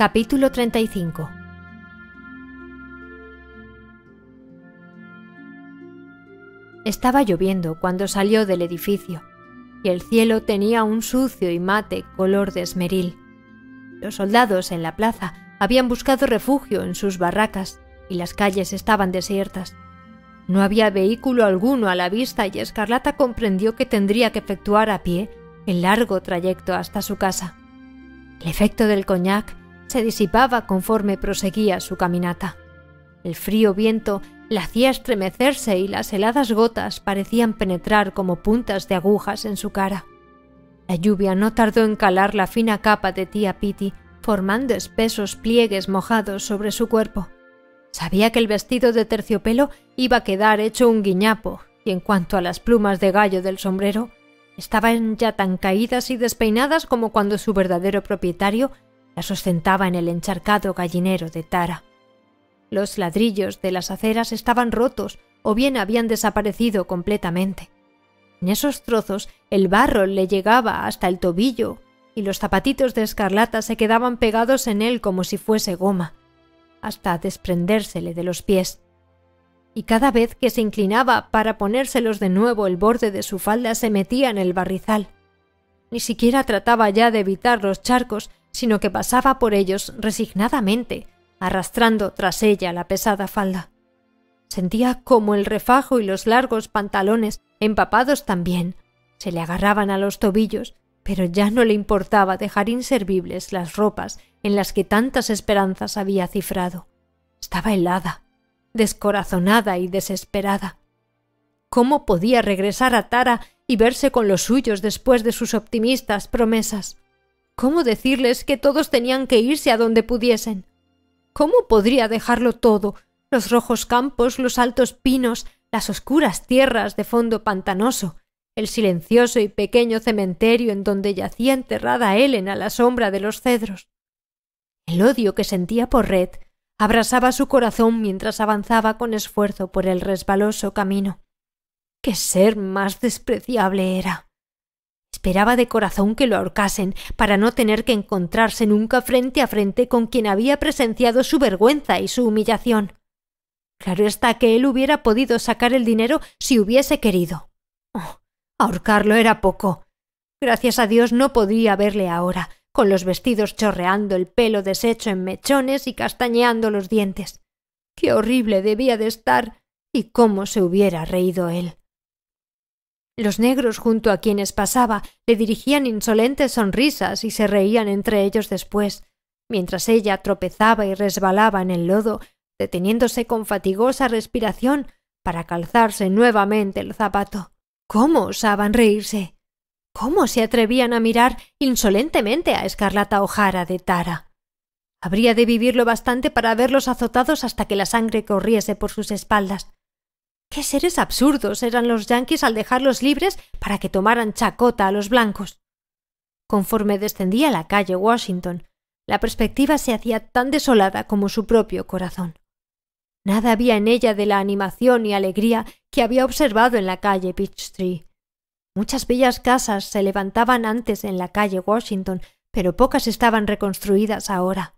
Capítulo 35 Estaba lloviendo cuando salió del edificio y el cielo tenía un sucio y mate color de esmeril. Los soldados en la plaza habían buscado refugio en sus barracas y las calles estaban desiertas. No había vehículo alguno a la vista y Escarlata comprendió que tendría que efectuar a pie el largo trayecto hasta su casa. El efecto del coñac se disipaba conforme proseguía su caminata. El frío viento la hacía estremecerse y las heladas gotas parecían penetrar como puntas de agujas en su cara. La lluvia no tardó en calar la fina capa de tía Piti, formando espesos pliegues mojados sobre su cuerpo. Sabía que el vestido de terciopelo iba a quedar hecho un guiñapo, y en cuanto a las plumas de gallo del sombrero, estaban ya tan caídas y despeinadas como cuando su verdadero propietario ...la sustentaba en el encharcado gallinero de Tara. Los ladrillos de las aceras estaban rotos o bien habían desaparecido completamente. En esos trozos el barro le llegaba hasta el tobillo y los zapatitos de escarlata se quedaban pegados en él como si fuese goma, hasta desprendérsele de los pies. Y cada vez que se inclinaba para ponérselos de nuevo el borde de su falda se metía en el barrizal. Ni siquiera trataba ya de evitar los charcos sino que pasaba por ellos resignadamente, arrastrando tras ella la pesada falda. Sentía como el refajo y los largos pantalones, empapados también, se le agarraban a los tobillos, pero ya no le importaba dejar inservibles las ropas en las que tantas esperanzas había cifrado. Estaba helada, descorazonada y desesperada. ¿Cómo podía regresar a Tara y verse con los suyos después de sus optimistas promesas? ¿Cómo decirles que todos tenían que irse a donde pudiesen? ¿Cómo podría dejarlo todo? Los rojos campos, los altos pinos, las oscuras tierras de fondo pantanoso, el silencioso y pequeño cementerio en donde yacía enterrada Helen a la sombra de los cedros. El odio que sentía por Red abrasaba su corazón mientras avanzaba con esfuerzo por el resbaloso camino. ¡Qué ser más despreciable era! Esperaba de corazón que lo ahorcasen para no tener que encontrarse nunca frente a frente con quien había presenciado su vergüenza y su humillación. Claro está que él hubiera podido sacar el dinero si hubiese querido. Oh, ahorcarlo era poco. Gracias a Dios no podía verle ahora, con los vestidos chorreando, el pelo deshecho en mechones y castañeando los dientes. Qué horrible debía de estar y cómo se hubiera reído él. Los negros junto a quienes pasaba le dirigían insolentes sonrisas y se reían entre ellos después, mientras ella tropezaba y resbalaba en el lodo, deteniéndose con fatigosa respiración para calzarse nuevamente el zapato. ¿Cómo osaban reírse? ¿Cómo se atrevían a mirar insolentemente a Escarlata Ojara de Tara? Habría de vivirlo bastante para verlos azotados hasta que la sangre corriese por sus espaldas. Qué seres absurdos eran los yanquis al dejarlos libres para que tomaran chacota a los blancos. Conforme descendía la calle Washington, la perspectiva se hacía tan desolada como su propio corazón. Nada había en ella de la animación y alegría que había observado en la calle Peachtree. Muchas bellas casas se levantaban antes en la calle Washington, pero pocas estaban reconstruidas ahora.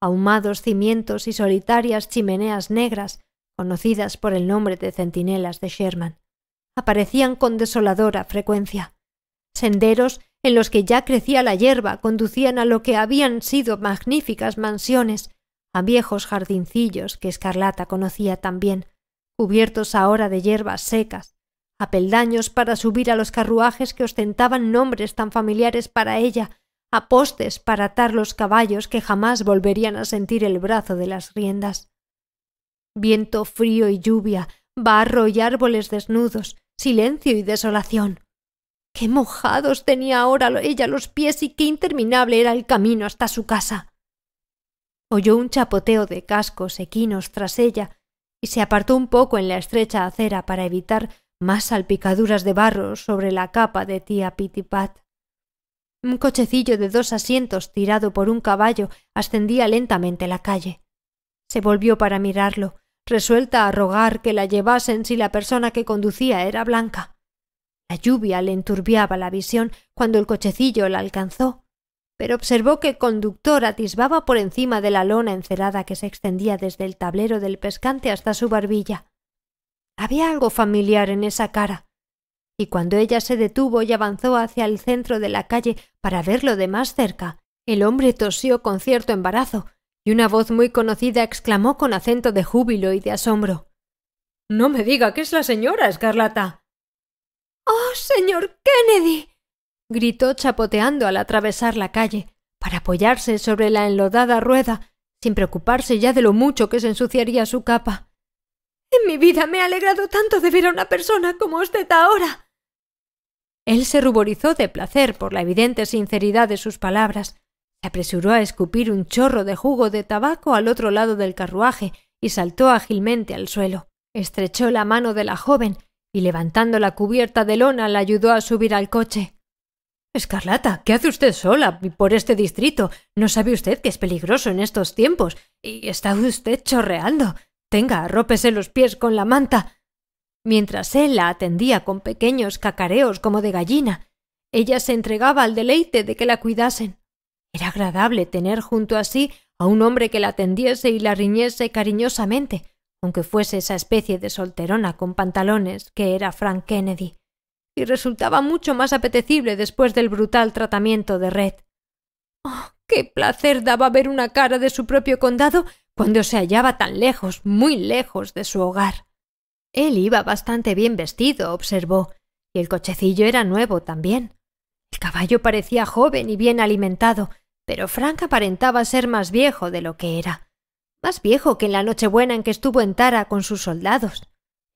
Ahumados cimientos y solitarias chimeneas negras conocidas por el nombre de centinelas de Sherman, aparecían con desoladora frecuencia. Senderos en los que ya crecía la hierba conducían a lo que habían sido magníficas mansiones, a viejos jardincillos que Escarlata conocía también, cubiertos ahora de hierbas secas, a peldaños para subir a los carruajes que ostentaban nombres tan familiares para ella, a postes para atar los caballos que jamás volverían a sentir el brazo de las riendas viento frío y lluvia, barro y árboles desnudos, silencio y desolación. Qué mojados tenía ahora ella los pies y qué interminable era el camino hasta su casa. Oyó un chapoteo de cascos equinos tras ella y se apartó un poco en la estrecha acera para evitar más salpicaduras de barro sobre la capa de tía Pitipat. Un cochecillo de dos asientos tirado por un caballo ascendía lentamente la calle. Se volvió para mirarlo, resuelta a rogar que la llevasen si la persona que conducía era blanca. La lluvia le enturbiaba la visión cuando el cochecillo la alcanzó, pero observó que el conductor atisbaba por encima de la lona encerada que se extendía desde el tablero del pescante hasta su barbilla. Había algo familiar en esa cara, y cuando ella se detuvo y avanzó hacia el centro de la calle para verlo de más cerca, el hombre tosió con cierto embarazo y una voz muy conocida exclamó con acento de júbilo y de asombro No me diga que es la señora Escarlata. Oh, señor Kennedy. gritó chapoteando al atravesar la calle, para apoyarse sobre la enlodada rueda, sin preocuparse ya de lo mucho que se ensuciaría su capa. En mi vida me ha alegrado tanto de ver a una persona como usted ahora. Él se ruborizó de placer por la evidente sinceridad de sus palabras, se apresuró a escupir un chorro de jugo de tabaco al otro lado del carruaje y saltó ágilmente al suelo. Estrechó la mano de la joven y levantando la cubierta de lona la ayudó a subir al coche. Escarlata, ¿qué hace usted sola por este distrito? No sabe usted que es peligroso en estos tiempos y está usted chorreando. Tenga, arrópese los pies con la manta. Mientras él la atendía con pequeños cacareos como de gallina, ella se entregaba al deleite de que la cuidasen. Era agradable tener junto a sí a un hombre que la atendiese y la riñese cariñosamente, aunque fuese esa especie de solterona con pantalones que era Frank Kennedy, y resultaba mucho más apetecible después del brutal tratamiento de Red. ¡Oh, qué placer daba ver una cara de su propio condado cuando se hallaba tan lejos, muy lejos de su hogar! Él iba bastante bien vestido, observó, y el cochecillo era nuevo también. El caballo parecía joven y bien alimentado, pero Frank aparentaba ser más viejo de lo que era, más viejo que en la noche buena en que estuvo en Tara con sus soldados.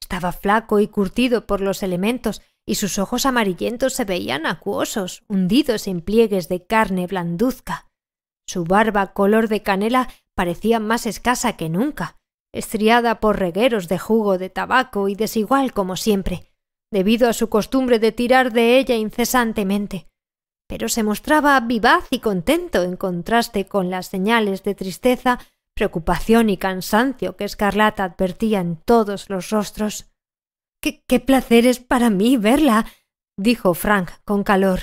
Estaba flaco y curtido por los elementos, y sus ojos amarillentos se veían acuosos, hundidos en pliegues de carne blanduzca. Su barba color de canela parecía más escasa que nunca, estriada por regueros de jugo de tabaco y desigual como siempre, debido a su costumbre de tirar de ella incesantemente pero se mostraba vivaz y contento en contraste con las señales de tristeza, preocupación y cansancio que Escarlata advertía en todos los rostros. Qué, placer es para mí verla, dijo Frank con calor.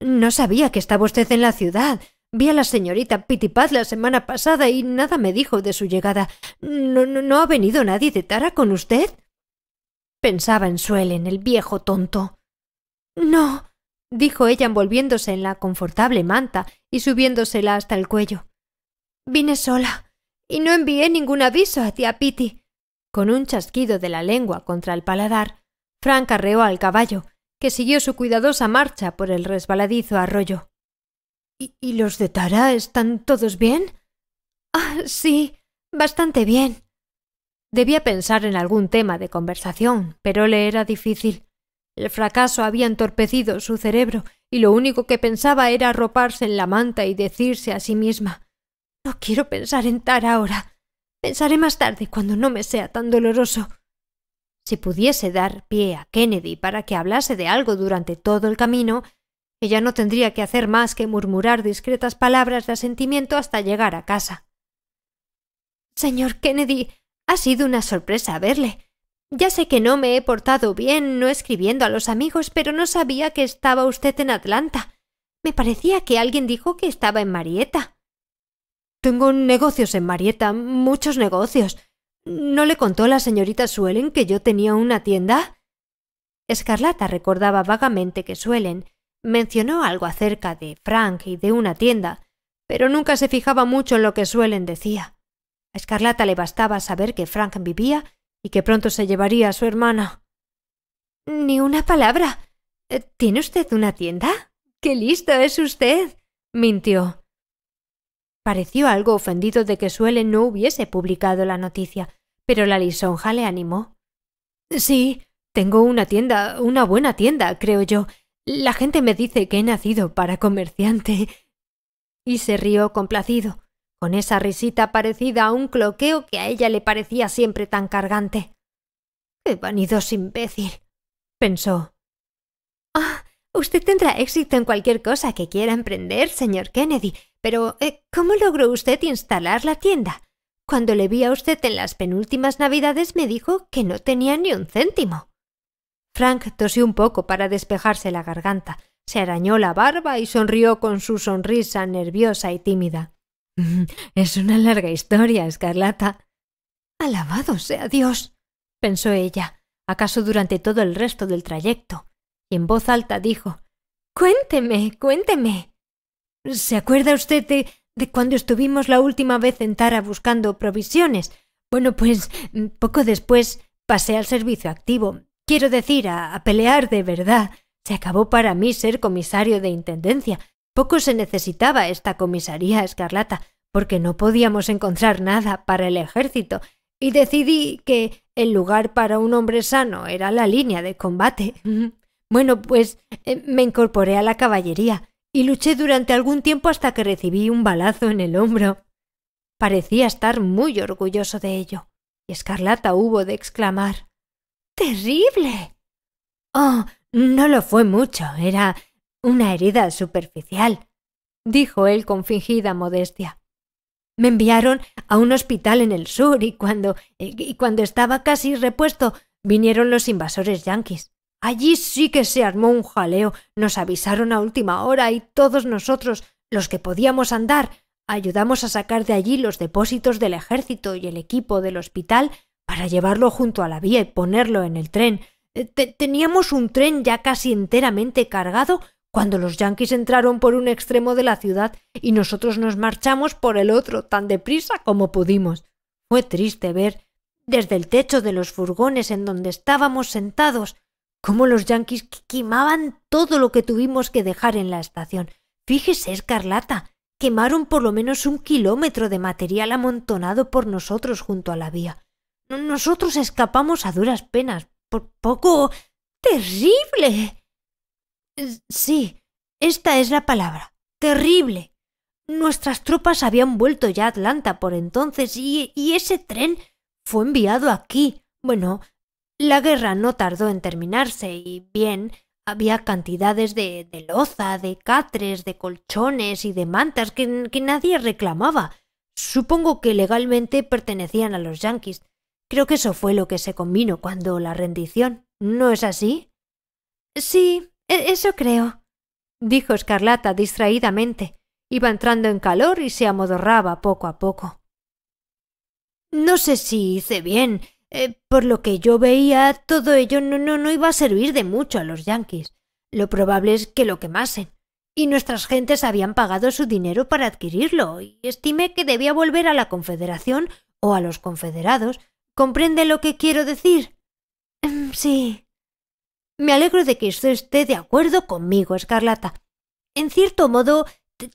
No sabía que estaba usted en la ciudad. Vi a la señorita Pitipaz la semana pasada y nada me dijo de su llegada. ¿No, no, no ha venido nadie de Tara con usted? Pensaba en Suelen, el viejo tonto. No, dijo ella envolviéndose en la confortable manta y subiéndosela hasta el cuello. Vine sola, y no envié ningún aviso a tía Piti. Con un chasquido de la lengua contra el paladar, Frank arreó al caballo, que siguió su cuidadosa marcha por el resbaladizo arroyo. ¿Y, y los de Tara están todos bien? Ah, sí, bastante bien. Debía pensar en algún tema de conversación, pero le era difícil. El fracaso había entorpecido su cerebro y lo único que pensaba era arroparse en la manta y decirse a sí misma No quiero pensar en tar ahora. Pensaré más tarde cuando no me sea tan doloroso. Si pudiese dar pie a Kennedy para que hablase de algo durante todo el camino, ella no tendría que hacer más que murmurar discretas palabras de asentimiento hasta llegar a casa. Señor Kennedy, ha sido una sorpresa verle. Ya sé que no me he portado bien no escribiendo a los amigos, pero no sabía que estaba usted en Atlanta. Me parecía que alguien dijo que estaba en Marieta. Tengo negocios en Marieta, muchos negocios. ¿No le contó la señorita Suelen que yo tenía una tienda? Escarlata recordaba vagamente que Suelen mencionó algo acerca de Frank y de una tienda, pero nunca se fijaba mucho en lo que Suelen decía. A Escarlata le bastaba saber que Frank vivía y que pronto se llevaría a su hermana. Ni una palabra. Eh, ¿Tiene usted una tienda? ¡Qué listo es usted! mintió. Pareció algo ofendido de que suele no hubiese publicado la noticia, pero la lisonja le animó. Sí, tengo una tienda, una buena tienda, creo yo. La gente me dice que he nacido para comerciante. Y se rió complacido con esa risita parecida a un cloqueo que a ella le parecía siempre tan cargante. ¡Qué vanidoso imbécil! pensó. Ah, usted tendrá éxito en cualquier cosa que quiera emprender, señor Kennedy, pero eh, ¿cómo logró usted instalar la tienda? Cuando le vi a usted en las penúltimas navidades me dijo que no tenía ni un céntimo. Frank tosió un poco para despejarse la garganta, se arañó la barba y sonrió con su sonrisa nerviosa y tímida. Es una larga historia, Escarlata. Alabado sea Dios, pensó ella, acaso durante todo el resto del trayecto, y en voz alta dijo Cuénteme, cuénteme. ¿Se acuerda usted de, cuando estuvimos la última vez en Tara buscando provisiones? Bueno, pues poco después pasé al servicio activo, quiero decir, a pelear de verdad. Se acabó para mí ser comisario de Intendencia, poco se necesitaba esta comisaría escarlata, porque no podíamos encontrar nada para el ejército, y decidí que el lugar para un hombre sano era la línea de combate. bueno, pues eh, me incorporé a la caballería y luché durante algún tiempo hasta que recibí un balazo en el hombro. Parecía estar muy orgulloso de ello, y Escarlata hubo de exclamar Terrible. Oh, no lo fue mucho, era una herida superficial, dijo él con fingida modestia. Me enviaron a un hospital en el sur y cuando, eh, y cuando estaba casi repuesto vinieron los invasores yanquis. Allí sí que se armó un jaleo, nos avisaron a última hora y todos nosotros, los que podíamos andar, ayudamos a sacar de allí los depósitos del ejército y el equipo del hospital para llevarlo junto a la vía y ponerlo en el tren. Eh, teníamos un tren ya casi enteramente cargado cuando los yanquis entraron por un extremo de la ciudad y nosotros nos marchamos por el otro tan deprisa como pudimos. Fue triste ver, desde el techo de los furgones en donde estábamos sentados, cómo los yanquis quemaban todo lo que tuvimos que dejar en la estación. Fíjese, Escarlata, quemaron por lo menos un kilómetro de material amontonado por nosotros junto a la vía. Nosotros escapamos a duras penas. Por poco. terrible. Sí, esta es la palabra. Terrible. Nuestras tropas habían vuelto ya a Atlanta por entonces y, ese tren fue enviado aquí. Bueno, la guerra no tardó en terminarse y bien, había cantidades de, loza, de catres, de colchones y de mantas que, que, nadie reclamaba. Supongo que legalmente pertenecían a los yanquis. Creo que eso fue lo que se combinó cuando la rendición. ¿No es así? Sí, e, eso creo, dijo Escarlata distraídamente. Iba entrando en calor y se amodorraba poco a poco. No sé si hice bien. Eh, por lo que yo veía, todo ello no, no, no iba a servir de mucho a los yanquis. Lo probable es que lo quemasen. Y nuestras gentes habían pagado su dinero para adquirirlo, y estimé que debía volver a la Confederación o a los Confederados. ¿Comprende lo que quiero decir? Mm, sí, me alegro de que usted esté de acuerdo conmigo, Escarlata. En cierto modo,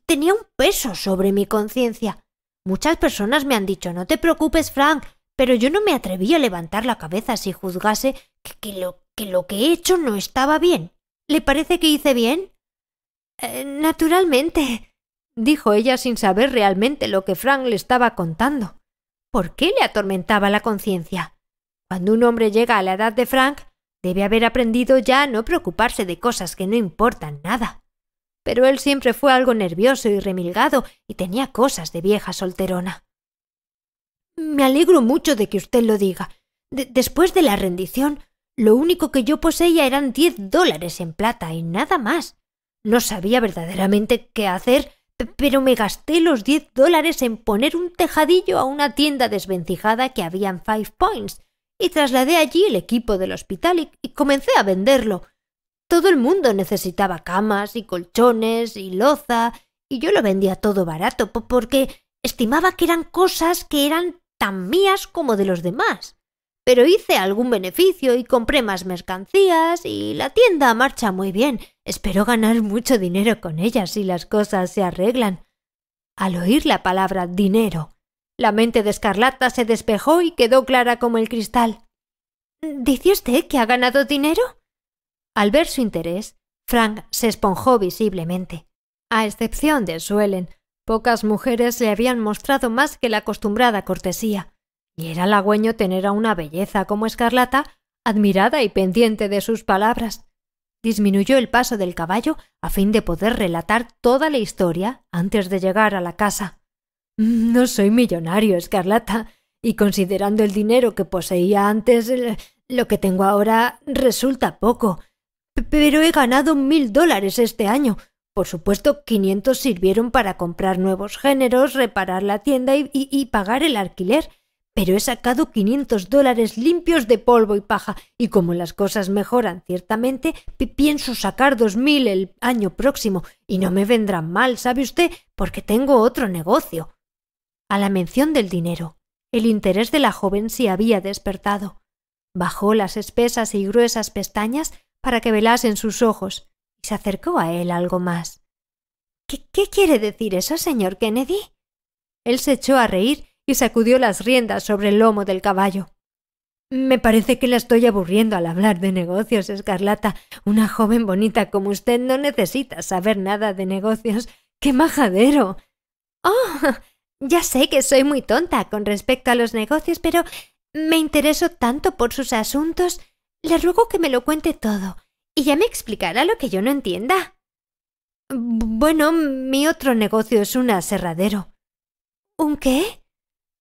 tenía un peso sobre mi conciencia. Muchas personas me han dicho, no te preocupes, Frank, pero yo no me atreví a levantar la cabeza si juzgase que, lo, que he hecho no estaba bien. ¿Le parece que hice bien? Eh, naturalmente, dijo ella sin saber realmente lo que Frank le estaba contando. ¿Por qué le atormentaba la conciencia? Cuando un hombre llega a la edad de Frank, Debe haber aprendido ya a no preocuparse de cosas que no importan nada. Pero él siempre fue algo nervioso y remilgado y tenía cosas de vieja solterona. Me alegro mucho de que usted lo diga. después de la rendición, lo único que yo poseía eran diez dólares en plata y nada más. No sabía verdaderamente qué hacer, pero me gasté los diez dólares en poner un tejadillo a una tienda desvencijada que había en Five Points y trasladé allí el equipo del hospital y, comencé a venderlo. Todo el mundo necesitaba camas y colchones y loza y yo lo vendía todo barato porque estimaba que eran cosas que eran tan mías como de los demás. Pero hice algún beneficio y compré más mercancías y la tienda marcha muy bien. Espero ganar mucho dinero con ella si las cosas se arreglan. Al oír la palabra dinero la mente de Escarlata se despejó y quedó clara como el cristal. ¿Dice usted que ha ganado dinero? Al ver su interés, Frank se esponjó visiblemente. A excepción de Suelen, pocas mujeres le habían mostrado más que la acostumbrada cortesía, y era halagüeño tener a una belleza como Escarlata admirada y pendiente de sus palabras. Disminuyó el paso del caballo a fin de poder relatar toda la historia antes de llegar a la casa. No soy millonario, Escarlata, y considerando el dinero que poseía antes, eh, lo que tengo ahora resulta poco. Pero he ganado mil dólares este año. Por supuesto, quinientos sirvieron para comprar nuevos géneros, reparar la tienda y, pagar el alquiler. Pero he sacado quinientos dólares limpios de polvo y paja, y como las cosas mejoran ciertamente, pienso sacar dos mil el año próximo, y no me vendrán mal, ¿sabe usted? Porque tengo otro negocio. A la mención del dinero, el interés de la joven se había despertado. Bajó las espesas y gruesas pestañas para que velasen sus ojos y se acercó a él algo más. ¿Qué, quiere decir eso, señor Kennedy? Él se echó a reír y sacudió las riendas sobre el lomo del caballo. Me parece que la estoy aburriendo al hablar de negocios, Escarlata. Una joven bonita como usted no necesita saber nada de negocios. ¡Qué majadero! ¡Oh! Ya sé que soy muy tonta con respecto a los negocios, pero me intereso tanto por sus asuntos. Le ruego que me lo cuente todo, y ya me explicará lo que yo no entienda. Bueno, mi otro negocio es un aserradero. ¿Un qué?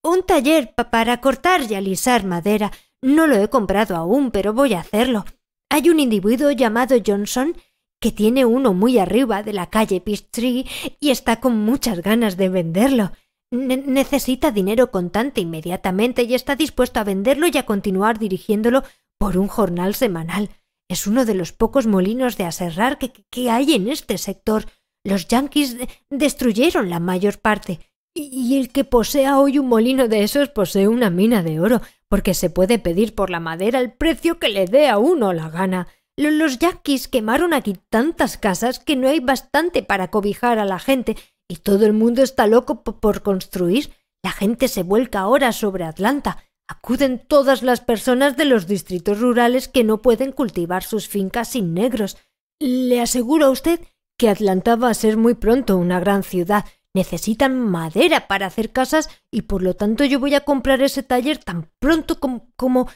Un taller para cortar y alisar madera. No lo he comprado aún, pero voy a hacerlo. Hay un individuo llamado Johnson que tiene uno muy arriba de la calle Peachtree y está con muchas ganas de venderlo necesita dinero contante inmediatamente y está dispuesto a venderlo y a continuar dirigiéndolo por un jornal semanal. Es uno de los pocos molinos de aserrar que, que hay en este sector. Los yanquis destruyeron la mayor parte. Y, y el que posea hoy un molino de esos posee una mina de oro, porque se puede pedir por la madera el precio que le dé a uno la gana. Los yanquis quemaron aquí tantas casas que no hay bastante para cobijar a la gente y todo el mundo está loco por construir. La gente se vuelca ahora sobre Atlanta. Acuden todas las personas de los distritos rurales que no pueden cultivar sus fincas sin negros. Le aseguro a usted que Atlanta va a ser muy pronto una gran ciudad. Necesitan madera para hacer casas y por lo tanto yo voy a comprar ese taller tan pronto como,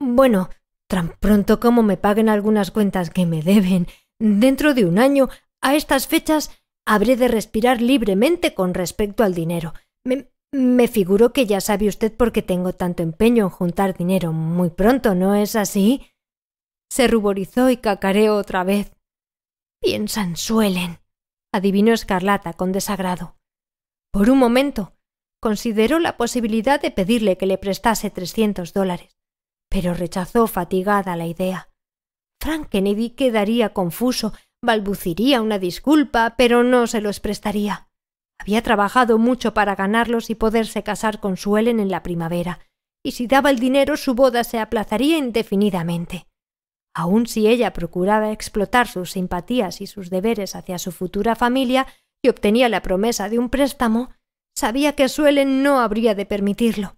bueno, tan pronto como me paguen algunas cuentas que me deben. Dentro de un año, a estas fechas, Habré de respirar libremente con respecto al dinero. Me, me figuro que ya sabe usted por qué tengo tanto empeño en juntar dinero muy pronto, ¿no es así? Se ruborizó y cacareó otra vez. Piensan, suelen, adivinó Escarlata con desagrado. Por un momento consideró la posibilidad de pedirle que le prestase trescientos dólares, pero rechazó fatigada la idea. Frank Kennedy quedaría confuso balbuciría una disculpa, pero no se los prestaría. Había trabajado mucho para ganarlos y poderse casar con Suelen en la primavera, y si daba el dinero su boda se aplazaría indefinidamente. Aun si ella procuraba explotar sus simpatías y sus deberes hacia su futura familia y obtenía la promesa de un préstamo, sabía que Suelen no habría de permitirlo.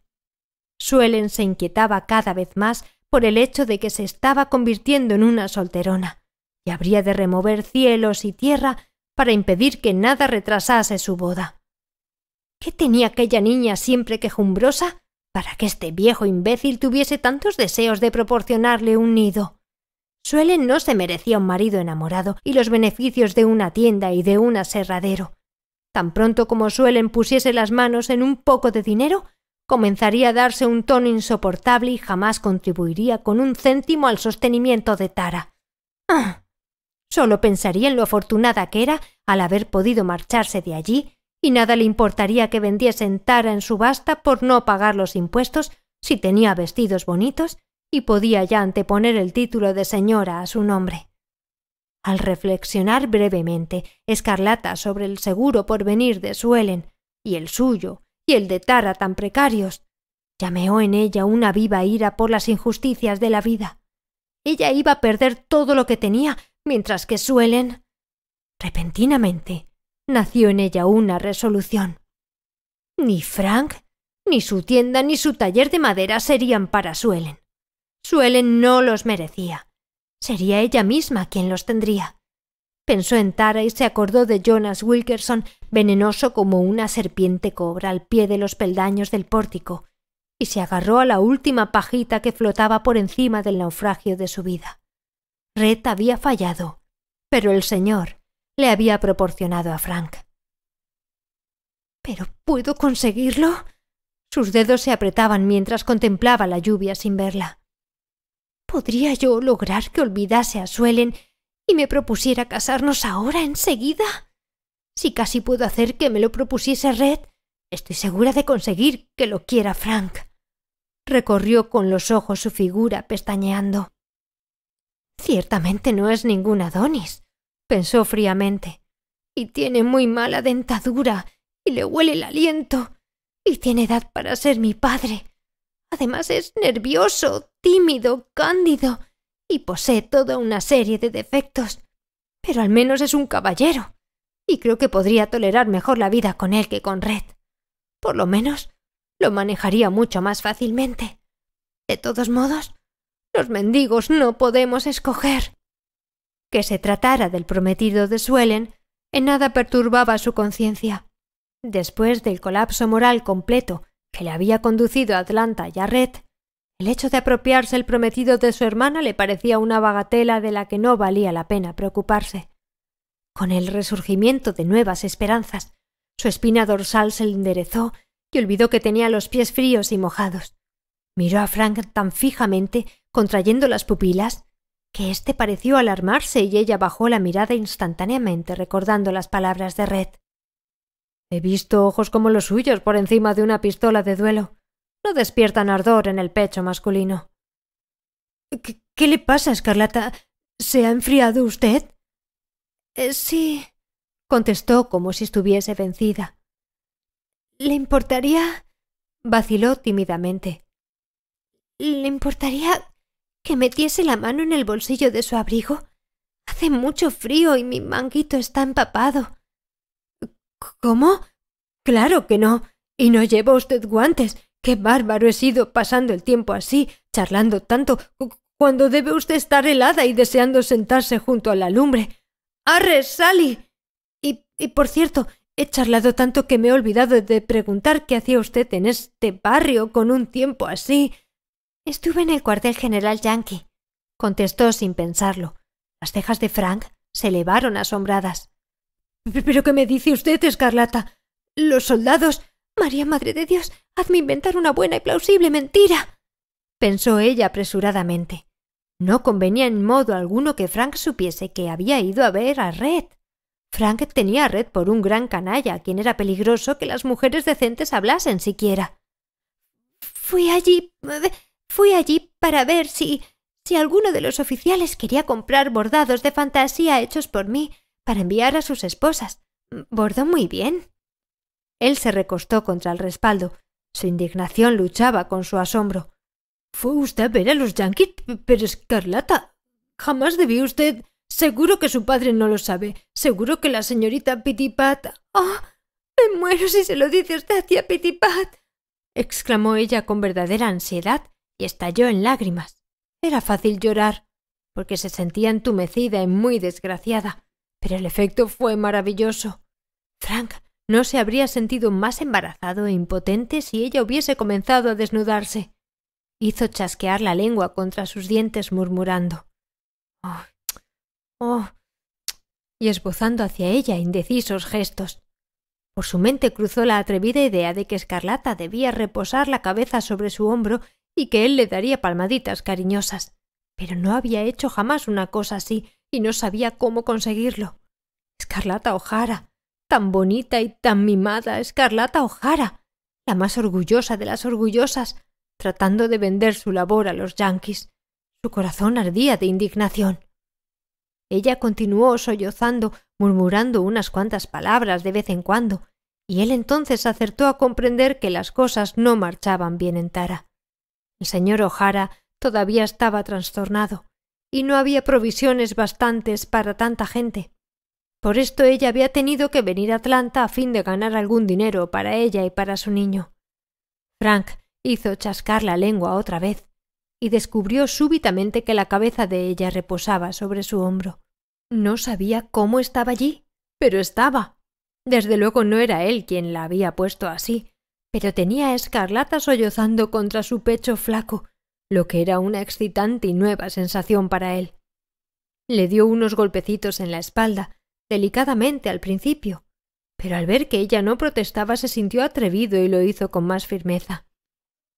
Suelen se inquietaba cada vez más por el hecho de que se estaba convirtiendo en una solterona, y habría de remover cielos y tierra para impedir que nada retrasase su boda. ¿Qué tenía aquella niña siempre quejumbrosa para que este viejo imbécil tuviese tantos deseos de proporcionarle un nido? Suelen no se merecía un marido enamorado y los beneficios de una tienda y de un aserradero. Tan pronto como Suelen pusiese las manos en un poco de dinero, comenzaría a darse un tono insoportable y jamás contribuiría con un céntimo al sostenimiento de Tara. ¡Ah! Solo pensaría en lo afortunada que era al haber podido marcharse de allí, y nada le importaría que vendiesen tara en subasta por no pagar los impuestos si tenía vestidos bonitos y podía ya anteponer el título de señora a su nombre. Al reflexionar brevemente, Escarlata sobre el seguro por venir de suelen, y el suyo, y el de Tara tan precarios, llameó en ella una viva ira por las injusticias de la vida. Ella iba a perder todo lo que tenía mientras que suelen... Repentinamente nació en ella una resolución. Ni Frank, ni su tienda, ni su taller de madera serían para Suelen. Suelen no los merecía. Sería ella misma quien los tendría. Pensó en Tara y se acordó de Jonas Wilkerson, venenoso como una serpiente cobra al pie de los peldaños del pórtico, y se agarró a la última pajita que flotaba por encima del naufragio de su vida. Red había fallado, pero el Señor le había proporcionado a Frank. ¿Pero puedo conseguirlo? Sus dedos se apretaban mientras contemplaba la lluvia sin verla. ¿Podría yo lograr que olvidase a Suelen y me propusiera casarnos ahora enseguida? Si casi puedo hacer que me lo propusiese Red, estoy segura de conseguir que lo quiera Frank. Recorrió con los ojos su figura pestañeando. Ciertamente no es ningún Adonis, pensó fríamente. Y tiene muy mala dentadura, y le huele el aliento, y tiene edad para ser mi padre. Además es nervioso, tímido, cándido, y posee toda una serie de defectos. Pero al menos es un caballero, y creo que podría tolerar mejor la vida con él que con Red. Por lo menos, lo manejaría mucho más fácilmente. De todos modos, los mendigos no podemos escoger. Que se tratara del prometido de Suelen en nada perturbaba su conciencia. Después del colapso moral completo que le había conducido a Atlanta y a Red, el hecho de apropiarse el prometido de su hermana le parecía una bagatela de la que no valía la pena preocuparse. Con el resurgimiento de nuevas esperanzas, su espina dorsal se enderezó y olvidó que tenía los pies fríos y mojados. Miró a Frank tan fijamente contrayendo las pupilas, que éste pareció alarmarse y ella bajó la mirada instantáneamente recordando las palabras de Red. He visto ojos como los suyos por encima de una pistola de duelo. No despiertan ardor en el pecho masculino. ¿Qué, le pasa, Escarlata? ¿Se ha enfriado usted? Eh, sí, contestó como si estuviese vencida. ¿Le importaría? vaciló tímidamente. ¿Le importaría que metiese la mano en el bolsillo de su abrigo. Hace mucho frío y mi manguito está empapado. ¿Cómo? Claro que no. Y no lleva usted guantes. Qué bárbaro he sido pasando el tiempo así, charlando tanto, cuando debe usted estar helada y deseando sentarse junto a la lumbre. ¡Arre, Sally! Y, y por cierto, he charlado tanto que me he olvidado de preguntar qué hacía usted en este barrio con un tiempo así. Estuve en el cuartel general Yankee, contestó sin pensarlo. Las cejas de Frank se elevaron asombradas. ¿Pero qué me dice usted, Escarlata? Los soldados. María Madre de Dios, hazme inventar una buena y plausible mentira. pensó ella apresuradamente. No convenía en modo alguno que Frank supiese que había ido a ver a Red. Frank tenía a Red por un gran canalla, a quien era peligroso que las mujeres decentes hablasen siquiera. Fui allí eh, Fui allí para ver si si alguno de los oficiales quería comprar bordados de fantasía hechos por mí para enviar a sus esposas. Bordó muy bien. Él se recostó contra el respaldo. Su indignación luchaba con su asombro. Fue usted a ver a los yankees, pero Escarlata. Jamás debió usted. Seguro que su padre no lo sabe. Seguro que la señorita Pitipat. ¡Ah! Me muero si se lo dice usted a tía Pitipat. exclamó ella con verdadera ansiedad y estalló en lágrimas. Era fácil llorar, porque se sentía entumecida y muy desgraciada, pero el efecto fue maravilloso. Frank no se habría sentido más embarazado e impotente si ella hubiese comenzado a desnudarse. Hizo chasquear la lengua contra sus dientes murmurando. Oh, oh, y esbozando hacia ella indecisos gestos. Por su mente cruzó la atrevida idea de que Escarlata debía reposar la cabeza sobre su hombro y que él le daría palmaditas cariñosas. Pero no había hecho jamás una cosa así y no sabía cómo conseguirlo. Escarlata O'Hara, tan bonita y tan mimada, Escarlata O'Hara, la más orgullosa de las orgullosas, tratando de vender su labor a los yanquis. Su corazón ardía de indignación. Ella continuó sollozando, murmurando unas cuantas palabras de vez en cuando, y él entonces acertó a comprender que las cosas no marchaban bien en Tara. El señor O'Hara todavía estaba trastornado, y no había provisiones bastantes para tanta gente. Por esto ella había tenido que venir a Atlanta a fin de ganar algún dinero para ella y para su niño. Frank hizo chascar la lengua otra vez, y descubrió súbitamente que la cabeza de ella reposaba sobre su hombro. No sabía cómo estaba allí, pero estaba. Desde luego no era él quien la había puesto así, pero tenía a Escarlata sollozando contra su pecho flaco, lo que era una excitante y nueva sensación para él. Le dio unos golpecitos en la espalda, delicadamente al principio, pero al ver que ella no protestaba se sintió atrevido y lo hizo con más firmeza.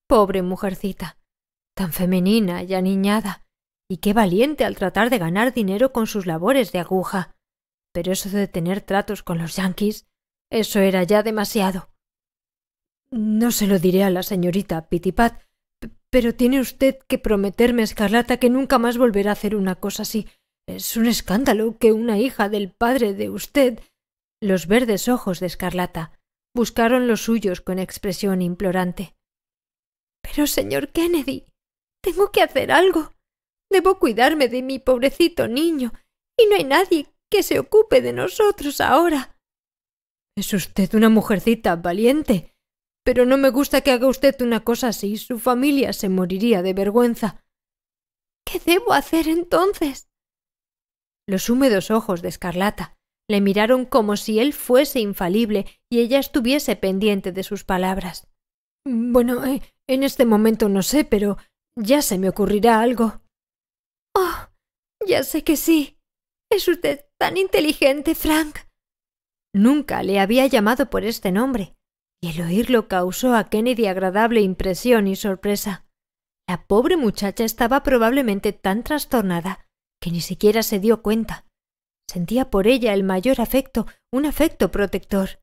Pobre mujercita, tan femenina y aniñada, y qué valiente al tratar de ganar dinero con sus labores de aguja. Pero eso de tener tratos con los yanquis, eso era ya demasiado. No se lo diré a la señorita Pitipat, pero tiene usted que prometerme, Escarlata, que nunca más volverá a hacer una cosa así. Es un escándalo que una hija del padre de usted. Los verdes ojos de Escarlata buscaron los suyos con expresión implorante. Pero, señor Kennedy, tengo que hacer algo. Debo cuidarme de mi pobrecito niño, y no hay nadie que se ocupe de nosotros ahora. Es usted una mujercita valiente, pero no me gusta que haga usted una cosa así. Su familia se moriría de vergüenza. ¿Qué debo hacer entonces? Los húmedos ojos de Escarlata le miraron como si él fuese infalible y ella estuviese pendiente de sus palabras. Bueno, eh, en este momento no sé, pero ya se me ocurrirá algo. Oh, ya sé que sí. Es usted tan inteligente, Frank. Nunca le había llamado por este nombre y el oírlo causó a Kennedy agradable impresión y sorpresa. La pobre muchacha estaba probablemente tan trastornada que ni siquiera se dio cuenta. Sentía por ella el mayor afecto, un afecto protector.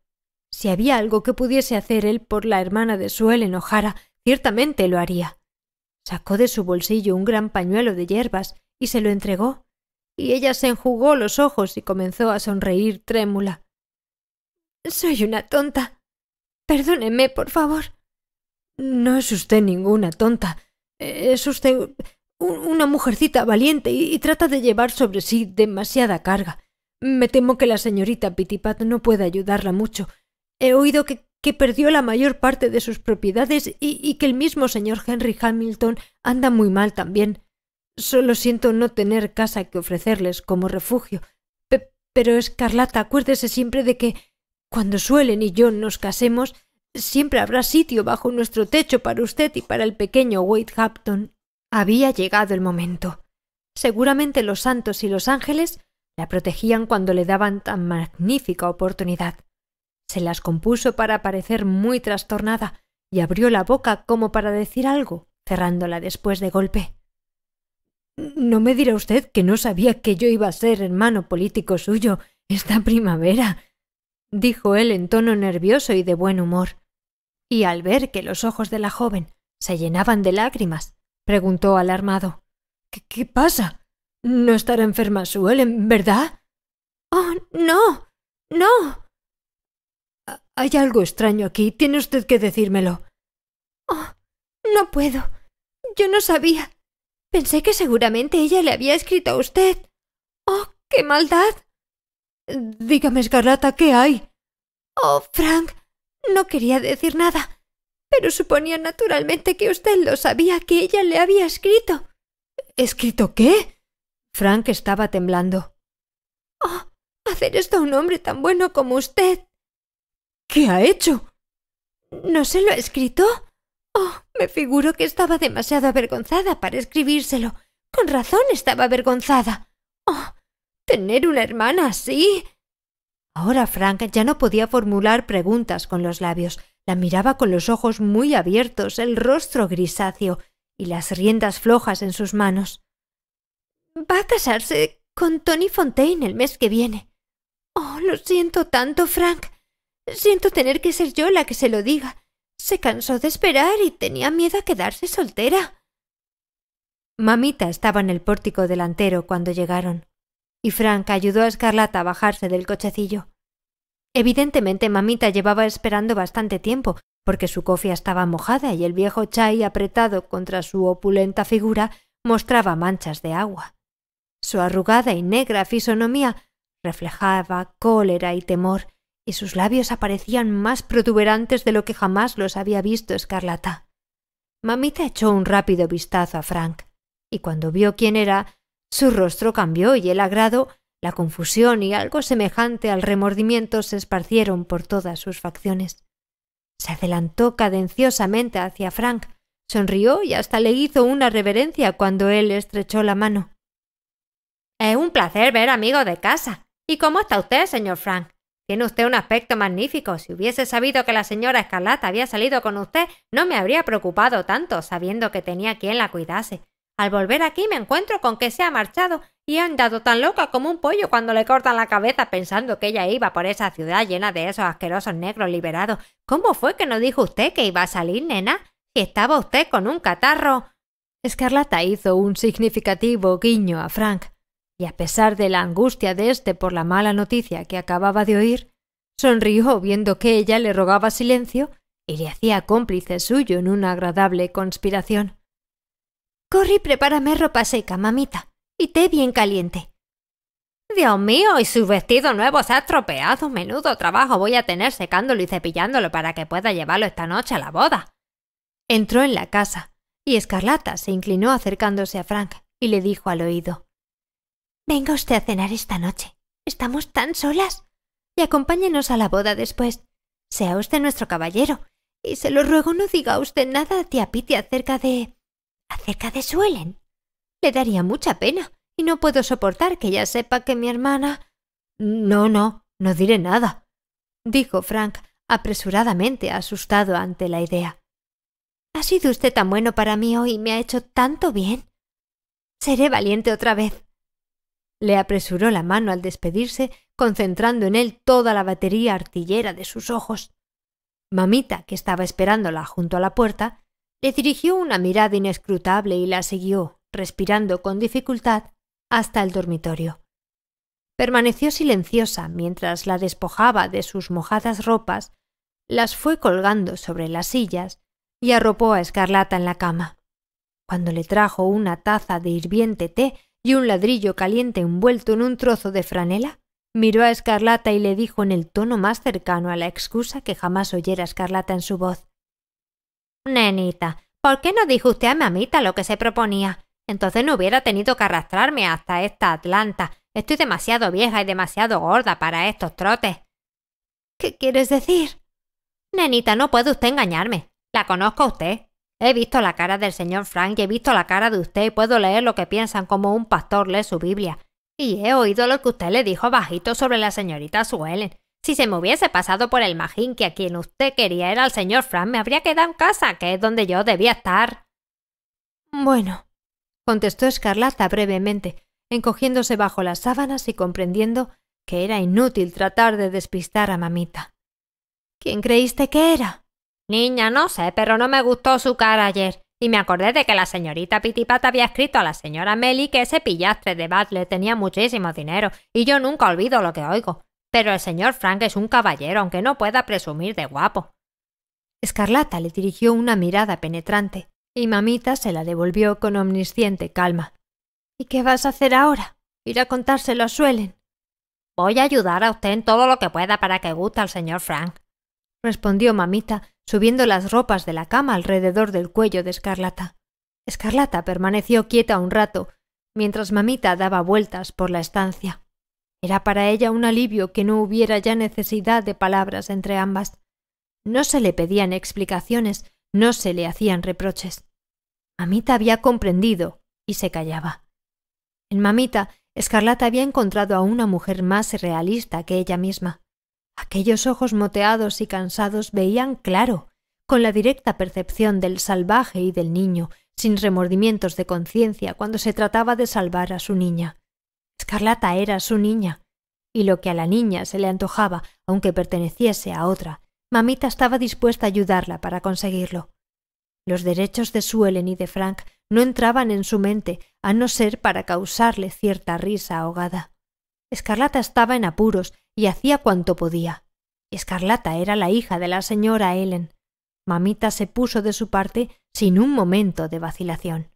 Si había algo que pudiese hacer él por la hermana de suel enojara, ciertamente lo haría. Sacó de su bolsillo un gran pañuelo de hierbas y se lo entregó, y ella se enjugó los ojos y comenzó a sonreír trémula. Soy una tonta, Perdóneme, por favor. No es usted ninguna tonta. Es usted una mujercita valiente y, trata de llevar sobre sí demasiada carga. Me temo que la señorita Pitipat no puede ayudarla mucho. He oído que, perdió la mayor parte de sus propiedades y, que el mismo señor Henry Hamilton anda muy mal también. Solo siento no tener casa que ofrecerles como refugio. pero, Escarlata, acuérdese siempre de que cuando Suelen y yo nos casemos, siempre habrá sitio bajo nuestro techo para usted y para el pequeño Wade Hampton. Había llegado el momento. Seguramente los santos y los ángeles la protegían cuando le daban tan magnífica oportunidad. Se las compuso para parecer muy trastornada y abrió la boca como para decir algo, cerrándola después de golpe. No me dirá usted que no sabía que yo iba a ser hermano político suyo esta primavera, dijo él en tono nervioso y de buen humor. Y al ver que los ojos de la joven se llenaban de lágrimas, preguntó alarmado. ¿Qué, pasa? ¿No estará enferma Suelen, verdad? Oh, no. no. Hay algo extraño aquí. Tiene usted que decírmelo. Oh, no puedo. Yo no sabía. Pensé que seguramente ella le había escrito a usted. Oh, qué maldad. Dígame, Escarlata, ¿qué hay? Oh, Frank, no quería decir nada, pero suponía naturalmente que usted lo sabía que ella le había escrito. ¿Escrito qué? Frank estaba temblando. Oh, hacer esto a un hombre tan bueno como usted. ¿Qué ha hecho? ¿No se lo ha escrito? Oh, me figuro que estaba demasiado avergonzada para escribírselo. Con razón estaba avergonzada. Oh, Tener una hermana así. Ahora Frank ya no podía formular preguntas con los labios. La miraba con los ojos muy abiertos, el rostro grisáceo y las riendas flojas en sus manos. Va a casarse con Tony Fontaine el mes que viene. Oh, lo siento tanto, Frank. Siento tener que ser yo la que se lo diga. Se cansó de esperar y tenía miedo a quedarse soltera. Mamita estaba en el pórtico delantero cuando llegaron y Frank ayudó a Escarlata a bajarse del cochecillo. Evidentemente, mamita llevaba esperando bastante tiempo, porque su cofia estaba mojada y el viejo chai apretado contra su opulenta figura mostraba manchas de agua. Su arrugada y negra fisonomía reflejaba cólera y temor, y sus labios aparecían más protuberantes de lo que jamás los había visto Escarlata. Mamita echó un rápido vistazo a Frank, y cuando vio quién era, su rostro cambió y el agrado, la confusión y algo semejante al remordimiento se esparcieron por todas sus facciones. Se adelantó cadenciosamente hacia Frank, sonrió y hasta le hizo una reverencia cuando él estrechó la mano. Es un placer ver amigo de casa. ¿Y cómo está usted, señor Frank? Tiene usted un aspecto magnífico. Si hubiese sabido que la señora Escarlata había salido con usted, no me habría preocupado tanto, sabiendo que tenía quien la cuidase. Al volver aquí me encuentro con que se ha marchado y ha andado tan loca como un pollo cuando le cortan la cabeza pensando que ella iba por esa ciudad llena de esos asquerosos negros liberados. ¿Cómo fue que no dijo usted que iba a salir, nena? ¡Que estaba usted con un catarro. Escarlata hizo un significativo guiño a Frank, y a pesar de la angustia de éste por la mala noticia que acababa de oír, sonrió viendo que ella le rogaba silencio y le hacía cómplice suyo en una agradable conspiración. Corre y prepárame ropa seca, mamita, y té bien caliente. Dios mío, y su vestido nuevo se ha estropeado. Menudo trabajo voy a tener secándolo y cepillándolo para que pueda llevarlo esta noche a la boda. Entró en la casa, y Escarlata se inclinó acercándose a Frank y le dijo al oído Venga usted a cenar esta noche. Estamos tan solas. Y acompáñenos a la boda después. Sea usted nuestro caballero. Y se lo ruego no diga usted nada a tía Piti acerca de acerca de Suelen. Le daría mucha pena y no puedo soportar que ella sepa que mi hermana. No, no, no diré nada, dijo Frank apresuradamente, asustado ante la idea. Ha sido usted tan bueno para mí hoy y me ha hecho tanto bien. Seré valiente otra vez. Le apresuró la mano al despedirse, concentrando en él toda la batería artillera de sus ojos. Mamita, que estaba esperándola junto a la puerta, le dirigió una mirada inescrutable y la siguió, respirando con dificultad, hasta el dormitorio. Permaneció silenciosa mientras la despojaba de sus mojadas ropas, las fue colgando sobre las sillas y arropó a Escarlata en la cama. Cuando le trajo una taza de hirviente té y un ladrillo caliente envuelto en un trozo de franela, miró a Escarlata y le dijo en el tono más cercano a la excusa que jamás oyera Escarlata en su voz Nenita, ¿por qué no dijo usted a mamita lo que se proponía? Entonces no hubiera tenido que arrastrarme hasta esta Atlanta. Estoy demasiado vieja y demasiado gorda para estos trotes. ¿Qué quieres decir? Nenita, no puede usted engañarme. La conozco a usted. He visto la cara del señor Frank y he visto la cara de usted y puedo leer lo que piensan como un pastor lee su Biblia. Y he oído lo que usted le dijo bajito sobre la señorita Suelen. Si se me hubiese pasado por el magín que a quien usted quería era el señor Frank, me habría quedado en casa, que es donde yo debía estar. Bueno, contestó Escarlata brevemente, encogiéndose bajo las sábanas y comprendiendo que era inútil tratar de despistar a mamita. ¿Quién creíste que era? Niña, no sé, pero no me gustó su cara ayer. Y me acordé de que la señorita Pitipata había escrito a la señora Melly que ese pillastre de Butler tenía muchísimo dinero, y yo nunca olvido lo que oigo. Pero el señor Frank es un caballero, aunque no pueda presumir de guapo. Escarlata le dirigió una mirada penetrante, y mamita se la devolvió con omnisciente calma. ¿Y qué vas a hacer ahora? Ir a contárselo a Suelen. Voy a ayudar a usted en todo lo que pueda para que guste al señor Frank, respondió mamita, subiendo las ropas de la cama alrededor del cuello de Escarlata. Escarlata permaneció quieta un rato, mientras mamita daba vueltas por la estancia. Era para ella un alivio que no hubiera ya necesidad de palabras entre ambas. No se le pedían explicaciones, no se le hacían reproches. Mamita había comprendido y se callaba. En Mamita, Escarlata había encontrado a una mujer más realista que ella misma. Aquellos ojos moteados y cansados veían claro, con la directa percepción del salvaje y del niño, sin remordimientos de conciencia cuando se trataba de salvar a su niña. Escarlata era su niña, y lo que a la niña se le antojaba, aunque perteneciese a otra, mamita estaba dispuesta a ayudarla para conseguirlo. Los derechos de Suelen y de Frank no entraban en su mente, a no ser para causarle cierta risa ahogada. Escarlata estaba en apuros y hacía cuanto podía. Escarlata era la hija de la señora Ellen. Mamita se puso de su parte sin un momento de vacilación.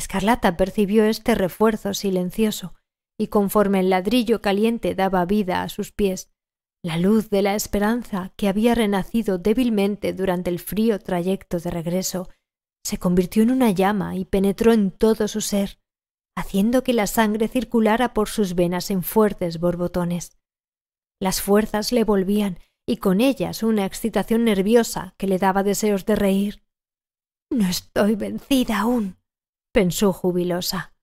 Escarlata percibió este refuerzo silencioso, y conforme el ladrillo caliente daba vida a sus pies, la luz de la esperanza que había renacido débilmente durante el frío trayecto de regreso se convirtió en una llama y penetró en todo su ser, haciendo que la sangre circulara por sus venas en fuertes borbotones. Las fuerzas le volvían y con ellas una excitación nerviosa que le daba deseos de reír. No estoy vencida aún, pensó jubilosa.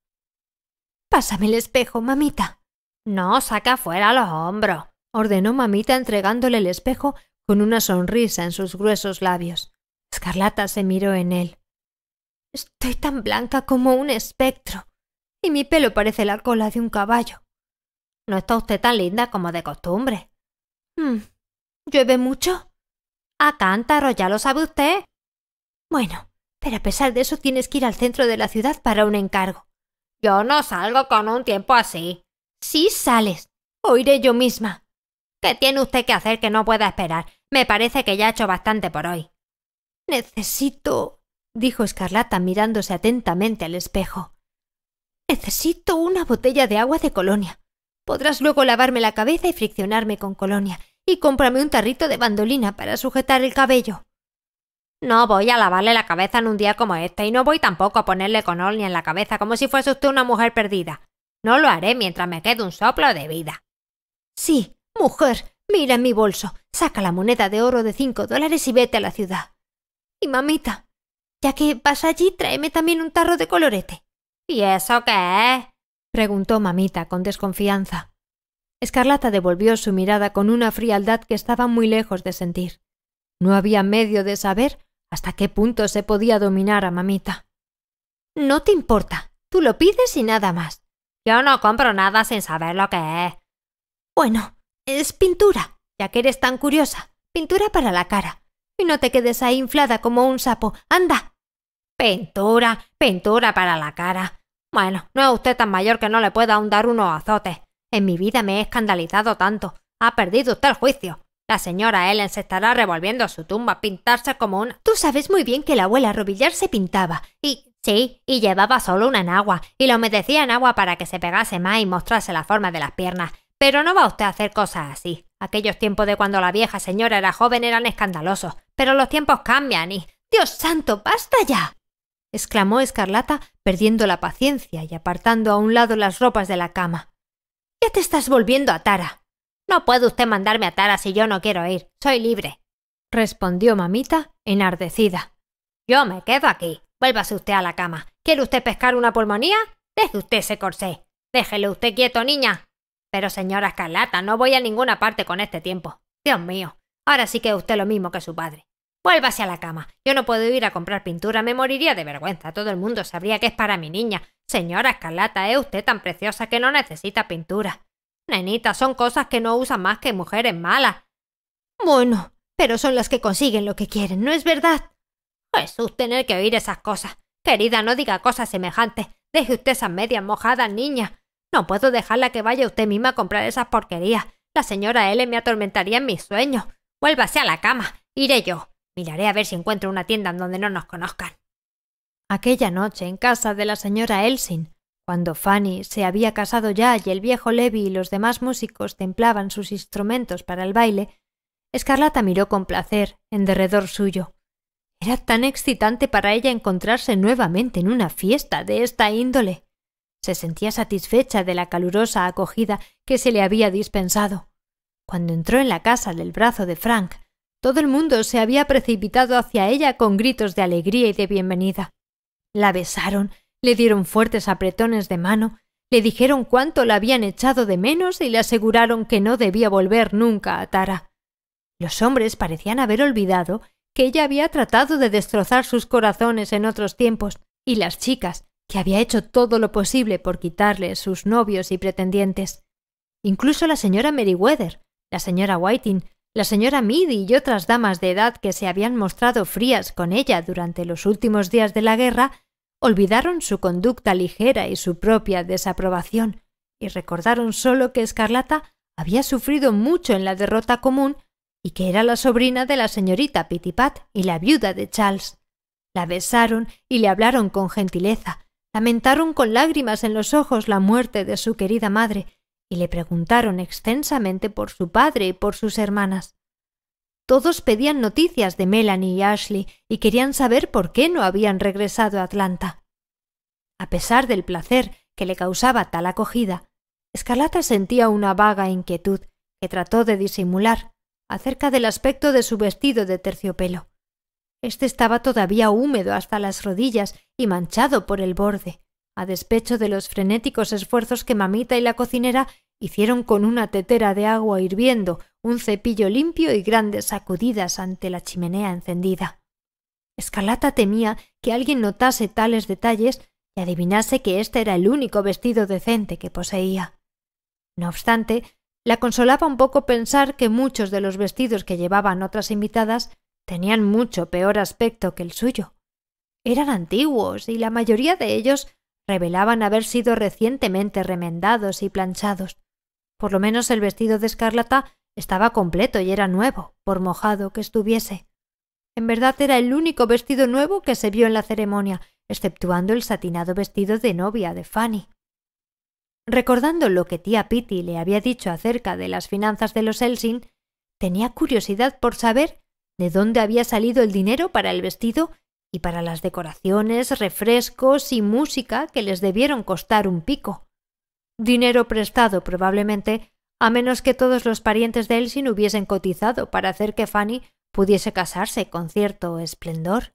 Pásame el espejo, mamita. No, saca fuera los hombros, ordenó mamita entregándole el espejo con una sonrisa en sus gruesos labios. Escarlata se miró en él. Estoy tan blanca como un espectro, y mi pelo parece la cola de un caballo. No está usted tan linda como de costumbre. Hmm, ¿Llueve mucho? A cántaro, ya lo sabe usted. Bueno, pero a pesar de eso tienes que ir al centro de la ciudad para un encargo. Yo no salgo con un tiempo así. Sí sales. O iré yo misma. ¿Qué tiene usted que hacer que no pueda esperar? Me parece que ya ha hecho bastante por hoy. Necesito. dijo Escarlata mirándose atentamente al espejo. Necesito una botella de agua de colonia. Podrás luego lavarme la cabeza y friccionarme con colonia, y cómprame un tarrito de bandolina para sujetar el cabello. No voy a lavarle la cabeza en un día como este y no voy tampoco a ponerle con ni en la cabeza como si fuese usted una mujer perdida. No lo haré mientras me quede un soplo de vida. Sí, mujer, mira en mi bolso, saca la moneda de oro de cinco dólares y vete a la ciudad. Y mamita, ya que vas allí, tráeme también un tarro de colorete. ¿Y eso qué es? preguntó mamita con desconfianza. Escarlata devolvió su mirada con una frialdad que estaba muy lejos de sentir. No había medio de saber ¿Hasta qué punto se podía dominar a mamita? No te importa. Tú lo pides y nada más. Yo no compro nada sin saber lo que es. Bueno, es pintura, ya que eres tan curiosa. Pintura para la cara. Y no te quedes ahí inflada como un sapo. ¡Anda! Pintura, pintura para la cara. Bueno, no es usted tan mayor que no le pueda ahondar unos azotes. En mi vida me he escandalizado tanto. Ha perdido usted el juicio. La señora Ellen se estará revolviendo a su tumba, pintarse como una... Tú sabes muy bien que la abuela Rubillar se pintaba y... Sí, y llevaba solo una agua. y la humedecía en agua para que se pegase más y mostrase la forma de las piernas. Pero no va usted a hacer cosas así. Aquellos tiempos de cuando la vieja señora era joven eran escandalosos, pero los tiempos cambian y... ¡Dios santo, basta ya! exclamó Escarlata, perdiendo la paciencia y apartando a un lado las ropas de la cama. Ya te estás volviendo a Tara. No puede usted mandarme a Tara si yo no quiero ir. Soy libre. respondió mamita, enardecida. Yo me quedo aquí. Vuélvase usted a la cama. ¿Quiere usted pescar una pulmonía? Deje usted ese corsé. Déjelo usted quieto, niña. Pero señora Escarlata, no voy a ninguna parte con este tiempo. Dios mío, ahora sí que es usted lo mismo que su padre. Vuélvase a la cama. Yo no puedo ir a comprar pintura, me moriría de vergüenza. Todo el mundo sabría que es para mi niña. Señora Escarlata, es usted tan preciosa que no necesita pintura. Nenita, son cosas que no usan más que mujeres malas. Bueno, pero son las que consiguen lo que quieren, ¿no es verdad? Jesús, tener que oír esas cosas. Querida, no diga cosas semejantes. Deje usted esas medias mojadas, niña. No puedo dejarla que vaya usted misma a comprar esas porquerías. La señora L me atormentaría en mis sueños. Vuélvase a la cama. Iré yo. Miraré a ver si encuentro una tienda en donde no nos conozcan. Aquella noche, en casa de la señora Elsin, cuando Fanny se había casado ya y el viejo Levi y los demás músicos templaban sus instrumentos para el baile, Escarlata miró con placer en derredor suyo. Era tan excitante para ella encontrarse nuevamente en una fiesta de esta índole. Se sentía satisfecha de la calurosa acogida que se le había dispensado. Cuando entró en la casa del brazo de Frank, todo el mundo se había precipitado hacia ella con gritos de alegría y de bienvenida. La besaron le dieron fuertes apretones de mano, le dijeron cuánto la habían echado de menos y le aseguraron que no debía volver nunca a Tara. Los hombres parecían haber olvidado que ella había tratado de destrozar sus corazones en otros tiempos, y las chicas, que había hecho todo lo posible por quitarle sus novios y pretendientes. Incluso la señora Meriwether, la señora Whiting, la señora Meady y otras damas de edad que se habían mostrado frías con ella durante los últimos días de la guerra olvidaron su conducta ligera y su propia desaprobación, y recordaron solo que Escarlata había sufrido mucho en la derrota común y que era la sobrina de la señorita Pitipat y la viuda de Charles. La besaron y le hablaron con gentileza, lamentaron con lágrimas en los ojos la muerte de su querida madre y le preguntaron extensamente por su padre y por sus hermanas. Todos pedían noticias de Melanie y Ashley y querían saber por qué no habían regresado a Atlanta. A pesar del placer que le causaba tal acogida, Escarlata sentía una vaga inquietud que trató de disimular acerca del aspecto de su vestido de terciopelo. Este estaba todavía húmedo hasta las rodillas y manchado por el borde, a despecho de los frenéticos esfuerzos que mamita y la cocinera Hicieron con una tetera de agua hirviendo, un cepillo limpio y grandes sacudidas ante la chimenea encendida. Escarlata temía que alguien notase tales detalles y adivinase que este era el único vestido decente que poseía. No obstante, la consolaba un poco pensar que muchos de los vestidos que llevaban otras invitadas tenían mucho peor aspecto que el suyo. Eran antiguos y la mayoría de ellos revelaban haber sido recientemente remendados y planchados. Por lo menos el vestido de escarlata estaba completo y era nuevo, por mojado que estuviese. En verdad era el único vestido nuevo que se vio en la ceremonia, exceptuando el satinado vestido de novia de Fanny. Recordando lo que tía Pitty le había dicho acerca de las finanzas de los Elsin, tenía curiosidad por saber de dónde había salido el dinero para el vestido y para las decoraciones, refrescos y música que les debieron costar un pico dinero prestado probablemente, a menos que todos los parientes de Elsin hubiesen cotizado para hacer que Fanny pudiese casarse con cierto esplendor.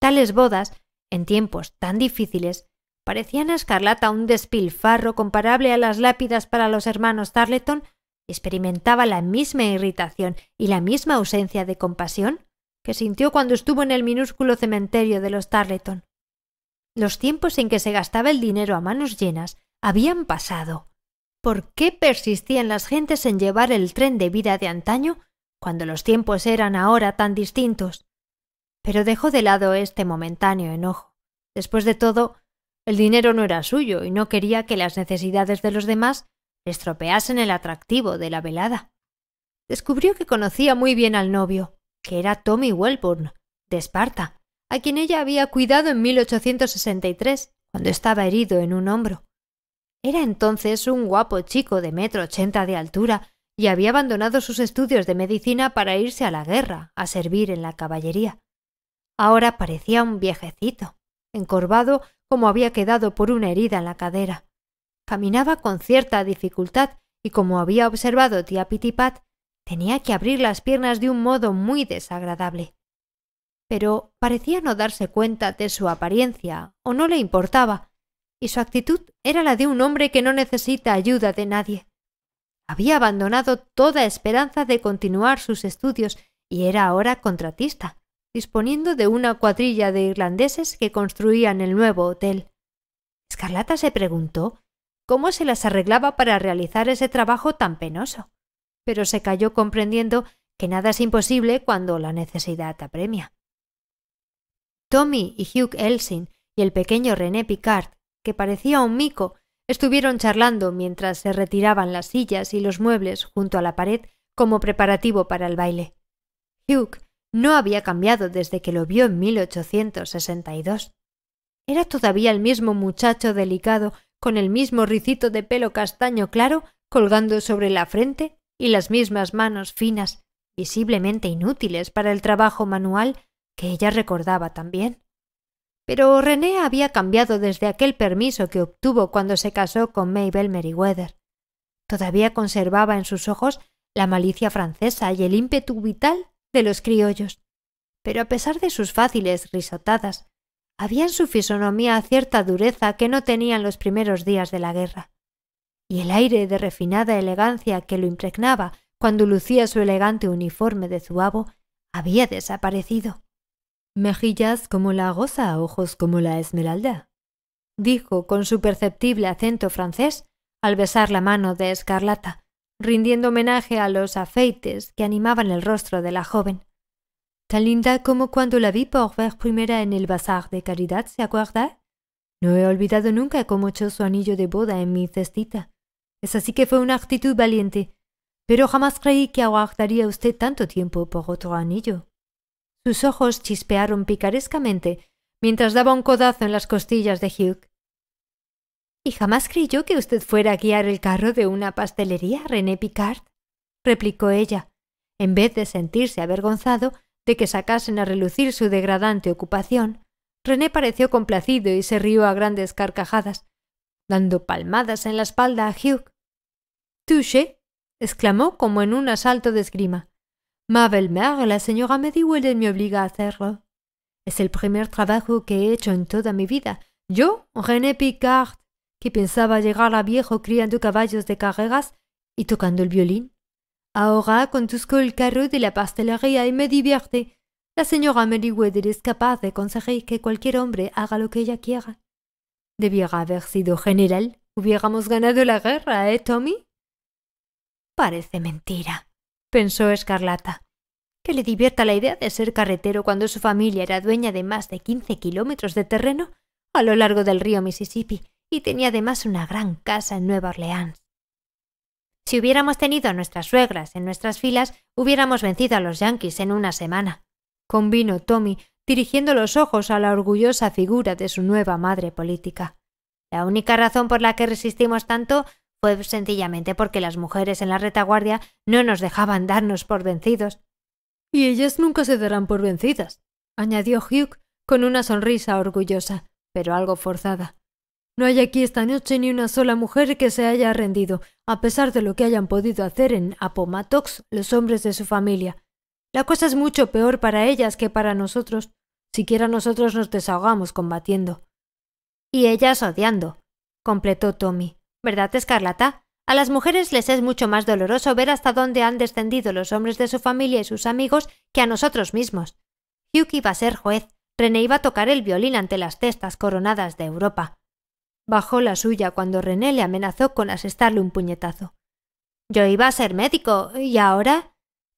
Tales bodas, en tiempos tan difíciles, parecían a Escarlata un despilfarro comparable a las lápidas para los hermanos Tarleton, experimentaba la misma irritación y la misma ausencia de compasión que sintió cuando estuvo en el minúsculo cementerio de los Tarleton. Los tiempos en que se gastaba el dinero a manos llenas habían pasado? ¿Por qué persistían las gentes en llevar el tren de vida de antaño cuando los tiempos eran ahora tan distintos? Pero dejó de lado este momentáneo enojo. Después de todo, el dinero no era suyo y no quería que las necesidades de los demás estropeasen el atractivo de la velada. Descubrió que conocía muy bien al novio, que era Tommy Welborn, de Esparta, a quien ella había cuidado en 1863, cuando estaba herido en un hombro. Era entonces un guapo chico de metro ochenta de altura y había abandonado sus estudios de medicina para irse a la guerra, a servir en la caballería. Ahora parecía un viejecito, encorvado como había quedado por una herida en la cadera. Caminaba con cierta dificultad y como había observado tía Pitipat, tenía que abrir las piernas de un modo muy desagradable. Pero parecía no darse cuenta de su apariencia o no le importaba, y su actitud era la de un hombre que no necesita ayuda de nadie. Había abandonado toda esperanza de continuar sus estudios y era ahora contratista, disponiendo de una cuadrilla de irlandeses que construían el nuevo hotel. Escarlata se preguntó cómo se las arreglaba para realizar ese trabajo tan penoso, pero se calló comprendiendo que nada es imposible cuando la necesidad apremia. Tommy y Hugh Elsin y el pequeño René Picard que parecía un mico, estuvieron charlando mientras se retiraban las sillas y los muebles junto a la pared como preparativo para el baile. Hugh no había cambiado desde que lo vio en 1862. Era todavía el mismo muchacho delicado, con el mismo ricito de pelo castaño claro colgando sobre la frente y las mismas manos finas, visiblemente inútiles para el trabajo manual que ella recordaba también. Pero René había cambiado desde aquel permiso que obtuvo cuando se casó con Mabel Meriwether. Todavía conservaba en sus ojos la malicia francesa y el ímpetu vital de los criollos. Pero a pesar de sus fáciles risotadas, había en su fisonomía cierta dureza que no tenía en los primeros días de la guerra. Y el aire de refinada elegancia que lo impregnaba cuando lucía su elegante uniforme de zuavo había desaparecido mejillas como la rosa, ojos como la esmeralda, dijo con su perceptible acento francés al besar la mano de Escarlata, rindiendo homenaje a los afeites que animaban el rostro de la joven. Tan linda como cuando la vi por ver primera en el bazar de caridad, ¿se acuerda? No he olvidado nunca cómo echó su anillo de boda en mi cestita. Es así que fue una actitud valiente. Pero jamás creí que aguardaría usted tanto tiempo por otro anillo. Sus ojos chispearon picarescamente mientras daba un codazo en las costillas de Hugh. Y jamás creyó que usted fuera a guiar el carro de una pastelería, René Picard, replicó ella, en vez de sentirse avergonzado de que sacasen a relucir su degradante ocupación. René pareció complacido y se rió a grandes carcajadas, dando palmadas en la espalda a Hugh. Touché, exclamó como en un asalto de esgrima. Mabel la señora Mediwell, me obliga a hacerlo. Es el primer trabajo que he hecho en toda mi vida. Yo, René Picard, que pensaba llegar a viejo criando caballos de carreras y tocando el violín. Ahora conduzco el carro de la pastelería y me divierte. La señora Meriwether es capaz de conseguir que cualquier hombre haga lo que ella quiera. Debiera haber sido general. Hubiéramos ganado la guerra, ¿eh, Tommy? Parece mentira pensó Escarlata. Que le divierta la idea de ser carretero cuando su familia era dueña de más de quince kilómetros de terreno a lo largo del río Mississippi y tenía además una gran casa en Nueva Orleans. Si hubiéramos tenido a nuestras suegras en nuestras filas, hubiéramos vencido a los Yankees en una semana, convino Tommy, dirigiendo los ojos a la orgullosa figura de su nueva madre política. La única razón por la que resistimos tanto fue sencillamente porque las mujeres en la retaguardia no nos dejaban darnos por vencidos. Y ellas nunca se darán por vencidas, añadió Hugh con una sonrisa orgullosa, pero algo forzada. No hay aquí esta noche ni una sola mujer que se haya rendido, a pesar de lo que hayan podido hacer en Apomatox los hombres de su familia. La cosa es mucho peor para ellas que para nosotros. Siquiera nosotros nos desahogamos combatiendo. Y ellas odiando, completó Tommy. ¿Verdad, Escarlata? A las mujeres les es mucho más doloroso ver hasta dónde han descendido los hombres de su familia y sus amigos que a nosotros mismos. Hugh iba a ser juez, René iba a tocar el violín ante las testas coronadas de Europa. Bajó la suya cuando René le amenazó con asestarle un puñetazo. Yo iba a ser médico, y ahora.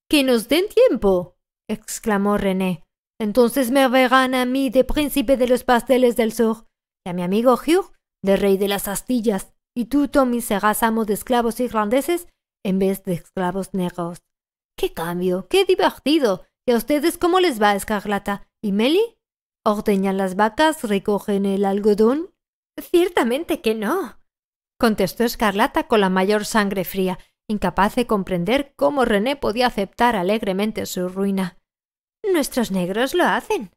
¡Que nos den tiempo! exclamó René. Entonces me verán a mí de príncipe de los pasteles del sur, y a mi amigo Hugh de rey de las astillas y tú, Tommy, serás amo de esclavos irlandeses en vez de esclavos negros. ¡Qué cambio! ¡Qué divertido! ¿Y a ustedes cómo les va, Escarlata? ¿Y Meli? ¿Ordeñan las vacas? ¿Recogen el algodón? Ciertamente que no, contestó Escarlata con la mayor sangre fría, incapaz de comprender cómo René podía aceptar alegremente su ruina. Nuestros negros lo hacen.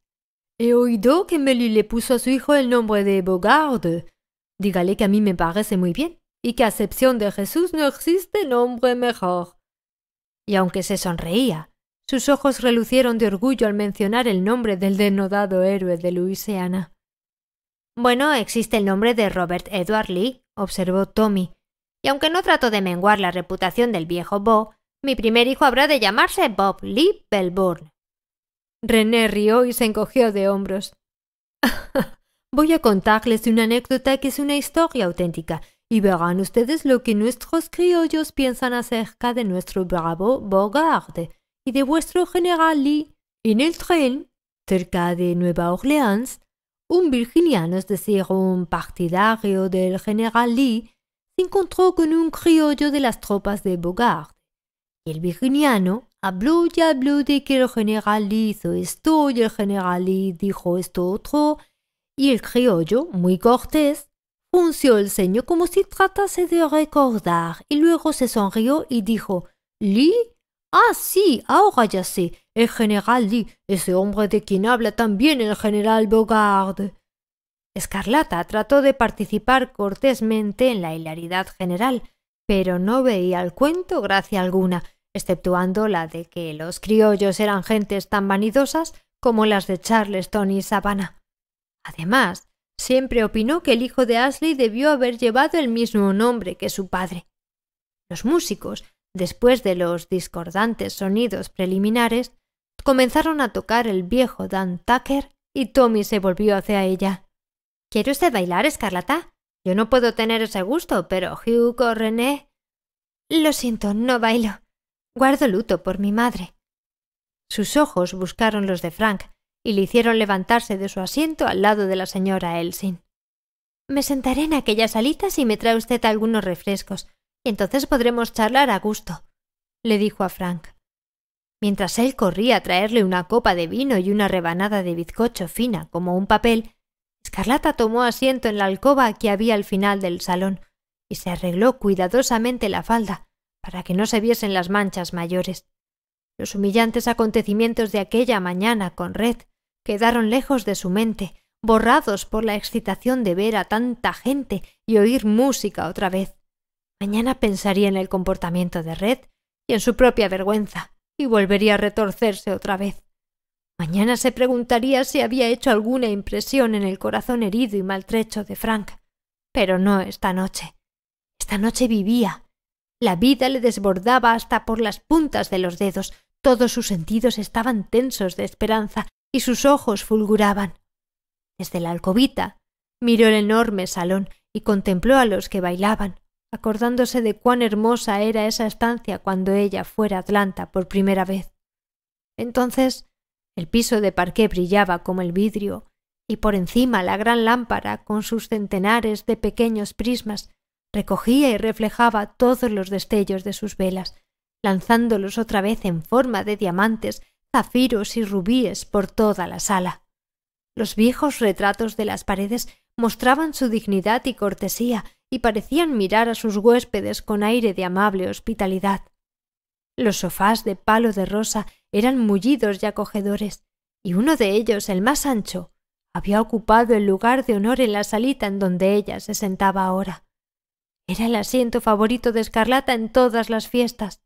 He oído que Meli le puso a su hijo el nombre de Bogarde, Dígale que a mí me parece muy bien y que a excepción de Jesús no existe nombre mejor. Y aunque se sonreía, sus ojos relucieron de orgullo al mencionar el nombre del denodado héroe de Luisiana. Bueno, existe el nombre de Robert Edward Lee, observó Tommy, y aunque no trato de menguar la reputación del viejo Bo, mi primer hijo habrá de llamarse Bob Lee Belbourne. René rió y se encogió de hombros. Voy a contarles una anécdota que es una historia auténtica y verán ustedes lo que nuestros criollos piensan acerca de nuestro bravo Bogard y de vuestro general Lee. En el tren, cerca de Nueva Orleans, un virginiano, es decir, un partidario del general Lee, se encontró con un criollo de las tropas de Bogarde. Y el virginiano habló y habló de que el general Lee hizo esto y el general Lee dijo esto otro, y el criollo, muy cortés, funció el ceño como si tratase de recordar y luego se sonrió y dijo ¿Lee? Ah, sí, ahora ya sé, el general Lee, ese hombre de quien habla también el general Bogard. Escarlata trató de participar cortésmente en la hilaridad general, pero no veía al cuento gracia alguna, exceptuando la de que los criollos eran gentes tan vanidosas como las de Charleston y Savannah. Además, siempre opinó que el hijo de Ashley debió haber llevado el mismo nombre que su padre. Los músicos, después de los discordantes sonidos preliminares, comenzaron a tocar el viejo Dan Tucker y Tommy se volvió hacia ella. ¿Quiere usted bailar, Escarlata? Yo no puedo tener ese gusto, pero Hugh o René. Lo siento, no bailo. Guardo luto por mi madre. Sus ojos buscaron los de Frank, y le hicieron levantarse de su asiento al lado de la señora Elsin. Me sentaré en aquella salita si me trae usted algunos refrescos, y entonces podremos charlar a gusto, le dijo a Frank. Mientras él corría a traerle una copa de vino y una rebanada de bizcocho fina como un papel, Escarlata tomó asiento en la alcoba que había al final del salón y se arregló cuidadosamente la falda para que no se viesen las manchas mayores. Los humillantes acontecimientos de aquella mañana con Red quedaron lejos de su mente, borrados por la excitación de ver a tanta gente y oír música otra vez. Mañana pensaría en el comportamiento de Red y en su propia vergüenza, y volvería a retorcerse otra vez. Mañana se preguntaría si había hecho alguna impresión en el corazón herido y maltrecho de Frank. Pero no esta noche. Esta noche vivía. La vida le desbordaba hasta por las puntas de los dedos. Todos sus sentidos estaban tensos de esperanza y sus ojos fulguraban. Desde la alcobita miró el enorme salón y contempló a los que bailaban, acordándose de cuán hermosa era esa estancia cuando ella fuera Atlanta por primera vez. Entonces, el piso de parqué brillaba como el vidrio, y por encima la gran lámpara, con sus centenares de pequeños prismas, recogía y reflejaba todos los destellos de sus velas, lanzándolos otra vez en forma de diamantes zafiros y rubíes por toda la sala. Los viejos retratos de las paredes mostraban su dignidad y cortesía y parecían mirar a sus huéspedes con aire de amable hospitalidad. Los sofás de palo de rosa eran mullidos y acogedores, y uno de ellos, el más ancho, había ocupado el lugar de honor en la salita en donde ella se sentaba ahora. Era el asiento favorito de Escarlata en todas las fiestas.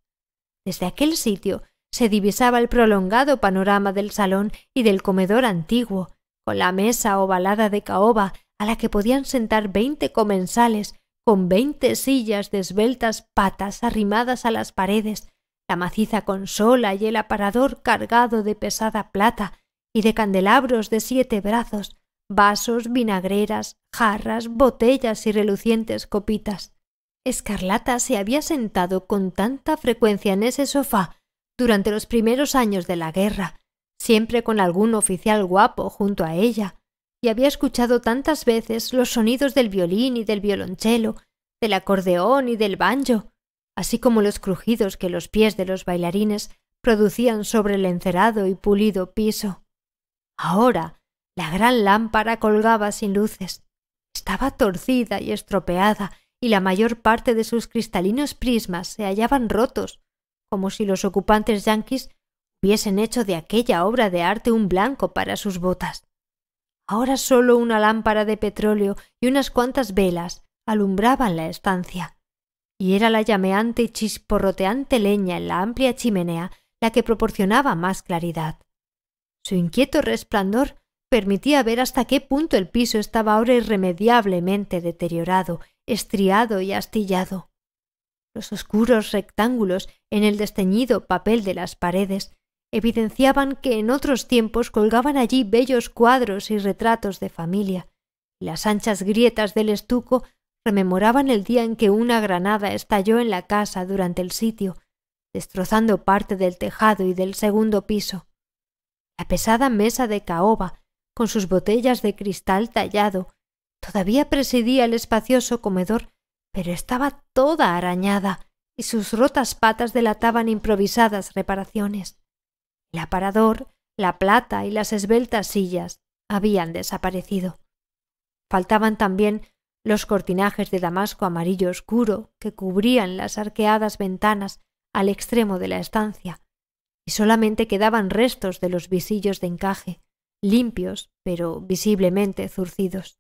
Desde aquel sitio se divisaba el prolongado panorama del salón y del comedor antiguo, con la mesa ovalada de caoba a la que podían sentar veinte comensales, con veinte sillas de esbeltas patas arrimadas a las paredes, la maciza consola y el aparador cargado de pesada plata y de candelabros de siete brazos, vasos, vinagreras, jarras, botellas y relucientes copitas. Escarlata se había sentado con tanta frecuencia en ese sofá durante los primeros años de la guerra, siempre con algún oficial guapo junto a ella, y había escuchado tantas veces los sonidos del violín y del violonchelo, del acordeón y del banjo, así como los crujidos que los pies de los bailarines producían sobre el encerado y pulido piso. Ahora la gran lámpara colgaba sin luces. Estaba torcida y estropeada, y la mayor parte de sus cristalinos prismas se hallaban rotos, como si los ocupantes yanquis hubiesen hecho de aquella obra de arte un blanco para sus botas. Ahora solo una lámpara de petróleo y unas cuantas velas alumbraban la estancia, y era la llameante y chisporroteante leña en la amplia chimenea la que proporcionaba más claridad. Su inquieto resplandor permitía ver hasta qué punto el piso estaba ahora irremediablemente deteriorado, estriado y astillado los oscuros rectángulos en el desteñido papel de las paredes evidenciaban que en otros tiempos colgaban allí bellos cuadros y retratos de familia, y las anchas grietas del estuco rememoraban el día en que una granada estalló en la casa durante el sitio, destrozando parte del tejado y del segundo piso. La pesada mesa de caoba, con sus botellas de cristal tallado, todavía presidía el espacioso comedor pero estaba toda arañada y sus rotas patas delataban improvisadas reparaciones. El aparador, la plata y las esbeltas sillas habían desaparecido. Faltaban también los cortinajes de damasco amarillo oscuro que cubrían las arqueadas ventanas al extremo de la estancia, y solamente quedaban restos de los visillos de encaje, limpios pero visiblemente zurcidos.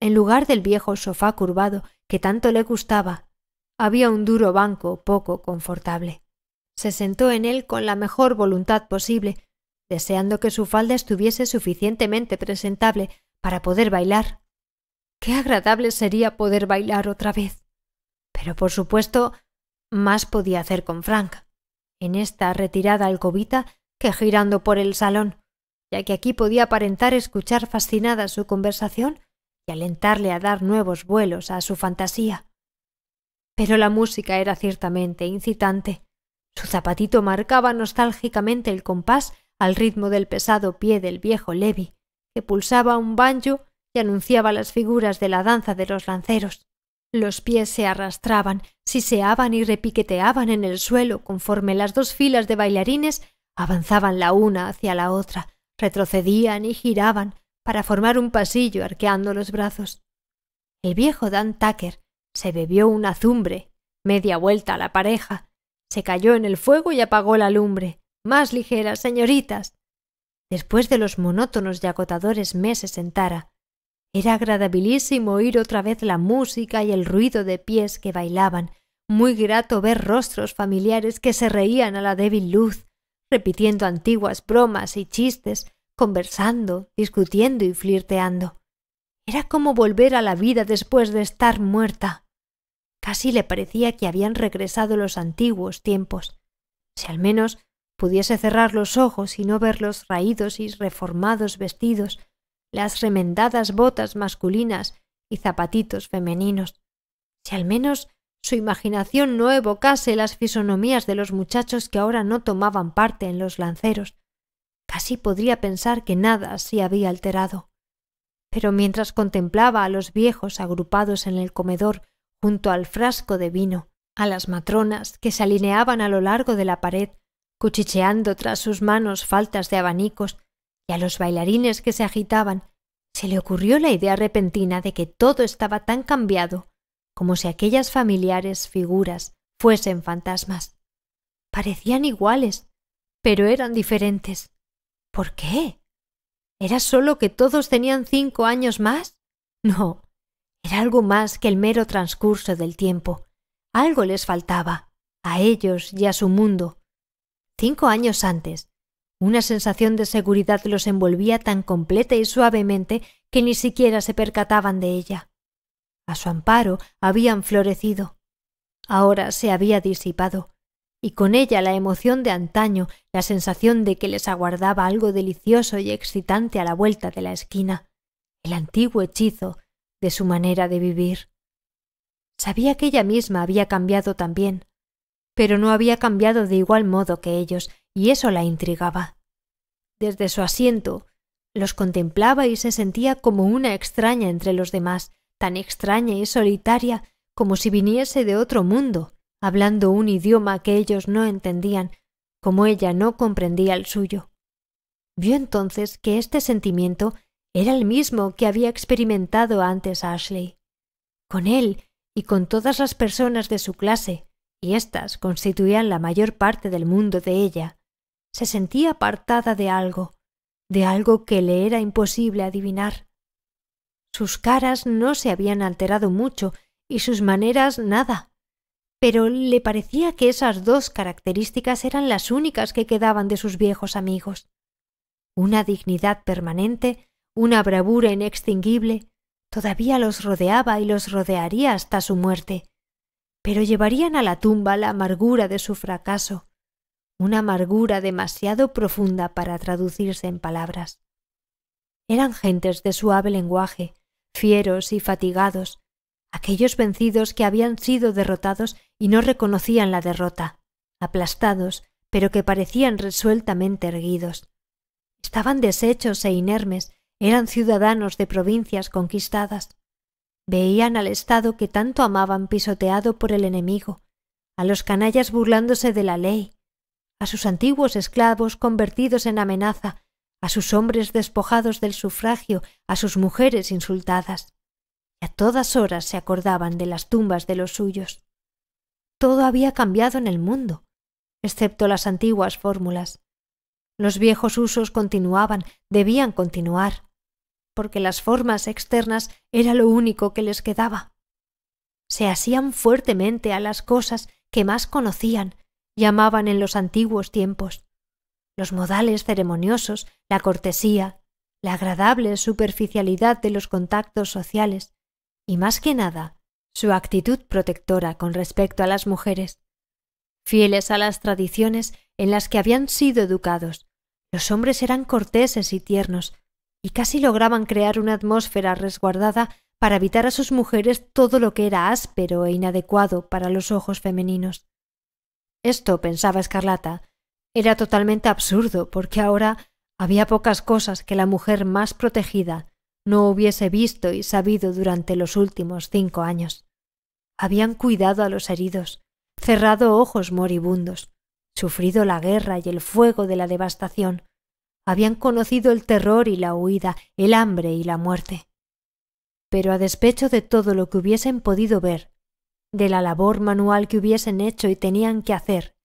En lugar del viejo sofá curvado que tanto le gustaba, había un duro banco poco confortable. Se sentó en él con la mejor voluntad posible, deseando que su falda estuviese suficientemente presentable para poder bailar. Qué agradable sería poder bailar otra vez. Pero por supuesto, más podía hacer con Frank, en esta retirada alcobita que girando por el salón, ya que aquí podía aparentar escuchar fascinada su conversación y alentarle a dar nuevos vuelos a su fantasía. Pero la música era ciertamente incitante. Su zapatito marcaba nostálgicamente el compás al ritmo del pesado pie del viejo Levi, que pulsaba un banjo y anunciaba las figuras de la danza de los lanceros. Los pies se arrastraban, siseaban y repiqueteaban en el suelo conforme las dos filas de bailarines avanzaban la una hacia la otra, retrocedían y giraban, para formar un pasillo arqueando los brazos. El viejo Dan Tucker se bebió una azumbre, media vuelta a la pareja, se cayó en el fuego y apagó la lumbre. Más ligeras, señoritas. Después de los monótonos y agotadores meses en Tara, era agradabilísimo oír otra vez la música y el ruido de pies que bailaban, muy grato ver rostros familiares que se reían a la débil luz, repitiendo antiguas bromas y chistes conversando, discutiendo y flirteando. Era como volver a la vida después de estar muerta. Casi le parecía que habían regresado los antiguos tiempos. Si al menos pudiese cerrar los ojos y no ver los raídos y reformados vestidos, las remendadas botas masculinas y zapatitos femeninos. Si al menos su imaginación no evocase las fisonomías de los muchachos que ahora no tomaban parte en los lanceros, Casi podría pensar que nada se había alterado. Pero mientras contemplaba a los viejos agrupados en el comedor junto al frasco de vino, a las matronas que se alineaban a lo largo de la pared, cuchicheando tras sus manos faltas de abanicos, y a los bailarines que se agitaban, se le ocurrió la idea repentina de que todo estaba tan cambiado como si aquellas familiares figuras fuesen fantasmas. Parecían iguales, pero eran diferentes. ¿Por qué? ¿Era solo que todos tenían cinco años más? No, era algo más que el mero transcurso del tiempo. Algo les faltaba, a ellos y a su mundo. Cinco años antes, una sensación de seguridad los envolvía tan completa y suavemente que ni siquiera se percataban de ella. A su amparo habían florecido. Ahora se había disipado, y con ella la emoción de antaño, la sensación de que les aguardaba algo delicioso y excitante a la vuelta de la esquina, el antiguo hechizo de su manera de vivir. Sabía que ella misma había cambiado también, pero no había cambiado de igual modo que ellos, y eso la intrigaba. Desde su asiento, los contemplaba y se sentía como una extraña entre los demás, tan extraña y solitaria como si viniese de otro mundo, hablando un idioma que ellos no entendían, como ella no comprendía el suyo. Vio entonces que este sentimiento era el mismo que había experimentado antes Ashley. Con él y con todas las personas de su clase, y éstas constituían la mayor parte del mundo de ella, se sentía apartada de algo, de algo que le era imposible adivinar. Sus caras no se habían alterado mucho y sus maneras nada pero le parecía que esas dos características eran las únicas que quedaban de sus viejos amigos. Una dignidad permanente, una bravura inextinguible, todavía los rodeaba y los rodearía hasta su muerte, pero llevarían a la tumba la amargura de su fracaso, una amargura demasiado profunda para traducirse en palabras. Eran gentes de suave lenguaje, fieros y fatigados, aquellos vencidos que habían sido derrotados y no reconocían la derrota, aplastados, pero que parecían resueltamente erguidos. Estaban deshechos e inermes, eran ciudadanos de provincias conquistadas. Veían al Estado que tanto amaban pisoteado por el enemigo, a los canallas burlándose de la ley, a sus antiguos esclavos convertidos en amenaza, a sus hombres despojados del sufragio, a sus mujeres insultadas. Y a todas horas se acordaban de las tumbas de los suyos todo había cambiado en el mundo, excepto las antiguas fórmulas. Los viejos usos continuaban, debían continuar, porque las formas externas era lo único que les quedaba. Se hacían fuertemente a las cosas que más conocían, llamaban en los antiguos tiempos. Los modales ceremoniosos, la cortesía, la agradable superficialidad de los contactos sociales, y más que nada, su actitud protectora con respecto a las mujeres. Fieles a las tradiciones en las que habían sido educados, los hombres eran corteses y tiernos, y casi lograban crear una atmósfera resguardada para evitar a sus mujeres todo lo que era áspero e inadecuado para los ojos femeninos. Esto, pensaba Escarlata, era totalmente absurdo, porque ahora había pocas cosas que la mujer más protegida no hubiese visto y sabido durante los últimos cinco años habían cuidado a los heridos, cerrado ojos moribundos, sufrido la guerra y el fuego de la devastación, habían conocido el terror y la huida, el hambre y la muerte. Pero a despecho de todo lo que hubiesen podido ver, de la labor manual que hubiesen hecho y tenían que hacer,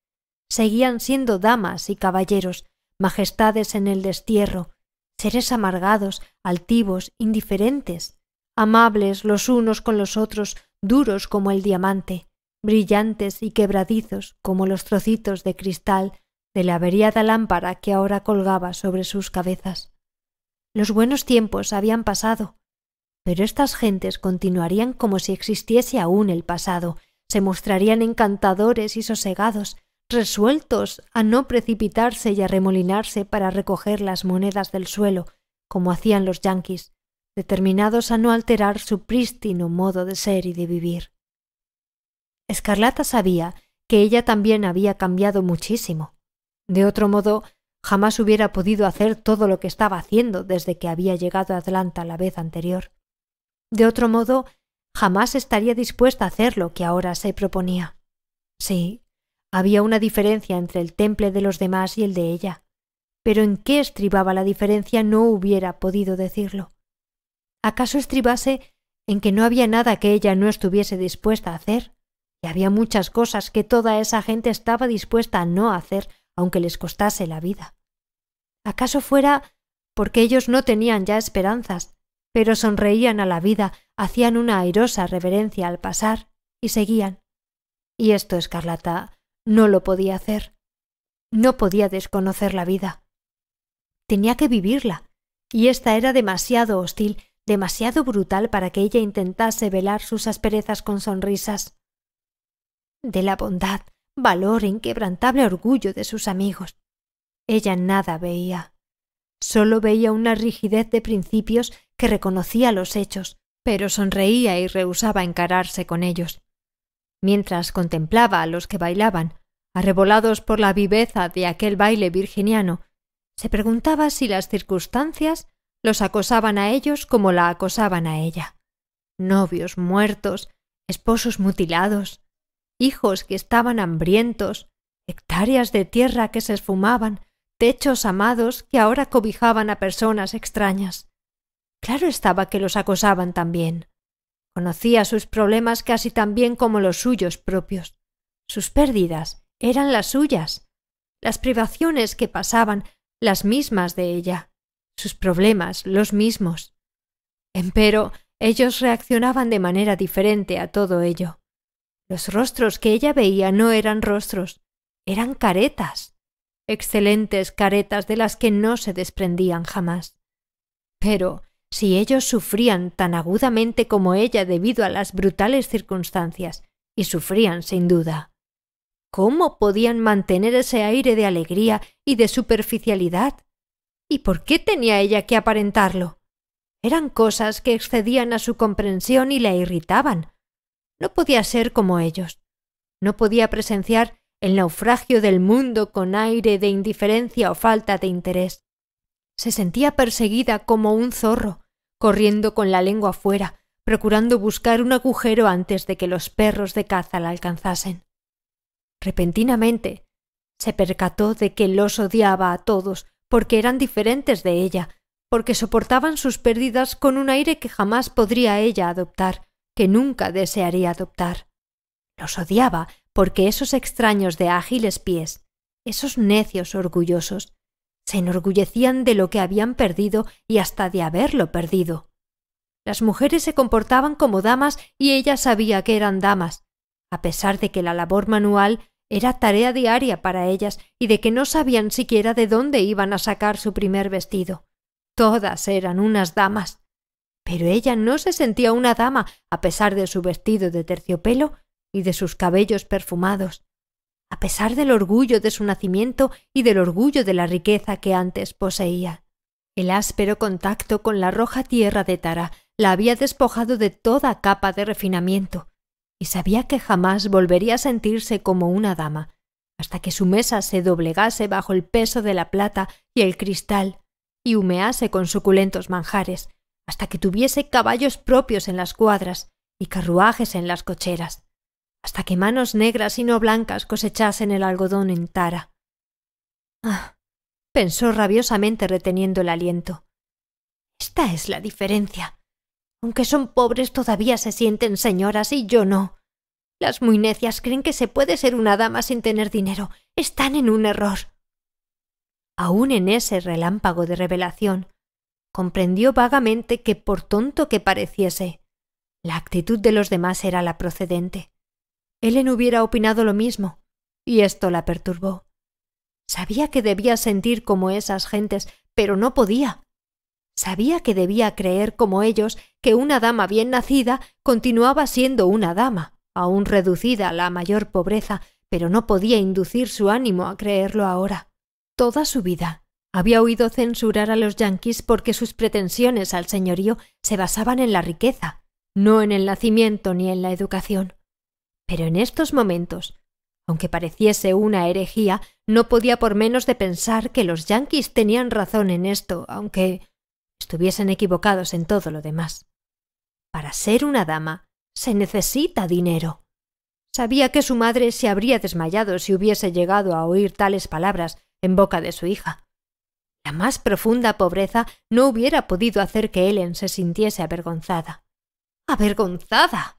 seguían siendo damas y caballeros, majestades en el destierro, seres amargados, altivos, indiferentes, amables los unos con los otros, duros como el diamante, brillantes y quebradizos como los trocitos de cristal de la averiada lámpara que ahora colgaba sobre sus cabezas. Los buenos tiempos habían pasado, pero estas gentes continuarían como si existiese aún el pasado, se mostrarían encantadores y sosegados, resueltos a no precipitarse y remolinarse para recoger las monedas del suelo, como hacían los yanquis, determinados a no alterar su prístino modo de ser y de vivir. Escarlata sabía que ella también había cambiado muchísimo. De otro modo, jamás hubiera podido hacer todo lo que estaba haciendo desde que había llegado a Atlanta la vez anterior. De otro modo, jamás estaría dispuesta a hacer lo que ahora se proponía. Sí, había una diferencia entre el temple de los demás y el de ella, pero en qué estribaba la diferencia no hubiera podido decirlo. ¿Acaso estribase en que no había nada que ella no estuviese dispuesta a hacer? Y había muchas cosas que toda esa gente estaba dispuesta a no hacer, aunque les costase la vida. ¿Acaso fuera porque ellos no tenían ya esperanzas, pero sonreían a la vida, hacían una airosa reverencia al pasar y seguían? Y esto Escarlata no lo podía hacer. No podía desconocer la vida. Tenía que vivirla, y esta era demasiado hostil, demasiado brutal para que ella intentase velar sus asperezas con sonrisas. De la bondad, valor e inquebrantable orgullo de sus amigos. Ella nada veía. Sólo veía una rigidez de principios que reconocía los hechos, pero sonreía y rehusaba encararse con ellos. Mientras contemplaba a los que bailaban, arrebolados por la viveza de aquel baile virginiano, se preguntaba si las circunstancias los acosaban a ellos como la acosaban a ella. Novios muertos, esposos mutilados, hijos que estaban hambrientos, hectáreas de tierra que se esfumaban, techos amados que ahora cobijaban a personas extrañas. Claro estaba que los acosaban también. Conocía sus problemas casi tan bien como los suyos propios. Sus pérdidas eran las suyas, las privaciones que pasaban las mismas de ella sus problemas los mismos. Empero, ellos reaccionaban de manera diferente a todo ello. Los rostros que ella veía no eran rostros, eran caretas, excelentes caretas de las que no se desprendían jamás. Pero, si ellos sufrían tan agudamente como ella debido a las brutales circunstancias, y sufrían sin duda, ¿cómo podían mantener ese aire de alegría y de superficialidad ¿Y por qué tenía ella que aparentarlo? Eran cosas que excedían a su comprensión y la irritaban. No podía ser como ellos. No podía presenciar el naufragio del mundo con aire de indiferencia o falta de interés. Se sentía perseguida como un zorro, corriendo con la lengua afuera, procurando buscar un agujero antes de que los perros de caza la alcanzasen. Repentinamente se percató de que los odiaba a todos porque eran diferentes de ella, porque soportaban sus pérdidas con un aire que jamás podría ella adoptar, que nunca desearía adoptar. Los odiaba porque esos extraños de ágiles pies, esos necios orgullosos, se enorgullecían de lo que habían perdido y hasta de haberlo perdido. Las mujeres se comportaban como damas y ella sabía que eran damas, a pesar de que la labor manual era tarea diaria para ellas y de que no sabían siquiera de dónde iban a sacar su primer vestido. Todas eran unas damas. Pero ella no se sentía una dama a pesar de su vestido de terciopelo y de sus cabellos perfumados, a pesar del orgullo de su nacimiento y del orgullo de la riqueza que antes poseía. El áspero contacto con la roja tierra de Tara la había despojado de toda capa de refinamiento, y sabía que jamás volvería a sentirse como una dama, hasta que su mesa se doblegase bajo el peso de la plata y el cristal, y humease con suculentos manjares, hasta que tuviese caballos propios en las cuadras y carruajes en las cocheras, hasta que manos negras y no blancas cosechasen el algodón en tara. Ah, pensó rabiosamente reteniendo el aliento. Esta es la diferencia. Aunque son pobres todavía se sienten señoras y yo no. Las muy necias creen que se puede ser una dama sin tener dinero. Están en un error. Aún en ese relámpago de revelación, comprendió vagamente que, por tonto que pareciese, la actitud de los demás era la procedente. Helen hubiera opinado lo mismo, y esto la perturbó. Sabía que debía sentir como esas gentes, pero no podía. Sabía que debía creer como ellos que una dama bien nacida continuaba siendo una dama, aún reducida a la mayor pobreza, pero no podía inducir su ánimo a creerlo ahora. Toda su vida había oído censurar a los yanquis porque sus pretensiones al señorío se basaban en la riqueza, no en el nacimiento ni en la educación. Pero en estos momentos, aunque pareciese una herejía, no podía por menos de pensar que los yanquis tenían razón en esto, aunque estuviesen equivocados en todo lo demás. Para ser una dama se necesita dinero. Sabía que su madre se habría desmayado si hubiese llegado a oír tales palabras en boca de su hija. La más profunda pobreza no hubiera podido hacer que Ellen se sintiese avergonzada. ¡Avergonzada!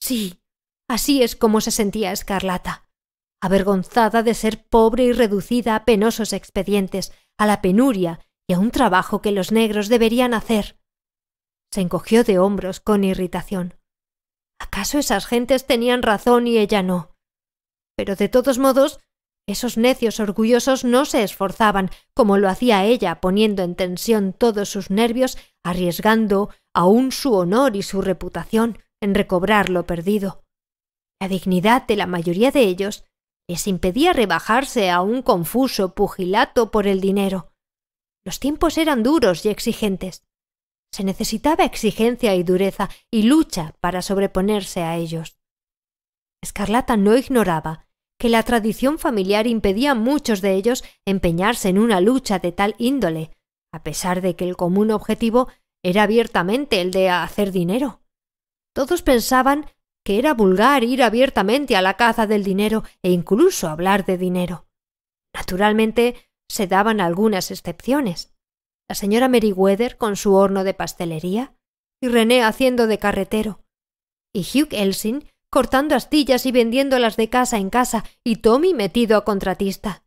Sí, así es como se sentía Escarlata. Avergonzada de ser pobre y reducida a penosos expedientes, a la penuria un trabajo que los negros deberían hacer. Se encogió de hombros con irritación. ¿Acaso esas gentes tenían razón y ella no? Pero de todos modos, esos necios orgullosos no se esforzaban como lo hacía ella, poniendo en tensión todos sus nervios, arriesgando aún su honor y su reputación en recobrar lo perdido. La dignidad de la mayoría de ellos les impedía rebajarse a un confuso pugilato por el dinero. Los tiempos eran duros y exigentes. Se necesitaba exigencia y dureza y lucha para sobreponerse a ellos. Escarlata no ignoraba que la tradición familiar impedía a muchos de ellos empeñarse en una lucha de tal índole, a pesar de que el común objetivo era abiertamente el de hacer dinero. Todos pensaban que era vulgar ir abiertamente a la caza del dinero e incluso hablar de dinero. Naturalmente, se daban algunas excepciones. La señora Meriwether con su horno de pastelería, y René haciendo de carretero, y Hugh Elsin cortando astillas y vendiéndolas de casa en casa, y Tommy metido a contratista,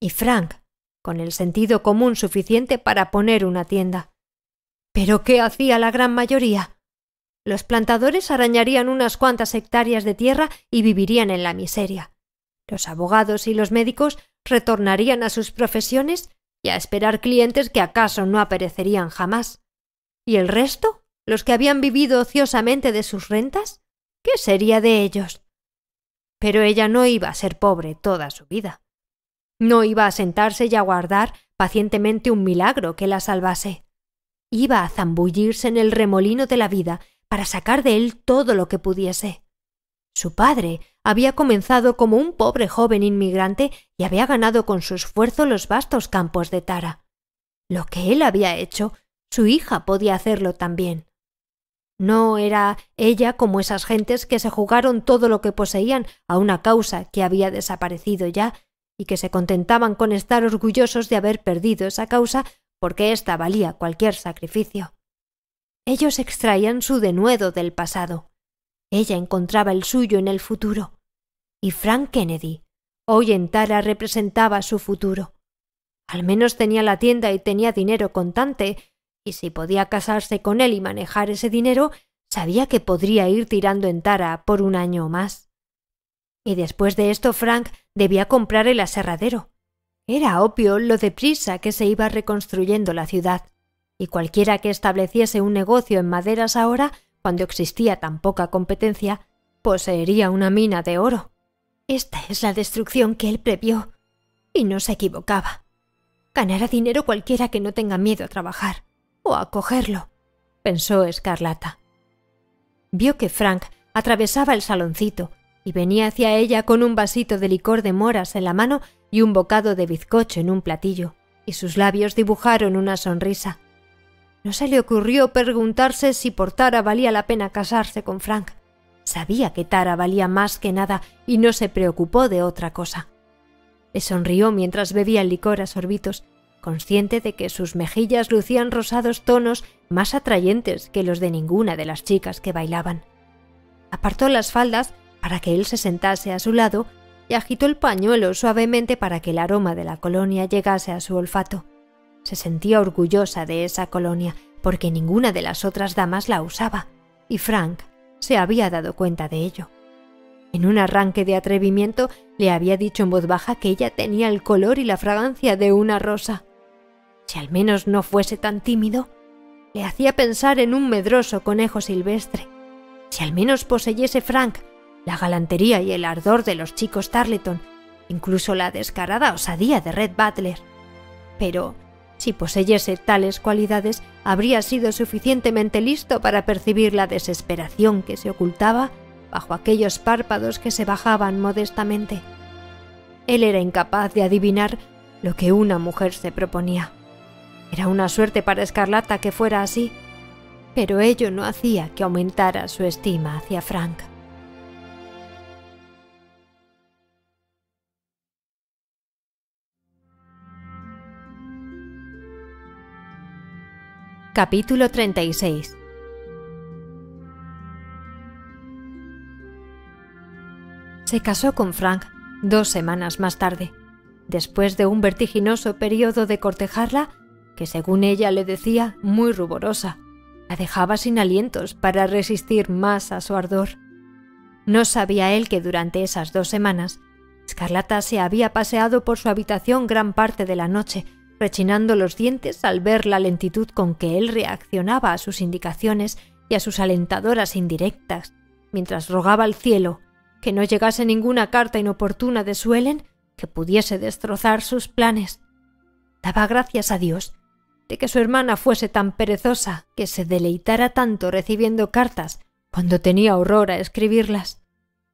y Frank, con el sentido común suficiente para poner una tienda. Pero ¿qué hacía la gran mayoría? Los plantadores arañarían unas cuantas hectáreas de tierra y vivirían en la miseria. Los abogados y los médicos retornarían a sus profesiones y a esperar clientes que acaso no aparecerían jamás. ¿Y el resto? ¿Los que habían vivido ociosamente de sus rentas? ¿Qué sería de ellos? Pero ella no iba a ser pobre toda su vida. No iba a sentarse y a guardar pacientemente un milagro que la salvase. Iba a zambullirse en el remolino de la vida para sacar de él todo lo que pudiese. Su padre había comenzado como un pobre joven inmigrante y había ganado con su esfuerzo los vastos campos de Tara. Lo que él había hecho, su hija podía hacerlo también. No era ella como esas gentes que se jugaron todo lo que poseían a una causa que había desaparecido ya y que se contentaban con estar orgullosos de haber perdido esa causa porque ésta valía cualquier sacrificio. Ellos extraían su denuedo del pasado, ella encontraba el suyo en el futuro. Y Frank Kennedy, hoy en Tara, representaba su futuro. Al menos tenía la tienda y tenía dinero contante, y si podía casarse con él y manejar ese dinero, sabía que podría ir tirando en Tara por un año o más. Y después de esto Frank debía comprar el aserradero. Era obvio lo deprisa que se iba reconstruyendo la ciudad, y cualquiera que estableciese un negocio en maderas ahora cuando existía tan poca competencia, poseería una mina de oro. Esta es la destrucción que él previó. Y no se equivocaba. Ganará dinero cualquiera que no tenga miedo a trabajar o a cogerlo, pensó Escarlata. Vio que Frank atravesaba el saloncito y venía hacia ella con un vasito de licor de moras en la mano y un bocado de bizcocho en un platillo, y sus labios dibujaron una sonrisa. No se le ocurrió preguntarse si por Tara valía la pena casarse con Frank. Sabía que Tara valía más que nada y no se preocupó de otra cosa. Le sonrió mientras bebía el licor a sorbitos, consciente de que sus mejillas lucían rosados tonos más atrayentes que los de ninguna de las chicas que bailaban. Apartó las faldas para que él se sentase a su lado y agitó el pañuelo suavemente para que el aroma de la colonia llegase a su olfato. Se sentía orgullosa de esa colonia porque ninguna de las otras damas la usaba, y Frank se había dado cuenta de ello. En un arranque de atrevimiento le había dicho en voz baja que ella tenía el color y la fragancia de una rosa. Si al menos no fuese tan tímido, le hacía pensar en un medroso conejo silvestre. Si al menos poseyese Frank la galantería y el ardor de los chicos Tarleton, incluso la descarada osadía de Red Butler. Pero si poseyese tales cualidades, habría sido suficientemente listo para percibir la desesperación que se ocultaba bajo aquellos párpados que se bajaban modestamente. Él era incapaz de adivinar lo que una mujer se proponía. Era una suerte para Escarlata que fuera así, pero ello no hacía que aumentara su estima hacia Frank. Capítulo 36 Se casó con Frank dos semanas más tarde, después de un vertiginoso periodo de cortejarla que, según ella le decía, muy ruborosa, la dejaba sin alientos para resistir más a su ardor. No sabía él que durante esas dos semanas, Escarlata se había paseado por su habitación gran parte de la noche, rechinando los dientes al ver la lentitud con que él reaccionaba a sus indicaciones y a sus alentadoras indirectas, mientras rogaba al cielo que no llegase ninguna carta inoportuna de Suelen que pudiese destrozar sus planes. Daba gracias a Dios de que su hermana fuese tan perezosa que se deleitara tanto recibiendo cartas cuando tenía horror a escribirlas.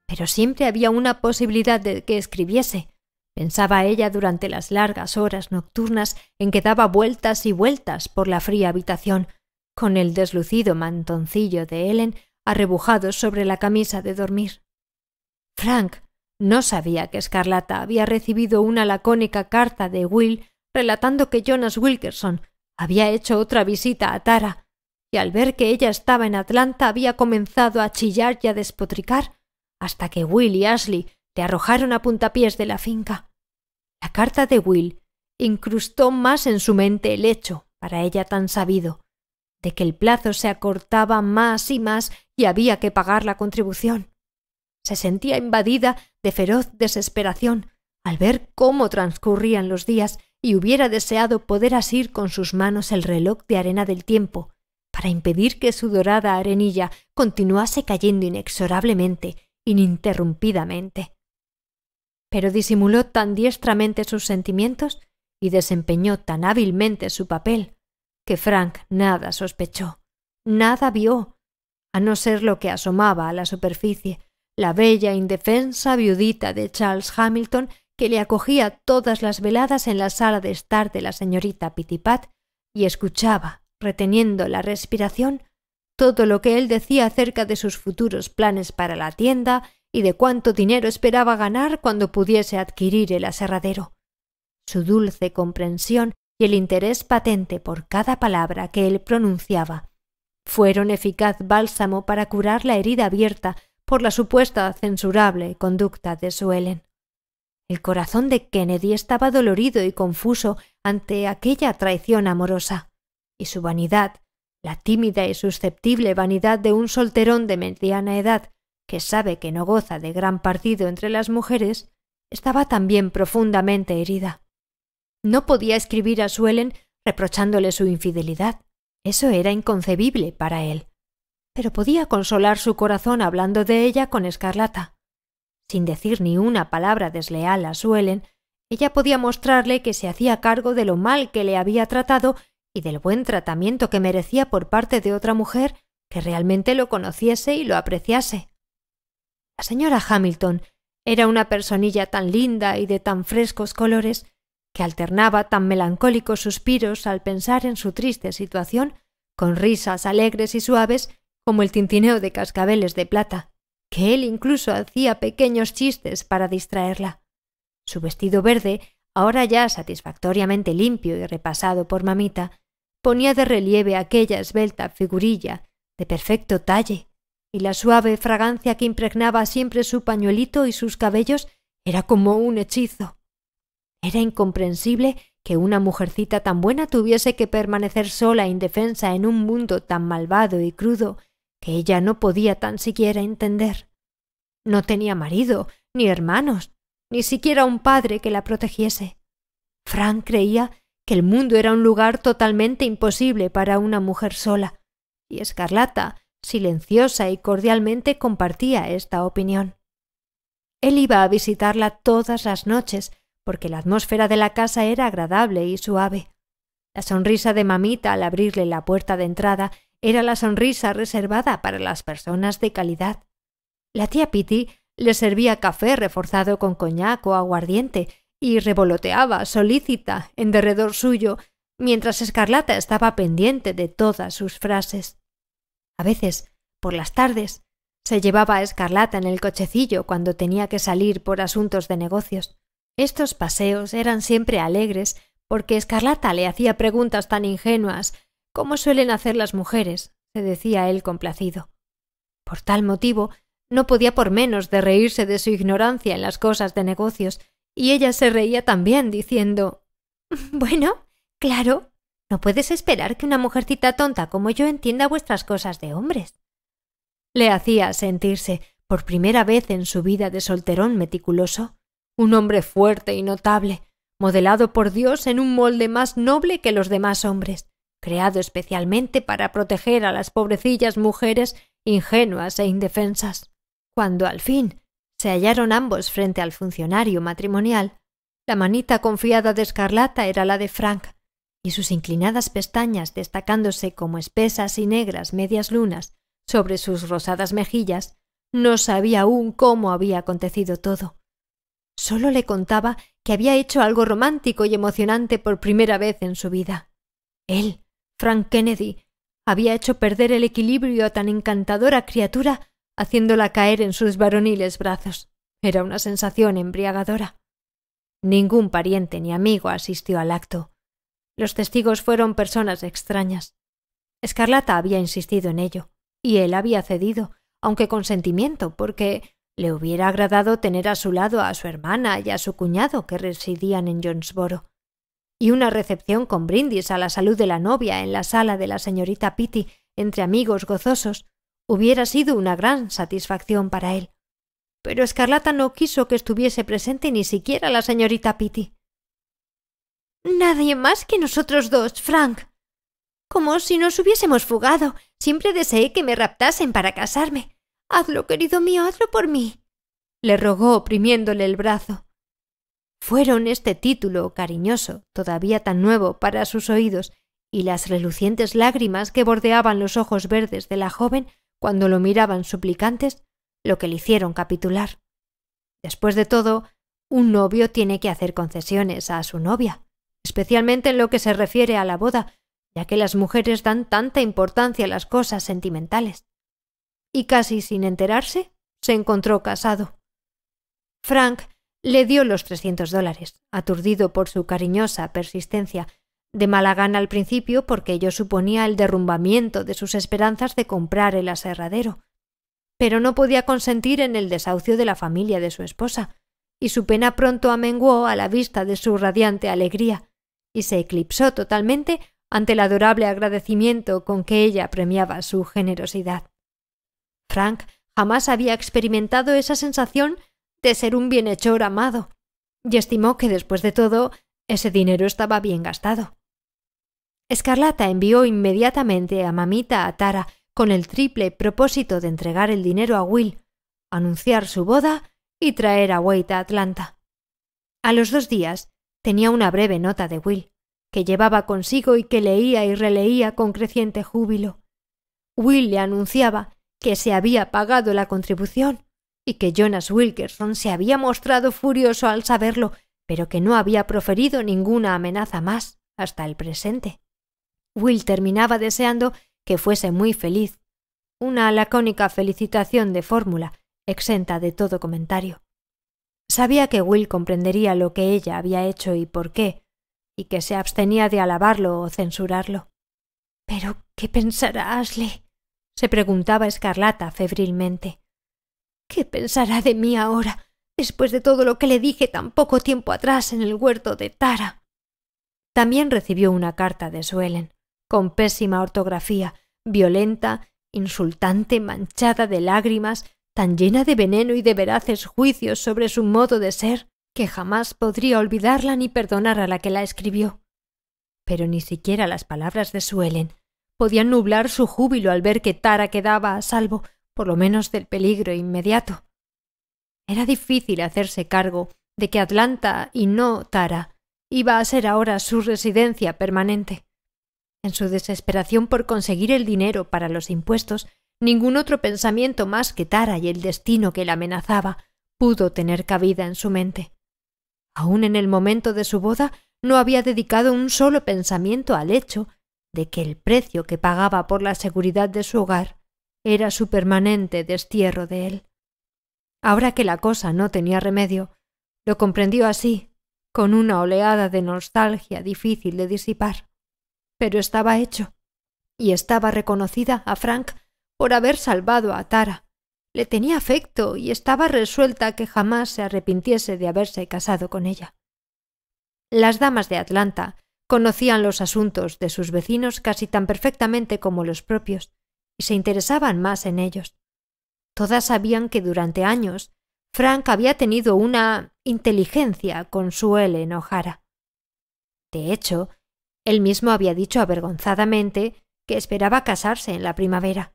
Pero siempre había una posibilidad de que escribiese, pensaba ella durante las largas horas nocturnas en que daba vueltas y vueltas por la fría habitación, con el deslucido mantoncillo de Helen arrebujado sobre la camisa de dormir. Frank no sabía que Escarlata había recibido una lacónica carta de Will relatando que Jonas Wilkerson había hecho otra visita a Tara, y al ver que ella estaba en Atlanta había comenzado a chillar y a despotricar, hasta que Will y Ashley te arrojaron a puntapiés de la finca. La carta de Will incrustó más en su mente el hecho, para ella tan sabido, de que el plazo se acortaba más y más y había que pagar la contribución. Se sentía invadida de feroz desesperación al ver cómo transcurrían los días y hubiera deseado poder asir con sus manos el reloj de arena del tiempo, para impedir que su dorada arenilla continuase cayendo inexorablemente, ininterrumpidamente pero disimuló tan diestramente sus sentimientos y desempeñó tan hábilmente su papel que Frank nada sospechó, nada vio, a no ser lo que asomaba a la superficie, la bella indefensa viudita de Charles Hamilton que le acogía todas las veladas en la sala de estar de la señorita Pitipat y escuchaba, reteniendo la respiración, todo lo que él decía acerca de sus futuros planes para la tienda y de cuánto dinero esperaba ganar cuando pudiese adquirir el aserradero. Su dulce comprensión y el interés patente por cada palabra que él pronunciaba fueron eficaz bálsamo para curar la herida abierta por la supuesta censurable conducta de Suelen. El corazón de Kennedy estaba dolorido y confuso ante aquella traición amorosa, y su vanidad, la tímida y susceptible vanidad de un solterón de mediana edad, que sabe que no goza de gran partido entre las mujeres, estaba también profundamente herida. No podía escribir a Suelen reprochándole su infidelidad. Eso era inconcebible para él. Pero podía consolar su corazón hablando de ella con Escarlata. Sin decir ni una palabra desleal a Suelen, ella podía mostrarle que se hacía cargo de lo mal que le había tratado y del buen tratamiento que merecía por parte de otra mujer que realmente lo conociese y lo apreciase. La señora Hamilton era una personilla tan linda y de tan frescos colores que alternaba tan melancólicos suspiros al pensar en su triste situación con risas alegres y suaves como el tintineo de cascabeles de plata, que él incluso hacía pequeños chistes para distraerla. Su vestido verde, ahora ya satisfactoriamente limpio y repasado por mamita, ponía de relieve aquella esbelta figurilla de perfecto talle, y la suave fragancia que impregnaba siempre su pañuelito y sus cabellos era como un hechizo. Era incomprensible que una mujercita tan buena tuviese que permanecer sola e indefensa en un mundo tan malvado y crudo que ella no podía tan siquiera entender. No tenía marido, ni hermanos, ni siquiera un padre que la protegiese. Frank creía que el mundo era un lugar totalmente imposible para una mujer sola, y Escarlata silenciosa y cordialmente compartía esta opinión. Él iba a visitarla todas las noches, porque la atmósfera de la casa era agradable y suave. La sonrisa de mamita al abrirle la puerta de entrada era la sonrisa reservada para las personas de calidad. La tía Piti le servía café reforzado con coñac o aguardiente y revoloteaba solícita en derredor suyo mientras Escarlata estaba pendiente de todas sus frases. A veces, por las tardes, se llevaba a Escarlata en el cochecillo cuando tenía que salir por asuntos de negocios. Estos paseos eran siempre alegres porque Escarlata le hacía preguntas tan ingenuas como suelen hacer las mujeres, se decía él complacido. Por tal motivo, no podía por menos de reírse de su ignorancia en las cosas de negocios, y ella se reía también, diciendo Bueno, claro, no puedes esperar que una mujercita tonta como yo entienda vuestras cosas de hombres. Le hacía sentirse, por primera vez en su vida de solterón meticuloso, un hombre fuerte y notable, modelado por Dios en un molde más noble que los demás hombres, creado especialmente para proteger a las pobrecillas mujeres ingenuas e indefensas. Cuando al fin se hallaron ambos frente al funcionario matrimonial, la manita confiada de Escarlata era la de Frank, y sus inclinadas pestañas destacándose como espesas y negras medias lunas sobre sus rosadas mejillas, no sabía aún cómo había acontecido todo. Solo le contaba que había hecho algo romántico y emocionante por primera vez en su vida. Él, Frank Kennedy, había hecho perder el equilibrio a tan encantadora criatura, haciéndola caer en sus varoniles brazos. Era una sensación embriagadora. Ningún pariente ni amigo asistió al acto. Los testigos fueron personas extrañas. Escarlata había insistido en ello, y él había cedido, aunque con sentimiento, porque le hubiera agradado tener a su lado a su hermana y a su cuñado que residían en Jonesboro. Y una recepción con brindis a la salud de la novia en la sala de la señorita Pitty entre amigos gozosos hubiera sido una gran satisfacción para él. Pero Escarlata no quiso que estuviese presente ni siquiera la señorita Pitti. Nadie más que nosotros dos, Frank. Como si nos hubiésemos fugado. Siempre deseé que me raptasen para casarme. Hazlo, querido mío, hazlo por mí. Le rogó oprimiéndole el brazo. Fueron este título cariñoso, todavía tan nuevo para sus oídos, y las relucientes lágrimas que bordeaban los ojos verdes de la joven cuando lo miraban suplicantes, lo que le hicieron capitular. Después de todo, un novio tiene que hacer concesiones a su novia especialmente en lo que se refiere a la boda, ya que las mujeres dan tanta importancia a las cosas sentimentales. Y casi sin enterarse, se encontró casado. Frank le dio los trescientos dólares, aturdido por su cariñosa persistencia, de mala gana al principio porque ello suponía el derrumbamiento de sus esperanzas de comprar el aserradero. Pero no podía consentir en el desahucio de la familia de su esposa, y su pena pronto amenguó a la vista de su radiante alegría y se eclipsó totalmente ante el adorable agradecimiento con que ella premiaba su generosidad. Frank jamás había experimentado esa sensación de ser un bienhechor amado, y estimó que después de todo ese dinero estaba bien gastado. Escarlata envió inmediatamente a mamita a Tara con el triple propósito de entregar el dinero a Will, anunciar su boda y traer a Wade a Atlanta. A los dos días, Tenía una breve nota de Will, que llevaba consigo y que leía y releía con creciente júbilo. Will le anunciaba que se había pagado la contribución y que Jonas Wilkerson se había mostrado furioso al saberlo, pero que no había proferido ninguna amenaza más hasta el presente. Will terminaba deseando que fuese muy feliz, una lacónica felicitación de fórmula, exenta de todo comentario. Sabía que Will comprendería lo que ella había hecho y por qué, y que se abstenía de alabarlo o censurarlo. Pero, ¿qué pensará Ashley? se preguntaba Escarlata febrilmente. ¿Qué pensará de mí ahora, después de todo lo que le dije tan poco tiempo atrás en el huerto de Tara? También recibió una carta de Suelen, con pésima ortografía, violenta, insultante, manchada de lágrimas, tan llena de veneno y de veraces juicios sobre su modo de ser, que jamás podría olvidarla ni perdonar a la que la escribió. Pero ni siquiera las palabras de Suelen podían nublar su júbilo al ver que Tara quedaba a salvo, por lo menos del peligro inmediato. Era difícil hacerse cargo de que Atlanta y no Tara iba a ser ahora su residencia permanente. En su desesperación por conseguir el dinero para los impuestos, Ningún otro pensamiento más que Tara y el destino que la amenazaba pudo tener cabida en su mente. Aún en el momento de su boda no había dedicado un solo pensamiento al hecho de que el precio que pagaba por la seguridad de su hogar era su permanente destierro de él. Ahora que la cosa no tenía remedio, lo comprendió así, con una oleada de nostalgia difícil de disipar. Pero estaba hecho, y estaba reconocida a Frank por haber salvado a Tara. Le tenía afecto y estaba resuelta que jamás se arrepintiese de haberse casado con ella. Las damas de Atlanta conocían los asuntos de sus vecinos casi tan perfectamente como los propios, y se interesaban más en ellos. Todas sabían que durante años Frank había tenido una inteligencia con su enojara De hecho, él mismo había dicho avergonzadamente que esperaba casarse en la primavera.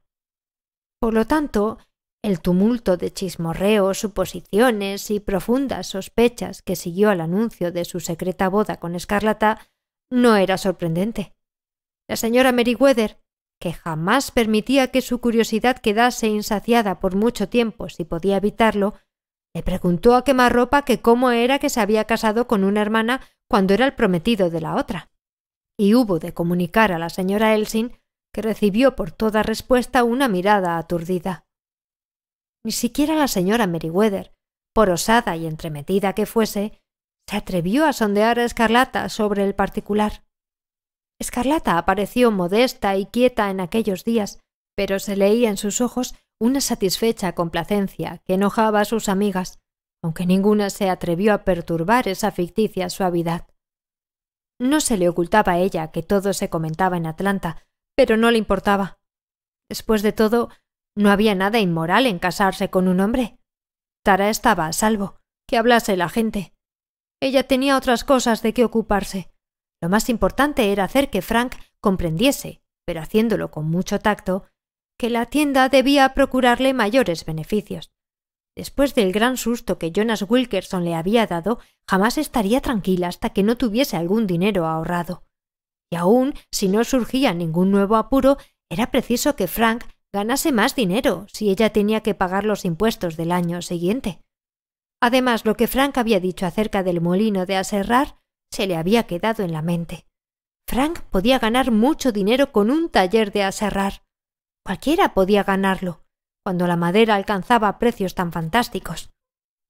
Por lo tanto, el tumulto de chismorreos, suposiciones y profundas sospechas que siguió al anuncio de su secreta boda con Escarlata no era sorprendente. La señora Meriwether, que jamás permitía que su curiosidad quedase insaciada por mucho tiempo si podía evitarlo, le preguntó a quemarropa que cómo era que se había casado con una hermana cuando era el prometido de la otra. Y hubo de comunicar a la señora Elsin que recibió por toda respuesta una mirada aturdida. Ni siquiera la señora Meriwether, por osada y entremetida que fuese, se atrevió a sondear a Escarlata sobre el particular. Escarlata apareció modesta y quieta en aquellos días, pero se leía en sus ojos una satisfecha complacencia que enojaba a sus amigas, aunque ninguna se atrevió a perturbar esa ficticia suavidad. No se le ocultaba a ella que todo se comentaba en Atlanta, pero no le importaba. Después de todo, no había nada inmoral en casarse con un hombre. Tara estaba a salvo, que hablase la gente. Ella tenía otras cosas de qué ocuparse. Lo más importante era hacer que Frank comprendiese, pero haciéndolo con mucho tacto, que la tienda debía procurarle mayores beneficios. Después del gran susto que Jonas Wilkerson le había dado, jamás estaría tranquila hasta que no tuviese algún dinero ahorrado y aún si no surgía ningún nuevo apuro, era preciso que Frank ganase más dinero si ella tenía que pagar los impuestos del año siguiente. Además, lo que Frank había dicho acerca del molino de aserrar se le había quedado en la mente. Frank podía ganar mucho dinero con un taller de aserrar. Cualquiera podía ganarlo, cuando la madera alcanzaba precios tan fantásticos.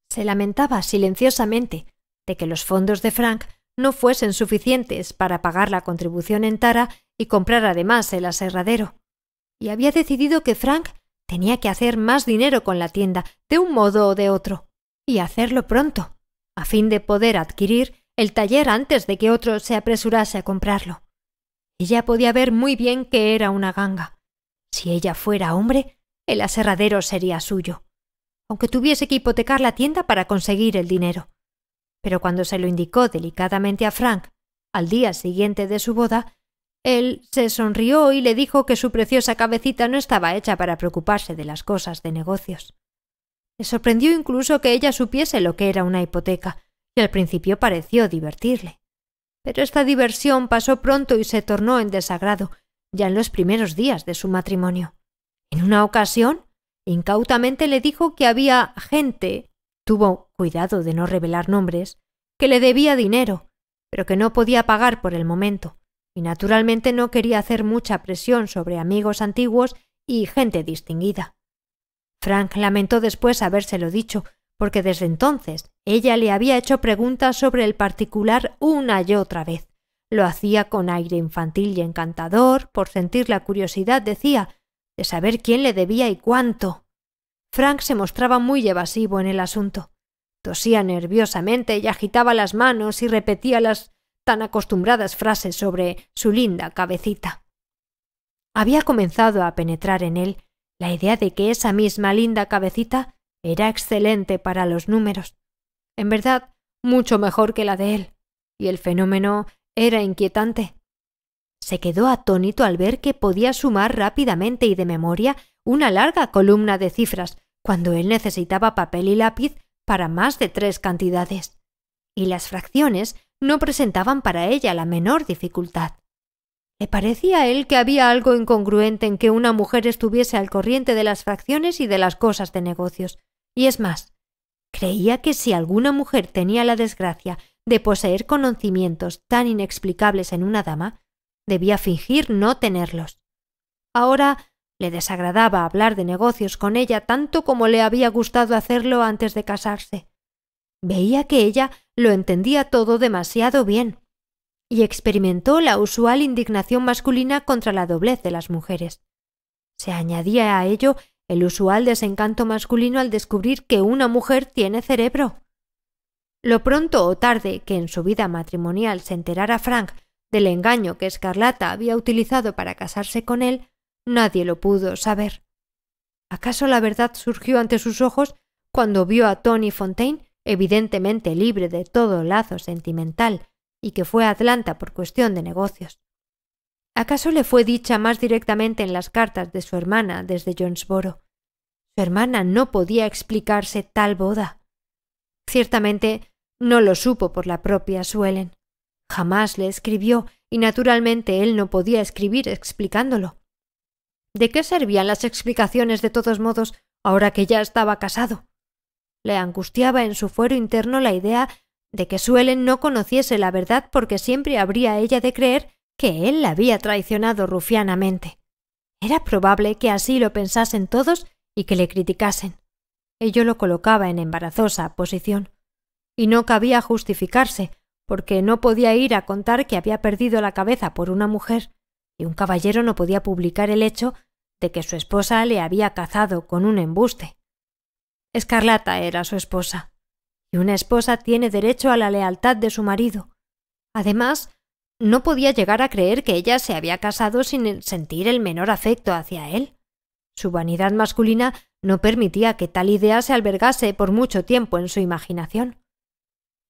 Se lamentaba silenciosamente de que los fondos de Frank no fuesen suficientes para pagar la contribución en tara y comprar además el aserradero. Y había decidido que Frank tenía que hacer más dinero con la tienda, de un modo o de otro, y hacerlo pronto, a fin de poder adquirir el taller antes de que otro se apresurase a comprarlo. Ella podía ver muy bien que era una ganga. Si ella fuera hombre, el aserradero sería suyo, aunque tuviese que hipotecar la tienda para conseguir el dinero pero cuando se lo indicó delicadamente a Frank al día siguiente de su boda, él se sonrió y le dijo que su preciosa cabecita no estaba hecha para preocuparse de las cosas de negocios. Le sorprendió incluso que ella supiese lo que era una hipoteca, y al principio pareció divertirle. Pero esta diversión pasó pronto y se tornó en desagrado, ya en los primeros días de su matrimonio. En una ocasión, incautamente le dijo que había gente, tuvo cuidado de no revelar nombres, que le debía dinero, pero que no podía pagar por el momento, y naturalmente no quería hacer mucha presión sobre amigos antiguos y gente distinguida. Frank lamentó después habérselo dicho, porque desde entonces ella le había hecho preguntas sobre el particular una y otra vez. Lo hacía con aire infantil y encantador, por sentir la curiosidad, decía, de saber quién le debía y cuánto. Frank se mostraba muy evasivo en el asunto. Tosía nerviosamente y agitaba las manos y repetía las tan acostumbradas frases sobre su linda cabecita. Había comenzado a penetrar en él la idea de que esa misma linda cabecita era excelente para los números. En verdad, mucho mejor que la de él. Y el fenómeno era inquietante. Se quedó atónito al ver que podía sumar rápidamente y de memoria una larga columna de cifras, cuando él necesitaba papel y lápiz para más de tres cantidades, y las fracciones no presentaban para ella la menor dificultad. Le parecía a él que había algo incongruente en que una mujer estuviese al corriente de las fracciones y de las cosas de negocios, y es más, creía que si alguna mujer tenía la desgracia de poseer conocimientos tan inexplicables en una dama, debía fingir no tenerlos. Ahora le desagradaba hablar de negocios con ella tanto como le había gustado hacerlo antes de casarse. Veía que ella lo entendía todo demasiado bien y experimentó la usual indignación masculina contra la doblez de las mujeres. Se añadía a ello el usual desencanto masculino al descubrir que una mujer tiene cerebro. Lo pronto o tarde que en su vida matrimonial se enterara Frank del engaño que Escarlata había utilizado para casarse con él, Nadie lo pudo saber. ¿Acaso la verdad surgió ante sus ojos cuando vio a Tony Fontaine, evidentemente libre de todo lazo sentimental y que fue a Atlanta por cuestión de negocios? ¿Acaso le fue dicha más directamente en las cartas de su hermana desde Jonesboro? Su hermana no podía explicarse tal boda. Ciertamente no lo supo por la propia Suelen. Jamás le escribió y naturalmente él no podía escribir explicándolo. ¿De qué servían las explicaciones de todos modos ahora que ya estaba casado? Le angustiaba en su fuero interno la idea de que Suelen no conociese la verdad porque siempre habría ella de creer que él la había traicionado rufianamente. Era probable que así lo pensasen todos y que le criticasen. Ello lo colocaba en embarazosa posición. Y no cabía justificarse, porque no podía ir a contar que había perdido la cabeza por una mujer, y un caballero no podía publicar el hecho de que su esposa le había cazado con un embuste. Escarlata era su esposa, y una esposa tiene derecho a la lealtad de su marido. Además, no podía llegar a creer que ella se había casado sin sentir el menor afecto hacia él. Su vanidad masculina no permitía que tal idea se albergase por mucho tiempo en su imaginación.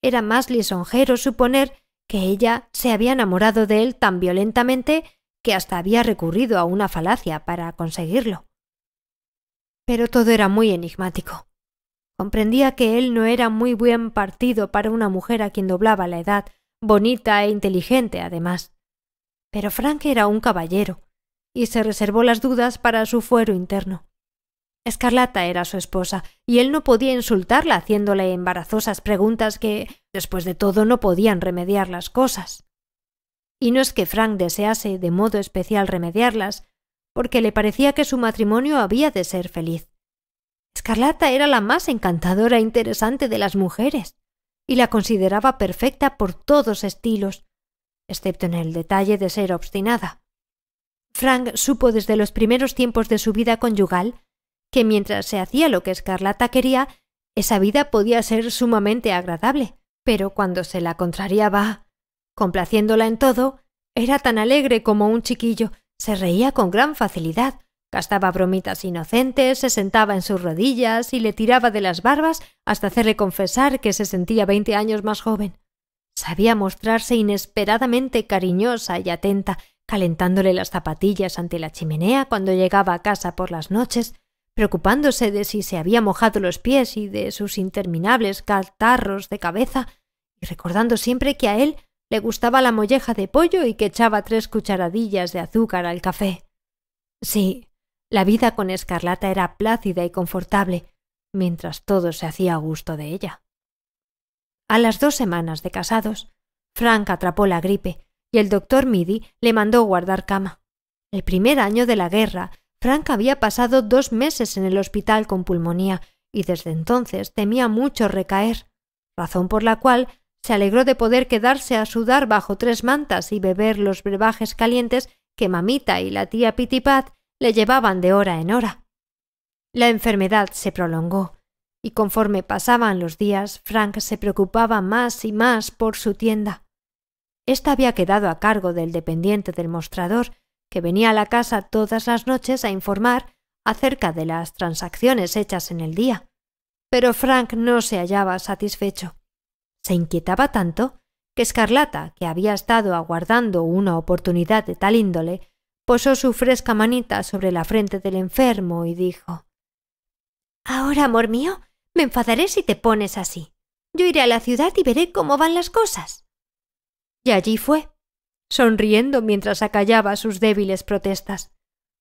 Era más lisonjero suponer que ella se había enamorado de él tan violentamente que hasta había recurrido a una falacia para conseguirlo. Pero todo era muy enigmático. Comprendía que él no era muy buen partido para una mujer a quien doblaba la edad, bonita e inteligente además. Pero Frank era un caballero, y se reservó las dudas para su fuero interno. Escarlata era su esposa, y él no podía insultarla haciéndole embarazosas preguntas que, después de todo, no podían remediar las cosas. Y no es que Frank desease de modo especial remediarlas, porque le parecía que su matrimonio había de ser feliz. Escarlata era la más encantadora e interesante de las mujeres, y la consideraba perfecta por todos estilos, excepto en el detalle de ser obstinada. Frank supo desde los primeros tiempos de su vida conyugal que mientras se hacía lo que Escarlata quería, esa vida podía ser sumamente agradable, pero cuando se la contrariaba, complaciéndola en todo, era tan alegre como un chiquillo, se reía con gran facilidad, gastaba bromitas inocentes, se sentaba en sus rodillas y le tiraba de las barbas hasta hacerle confesar que se sentía veinte años más joven. Sabía mostrarse inesperadamente cariñosa y atenta, calentándole las zapatillas ante la chimenea cuando llegaba a casa por las noches, preocupándose de si se había mojado los pies y de sus interminables catarros de cabeza, y recordando siempre que a él le gustaba la molleja de pollo y que echaba tres cucharadillas de azúcar al café. Sí, la vida con Escarlata era plácida y confortable, mientras todo se hacía a gusto de ella. A las dos semanas de casados, Frank atrapó la gripe y el doctor Midi le mandó guardar cama. El primer año de la guerra, Frank había pasado dos meses en el hospital con pulmonía y desde entonces temía mucho recaer, razón por la cual se alegró de poder quedarse a sudar bajo tres mantas y beber los brebajes calientes que mamita y la tía Pitipat le llevaban de hora en hora. La enfermedad se prolongó, y conforme pasaban los días, Frank se preocupaba más y más por su tienda. Esta había quedado a cargo del dependiente del mostrador, que venía a la casa todas las noches a informar acerca de las transacciones hechas en el día. Pero Frank no se hallaba satisfecho se inquietaba tanto que Escarlata, que había estado aguardando una oportunidad de tal índole, posó su fresca manita sobre la frente del enfermo y dijo Ahora, amor mío, me enfadaré si te pones así. Yo iré a la ciudad y veré cómo van las cosas. Y allí fue, sonriendo mientras acallaba sus débiles protestas.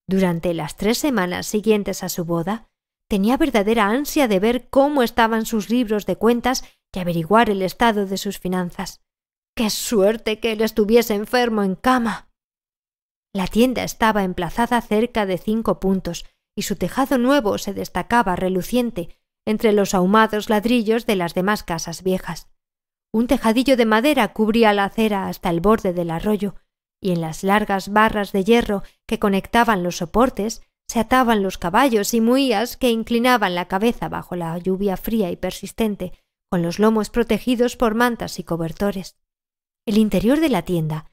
Durante las tres semanas siguientes a su boda, tenía verdadera ansia de ver cómo estaban sus libros de cuentas y averiguar el estado de sus finanzas. ¡Qué suerte que él estuviese enfermo en cama! La tienda estaba emplazada cerca de cinco puntos, y su tejado nuevo se destacaba reluciente entre los ahumados ladrillos de las demás casas viejas. Un tejadillo de madera cubría la acera hasta el borde del arroyo, y en las largas barras de hierro que conectaban los soportes se ataban los caballos y muías que inclinaban la cabeza bajo la lluvia fría y persistente, con los lomos protegidos por mantas y cobertores. El interior de la tienda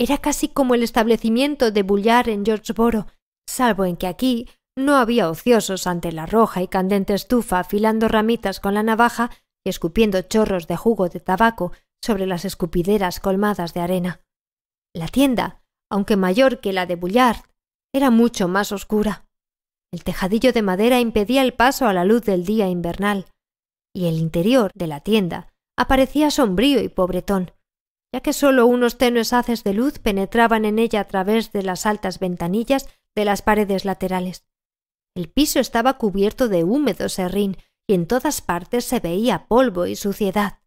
era casi como el establecimiento de Bullard en Georgeboro, salvo en que aquí no había ociosos ante la roja y candente estufa afilando ramitas con la navaja y escupiendo chorros de jugo de tabaco sobre las escupideras colmadas de arena. La tienda, aunque mayor que la de Bullard, era mucho más oscura. El tejadillo de madera impedía el paso a la luz del día invernal y el interior de la tienda aparecía sombrío y pobretón, ya que sólo unos tenues haces de luz penetraban en ella a través de las altas ventanillas de las paredes laterales. El piso estaba cubierto de húmedo serrín y en todas partes se veía polvo y suciedad.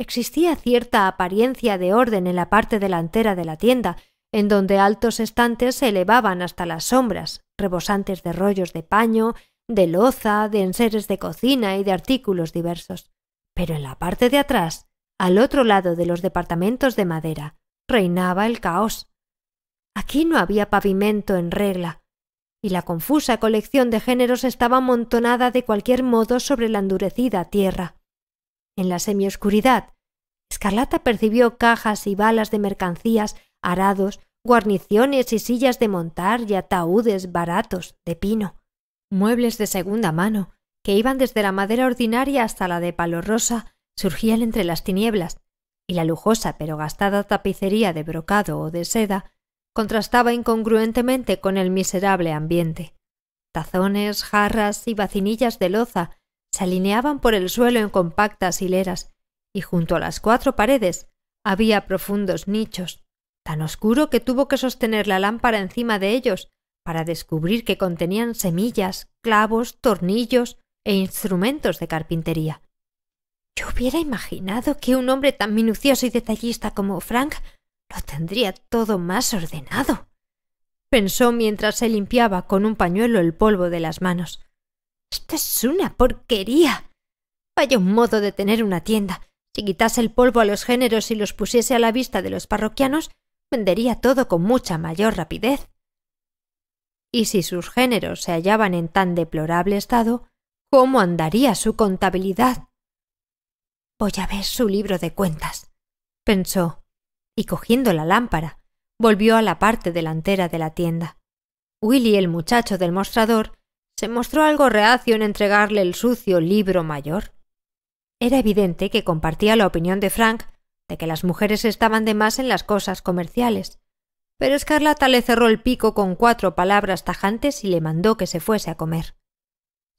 Existía cierta apariencia de orden en la parte delantera de la tienda, en donde altos estantes se elevaban hasta las sombras, rebosantes de rollos de paño, de loza, de enseres de cocina y de artículos diversos. Pero en la parte de atrás, al otro lado de los departamentos de madera, reinaba el caos. Aquí no había pavimento en regla, y la confusa colección de géneros estaba amontonada de cualquier modo sobre la endurecida tierra. En la semioscuridad, Escarlata percibió cajas y balas de mercancías, arados, guarniciones y sillas de montar y ataúdes baratos de pino muebles de segunda mano, que iban desde la madera ordinaria hasta la de palo rosa, surgían entre las tinieblas, y la lujosa pero gastada tapicería de brocado o de seda contrastaba incongruentemente con el miserable ambiente. Tazones, jarras y vacinillas de loza se alineaban por el suelo en compactas hileras, y junto a las cuatro paredes había profundos nichos, tan oscuro que tuvo que sostener la lámpara encima de ellos para descubrir que contenían semillas, clavos, tornillos e instrumentos de carpintería. Yo hubiera imaginado que un hombre tan minucioso y detallista como Frank lo tendría todo más ordenado, pensó mientras se limpiaba con un pañuelo el polvo de las manos. Esto es una porquería. Vaya un modo de tener una tienda. Si quitase el polvo a los géneros y los pusiese a la vista de los parroquianos, vendería todo con mucha mayor rapidez y si sus géneros se hallaban en tan deplorable estado, ¿cómo andaría su contabilidad? Voy a ver su libro de cuentas, pensó, y cogiendo la lámpara, volvió a la parte delantera de la tienda. Willy, el muchacho del mostrador, se mostró algo reacio en entregarle el sucio libro mayor. Era evidente que compartía la opinión de Frank de que las mujeres estaban de más en las cosas comerciales pero Escarlata le cerró el pico con cuatro palabras tajantes y le mandó que se fuese a comer.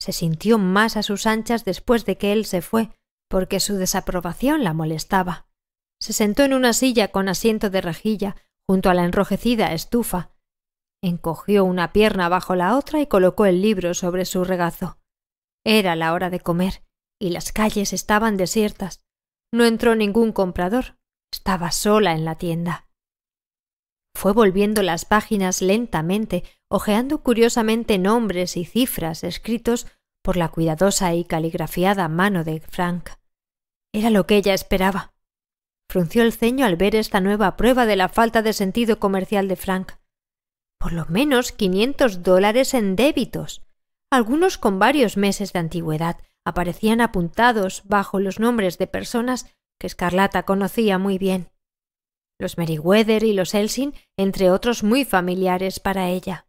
Se sintió más a sus anchas después de que él se fue, porque su desaprobación la molestaba. Se sentó en una silla con asiento de rejilla junto a la enrojecida estufa. Encogió una pierna bajo la otra y colocó el libro sobre su regazo. Era la hora de comer, y las calles estaban desiertas. No entró ningún comprador. Estaba sola en la tienda. Fue volviendo las páginas lentamente, ojeando curiosamente nombres y cifras escritos por la cuidadosa y caligrafiada mano de Frank. Era lo que ella esperaba. Frunció el ceño al ver esta nueva prueba de la falta de sentido comercial de Frank. Por lo menos quinientos dólares en débitos, algunos con varios meses de antigüedad, aparecían apuntados bajo los nombres de personas que Escarlata conocía muy bien los Meriwether y los Elsin, entre otros muy familiares para ella.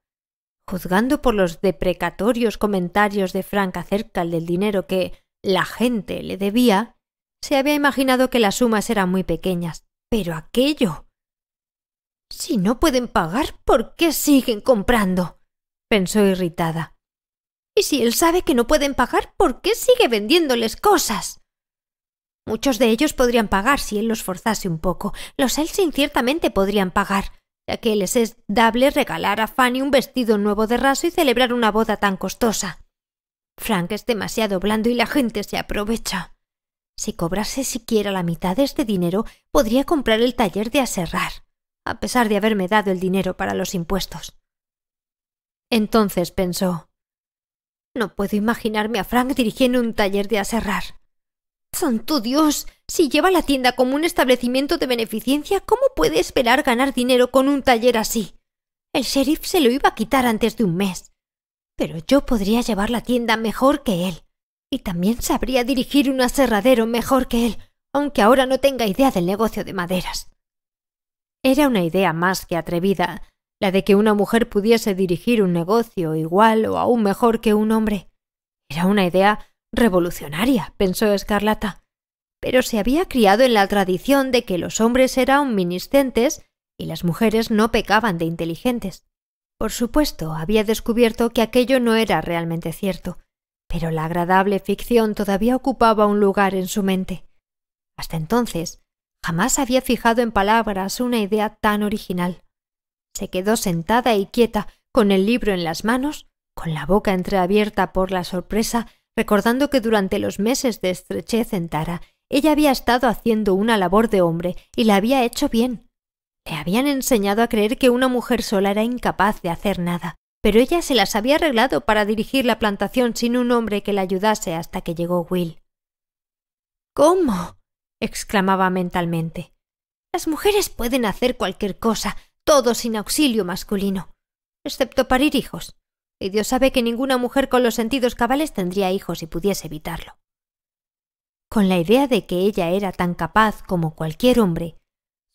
Juzgando por los deprecatorios comentarios de Frank acerca del dinero que la gente le debía, se había imaginado que las sumas eran muy pequeñas. Pero aquello. Si no pueden pagar, ¿por qué siguen comprando? pensó irritada. Y si él sabe que no pueden pagar, ¿por qué sigue vendiéndoles cosas? Muchos de ellos podrían pagar si él los forzase un poco. Los Elsin ciertamente podrían pagar, ya que les es dable regalar a Fanny un vestido nuevo de raso y celebrar una boda tan costosa. Frank es demasiado blando y la gente se aprovecha. Si cobrase siquiera la mitad de este dinero, podría comprar el taller de aserrar, a pesar de haberme dado el dinero para los impuestos. Entonces pensó No puedo imaginarme a Frank dirigiendo un taller de aserrar. Santo Dios, si lleva la tienda como un establecimiento de beneficencia, ¿cómo puede esperar ganar dinero con un taller así? El sheriff se lo iba a quitar antes de un mes. Pero yo podría llevar la tienda mejor que él. Y también sabría dirigir un aserradero mejor que él, aunque ahora no tenga idea del negocio de maderas. Era una idea más que atrevida, la de que una mujer pudiese dirigir un negocio igual o aún mejor que un hombre. Era una idea Revolucionaria, pensó Escarlata. Pero se había criado en la tradición de que los hombres eran omniscientes y las mujeres no pecaban de inteligentes. Por supuesto, había descubierto que aquello no era realmente cierto, pero la agradable ficción todavía ocupaba un lugar en su mente. Hasta entonces, jamás había fijado en palabras una idea tan original. Se quedó sentada y quieta, con el libro en las manos, con la boca entreabierta por la sorpresa recordando que durante los meses de estrechez en Tara ella había estado haciendo una labor de hombre y la había hecho bien. Le habían enseñado a creer que una mujer sola era incapaz de hacer nada, pero ella se las había arreglado para dirigir la plantación sin un hombre que la ayudase hasta que llegó Will. ¿Cómo? exclamaba mentalmente. Las mujeres pueden hacer cualquier cosa, todo sin auxilio masculino, excepto parir hijos. Y Dios sabe que ninguna mujer con los sentidos cabales tendría hijos si pudiese evitarlo. Con la idea de que ella era tan capaz como cualquier hombre,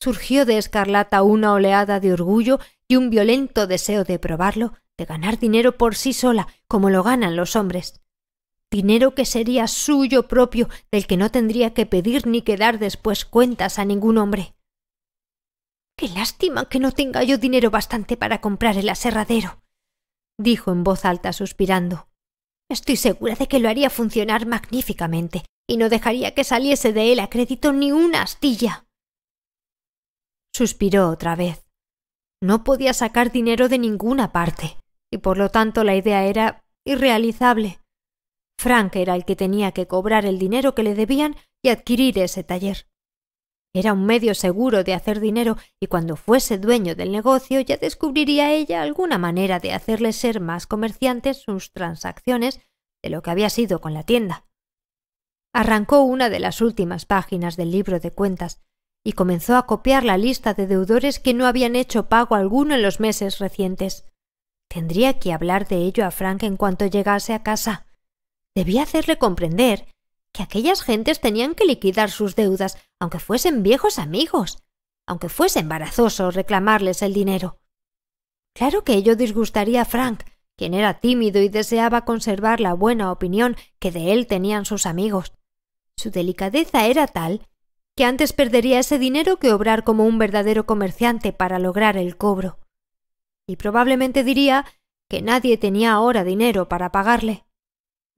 surgió de Escarlata una oleada de orgullo y un violento deseo de probarlo, de ganar dinero por sí sola, como lo ganan los hombres. Dinero que sería suyo propio, del que no tendría que pedir ni que dar después cuentas a ningún hombre. Qué lástima que no tenga yo dinero bastante para comprar el aserradero, dijo en voz alta suspirando. Estoy segura de que lo haría funcionar magníficamente, y no dejaría que saliese de él a crédito ni una astilla. Suspiró otra vez. No podía sacar dinero de ninguna parte, y por lo tanto la idea era irrealizable. Frank era el que tenía que cobrar el dinero que le debían y adquirir ese taller. Era un medio seguro de hacer dinero y cuando fuese dueño del negocio ya descubriría ella alguna manera de hacerle ser más comerciantes sus transacciones de lo que había sido con la tienda. Arrancó una de las últimas páginas del libro de cuentas y comenzó a copiar la lista de deudores que no habían hecho pago alguno en los meses recientes. Tendría que hablar de ello a Frank en cuanto llegase a casa. Debía hacerle comprender que aquellas gentes tenían que liquidar sus deudas, aunque fuesen viejos amigos, aunque fuese embarazoso reclamarles el dinero. Claro que ello disgustaría a Frank, quien era tímido y deseaba conservar la buena opinión que de él tenían sus amigos. Su delicadeza era tal que antes perdería ese dinero que obrar como un verdadero comerciante para lograr el cobro. Y probablemente diría que nadie tenía ahora dinero para pagarle.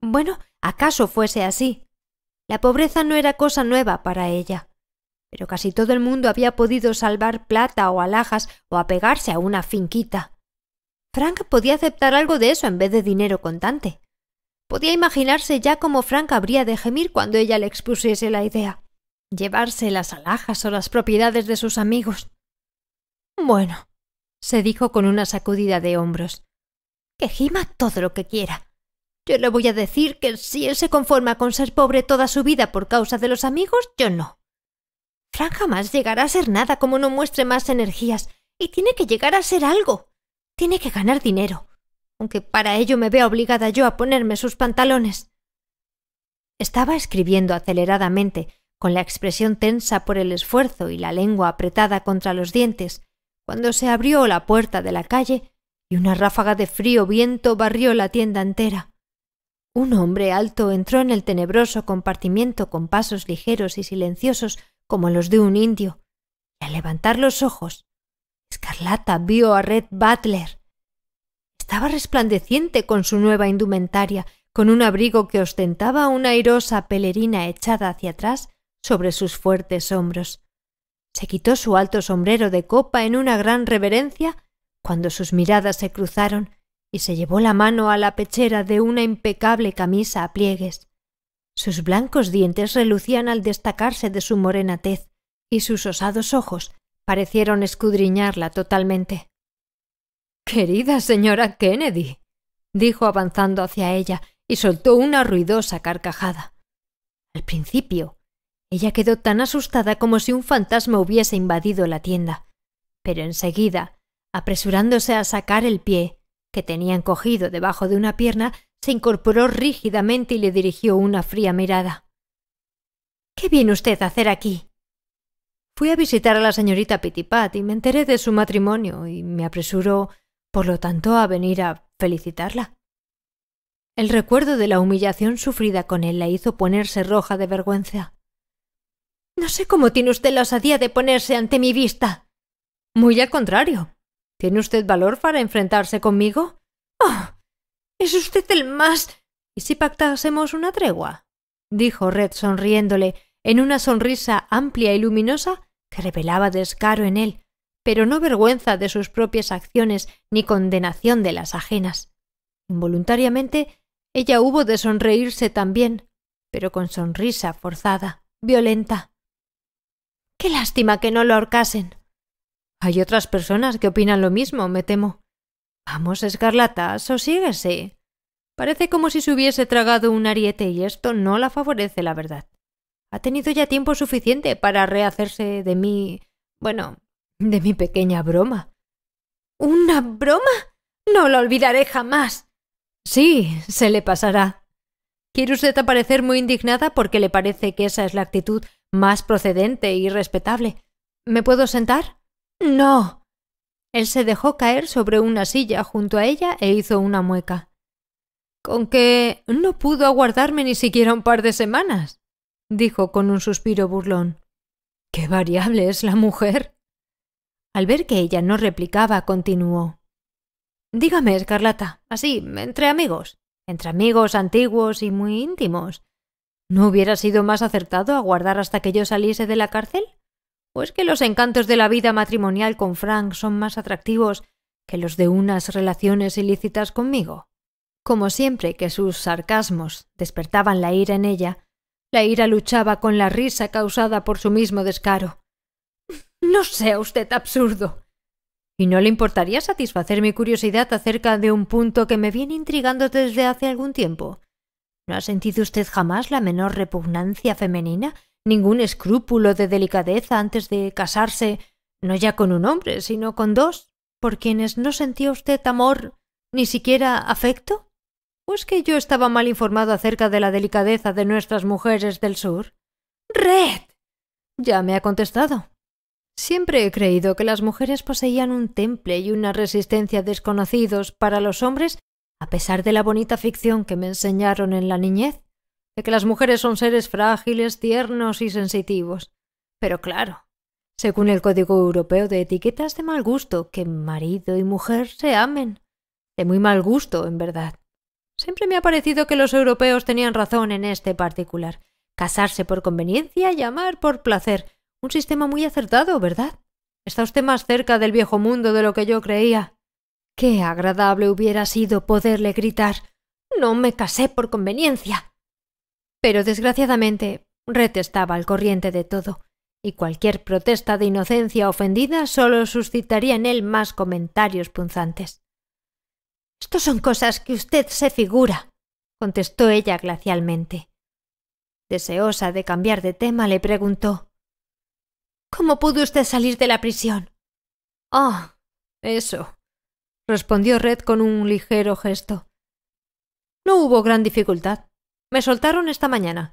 Bueno, acaso fuese así, la pobreza no era cosa nueva para ella, pero casi todo el mundo había podido salvar plata o alhajas o apegarse a una finquita. Frank podía aceptar algo de eso en vez de dinero contante. Podía imaginarse ya cómo Frank habría de gemir cuando ella le expusiese la idea. Llevarse las alhajas o las propiedades de sus amigos. Bueno, se dijo con una sacudida de hombros. Que gima todo lo que quiera. Yo le voy a decir que si él se conforma con ser pobre toda su vida por causa de los amigos, yo no. Fran jamás llegará a ser nada como no muestre más energías, y tiene que llegar a ser algo. Tiene que ganar dinero, aunque para ello me vea obligada yo a ponerme sus pantalones. Estaba escribiendo aceleradamente, con la expresión tensa por el esfuerzo y la lengua apretada contra los dientes, cuando se abrió la puerta de la calle y una ráfaga de frío viento barrió la tienda entera. Un hombre alto entró en el tenebroso compartimiento con pasos ligeros y silenciosos como los de un indio. Y al levantar los ojos, Escarlata vio a Red Butler. Estaba resplandeciente con su nueva indumentaria, con un abrigo que ostentaba una airosa pelerina echada hacia atrás sobre sus fuertes hombros. Se quitó su alto sombrero de copa en una gran reverencia cuando sus miradas se cruzaron y se llevó la mano a la pechera de una impecable camisa a pliegues. Sus blancos dientes relucían al destacarse de su morena tez, y sus osados ojos parecieron escudriñarla totalmente. Querida señora Kennedy, dijo avanzando hacia ella, y soltó una ruidosa carcajada. Al principio, ella quedó tan asustada como si un fantasma hubiese invadido la tienda, pero enseguida, apresurándose a sacar el pie, que tenía encogido debajo de una pierna, se incorporó rígidamente y le dirigió una fría mirada. ¿Qué viene usted a hacer aquí? Fui a visitar a la señorita Pitipat y me enteré de su matrimonio y me apresuró, por lo tanto, a venir a felicitarla. El recuerdo de la humillación sufrida con él la hizo ponerse roja de vergüenza. No sé cómo tiene usted la osadía de ponerse ante mi vista. Muy al contrario, ¿Tiene usted valor para enfrentarse conmigo? ¡Oh! Es usted el más. ¿Y si pactásemos una tregua? dijo Red sonriéndole, en una sonrisa amplia y luminosa que revelaba descaro en él, pero no vergüenza de sus propias acciones ni condenación de las ajenas. Involuntariamente ella hubo de sonreírse también, pero con sonrisa forzada, violenta. Qué lástima que no lo ahorcasen, hay otras personas que opinan lo mismo, me temo. Vamos, Escarlata, sosiéguese. Parece como si se hubiese tragado un ariete y esto no la favorece, la verdad. Ha tenido ya tiempo suficiente para rehacerse de mi... bueno, de mi pequeña broma. ¿Una broma? No la olvidaré jamás. Sí, se le pasará. Quiere usted aparecer muy indignada porque le parece que esa es la actitud más procedente y respetable. ¿Me puedo sentar? No. Él se dejó caer sobre una silla junto a ella e hizo una mueca. Con que no pudo aguardarme ni siquiera un par de semanas, dijo con un suspiro burlón. Qué variable es la mujer. Al ver que ella no replicaba, continuó. Dígame, Escarlata, así, entre amigos, entre amigos antiguos y muy íntimos, ¿no hubiera sido más acertado aguardar hasta que yo saliese de la cárcel? ¿O es pues que los encantos de la vida matrimonial con Frank son más atractivos que los de unas relaciones ilícitas conmigo? Como siempre que sus sarcasmos despertaban la ira en ella, la ira luchaba con la risa causada por su mismo descaro. No sea usted absurdo. ¿Y no le importaría satisfacer mi curiosidad acerca de un punto que me viene intrigando desde hace algún tiempo? ¿No ha sentido usted jamás la menor repugnancia femenina ningún escrúpulo de delicadeza antes de casarse, no ya con un hombre, sino con dos, por quienes no sentía usted amor, ni siquiera afecto? ¿O es que yo estaba mal informado acerca de la delicadeza de nuestras mujeres del sur? Red. Ya me ha contestado. Siempre he creído que las mujeres poseían un temple y una resistencia desconocidos para los hombres, a pesar de la bonita ficción que me enseñaron en la niñez de que las mujeres son seres frágiles, tiernos y sensitivos. Pero claro, según el Código Europeo de Etiquetas de mal gusto, que marido y mujer se amen. De muy mal gusto, en verdad. Siempre me ha parecido que los europeos tenían razón en este particular. Casarse por conveniencia y amar por placer. Un sistema muy acertado, ¿verdad? Está usted más cerca del viejo mundo de lo que yo creía. Qué agradable hubiera sido poderle gritar No me casé por conveniencia. Pero desgraciadamente, Red estaba al corriente de todo, y cualquier protesta de inocencia ofendida solo suscitaría en él más comentarios punzantes. Esto son cosas que usted se figura, contestó ella glacialmente. Deseosa de cambiar de tema, le preguntó ¿Cómo pudo usted salir de la prisión? Ah, eso, respondió Red con un ligero gesto. No hubo gran dificultad. Me soltaron esta mañana.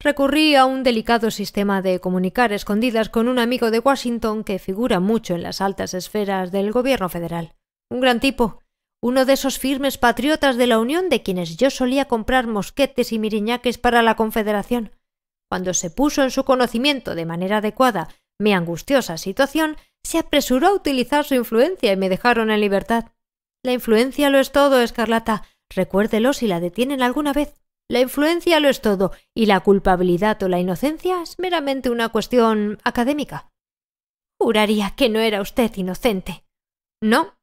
Recurrí a un delicado sistema de comunicar escondidas con un amigo de Washington que figura mucho en las altas esferas del gobierno federal. Un gran tipo, uno de esos firmes patriotas de la Unión de quienes yo solía comprar mosquetes y miriñaques para la Confederación. Cuando se puso en su conocimiento de manera adecuada mi angustiosa situación, se apresuró a utilizar su influencia y me dejaron en libertad. La influencia lo es todo, Escarlata. Recuérdelo si la detienen alguna vez. La influencia lo es todo y la culpabilidad o la inocencia es meramente una cuestión académica. Juraría que no era usted inocente. No.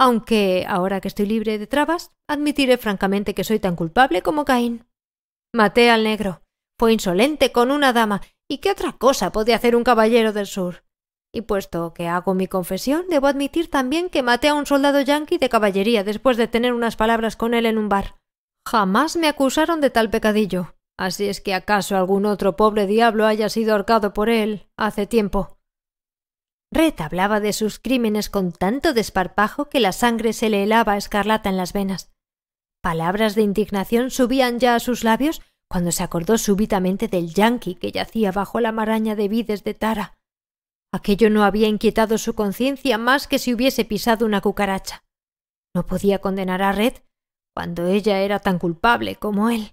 Aunque ahora que estoy libre de trabas, admitiré francamente que soy tan culpable como Caín. Maté al negro. Fue insolente con una dama. ¿Y qué otra cosa puede hacer un caballero del sur? Y puesto que hago mi confesión, debo admitir también que maté a un soldado yanqui de caballería después de tener unas palabras con él en un bar. Jamás me acusaron de tal pecadillo. Así es que acaso algún otro pobre diablo haya sido ahorcado por él hace tiempo. Red hablaba de sus crímenes con tanto desparpajo que la sangre se le helaba escarlata en las venas. Palabras de indignación subían ya a sus labios cuando se acordó súbitamente del yanqui que yacía bajo la maraña de vides de Tara. Aquello no había inquietado su conciencia más que si hubiese pisado una cucaracha. No podía condenar a Red cuando ella era tan culpable como él.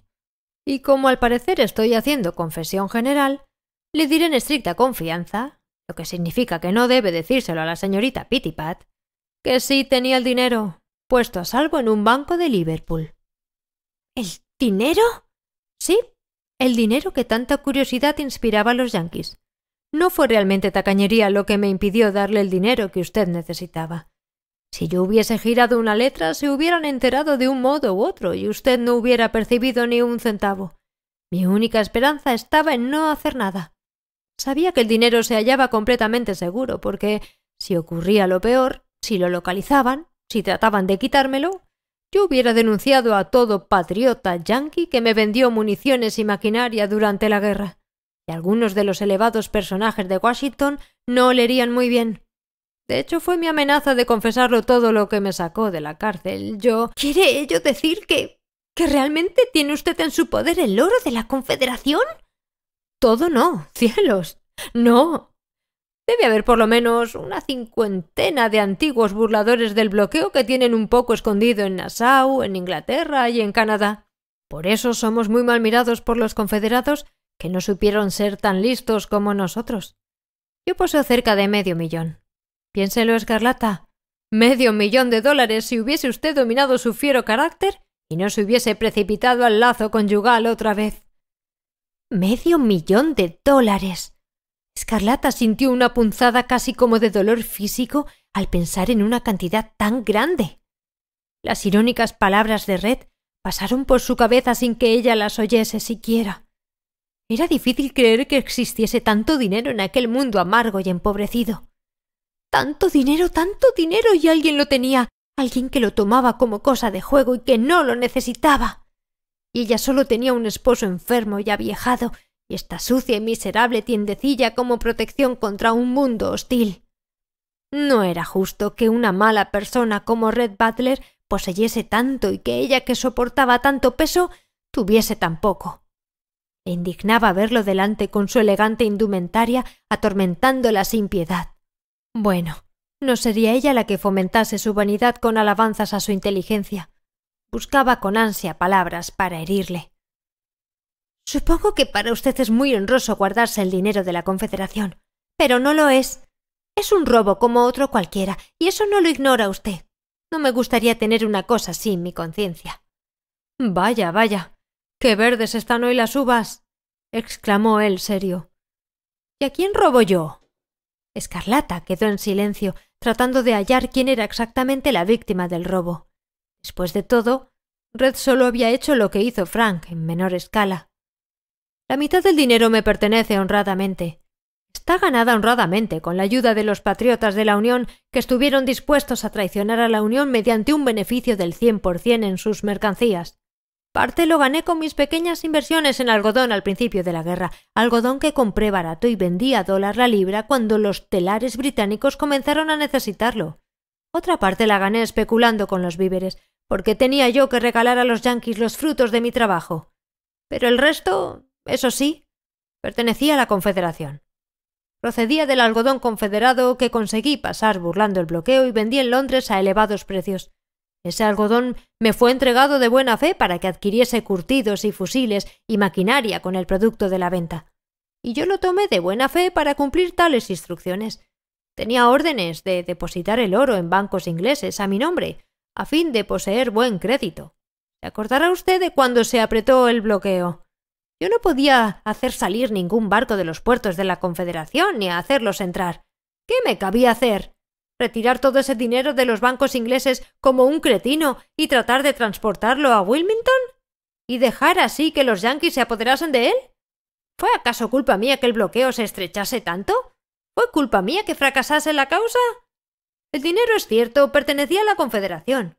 Y como al parecer estoy haciendo confesión general, le diré en estricta confianza, lo que significa que no debe decírselo a la señorita Pittipat, que sí tenía el dinero puesto a salvo en un banco de Liverpool. ¿El dinero? Sí, el dinero que tanta curiosidad inspiraba a los yanquis. No fue realmente tacañería lo que me impidió darle el dinero que usted necesitaba. Si yo hubiese girado una letra, se hubieran enterado de un modo u otro y usted no hubiera percibido ni un centavo. Mi única esperanza estaba en no hacer nada. Sabía que el dinero se hallaba completamente seguro, porque si ocurría lo peor, si lo localizaban, si trataban de quitármelo, yo hubiera denunciado a todo patriota yanqui que me vendió municiones y maquinaria durante la guerra. Y algunos de los elevados personajes de Washington no leerían muy bien. De hecho, fue mi amenaza de confesarlo todo lo que me sacó de la cárcel. Yo... ¿Quiere ello decir que... que realmente tiene usted en su poder el oro de la Confederación? Todo no, cielos. No. Debe haber por lo menos una cincuentena de antiguos burladores del bloqueo que tienen un poco escondido en Nassau, en Inglaterra y en Canadá. Por eso somos muy mal mirados por los confederados que no supieron ser tan listos como nosotros. Yo poseo cerca de medio millón. Piénselo, Escarlata. Medio millón de dólares si hubiese usted dominado su fiero carácter y no se hubiese precipitado al lazo conyugal otra vez. Medio millón de dólares. Escarlata sintió una punzada casi como de dolor físico al pensar en una cantidad tan grande. Las irónicas palabras de Red pasaron por su cabeza sin que ella las oyese siquiera. Era difícil creer que existiese tanto dinero en aquel mundo amargo y empobrecido. Tanto dinero, tanto dinero y alguien lo tenía, alguien que lo tomaba como cosa de juego y que no lo necesitaba. Y ella solo tenía un esposo enfermo y aviejado, y esta sucia y miserable tiendecilla como protección contra un mundo hostil. No era justo que una mala persona como Red Butler poseyese tanto y que ella que soportaba tanto peso tuviese tan poco. indignaba verlo delante con su elegante indumentaria atormentándola sin piedad. Bueno, no sería ella la que fomentase su vanidad con alabanzas a su inteligencia. Buscaba con ansia palabras para herirle. Supongo que para usted es muy honroso guardarse el dinero de la Confederación, pero no lo es. Es un robo como otro cualquiera, y eso no lo ignora usted. No me gustaría tener una cosa así en mi conciencia. Vaya, vaya. Qué verdes están hoy las uvas. exclamó él serio. ¿Y a quién robo yo? Escarlata quedó en silencio, tratando de hallar quién era exactamente la víctima del robo. Después de todo, Red solo había hecho lo que hizo Frank, en menor escala. La mitad del dinero me pertenece honradamente. Está ganada honradamente con la ayuda de los patriotas de la Unión que estuvieron dispuestos a traicionar a la Unión mediante un beneficio del cien en sus mercancías. Parte lo gané con mis pequeñas inversiones en algodón al principio de la guerra, algodón que compré barato y vendí a dólar la libra cuando los telares británicos comenzaron a necesitarlo. Otra parte la gané especulando con los víveres, porque tenía yo que regalar a los yanquis los frutos de mi trabajo. Pero el resto, eso sí, pertenecía a la Confederación. Procedía del algodón confederado que conseguí pasar burlando el bloqueo y vendí en Londres a elevados precios. Ese algodón me fue entregado de buena fe para que adquiriese curtidos y fusiles y maquinaria con el producto de la venta. Y yo lo tomé de buena fe para cumplir tales instrucciones. Tenía órdenes de depositar el oro en bancos ingleses a mi nombre, a fin de poseer buen crédito. ¿Se acordará usted de cuando se apretó el bloqueo? Yo no podía hacer salir ningún barco de los puertos de la Confederación ni hacerlos entrar. ¿Qué me cabía hacer? retirar todo ese dinero de los bancos ingleses como un cretino y tratar de transportarlo a Wilmington? ¿Y dejar así que los yankees se apoderasen de él? ¿Fue acaso culpa mía que el bloqueo se estrechase tanto? ¿Fue culpa mía que fracasase la causa? El dinero es cierto, pertenecía a la Confederación.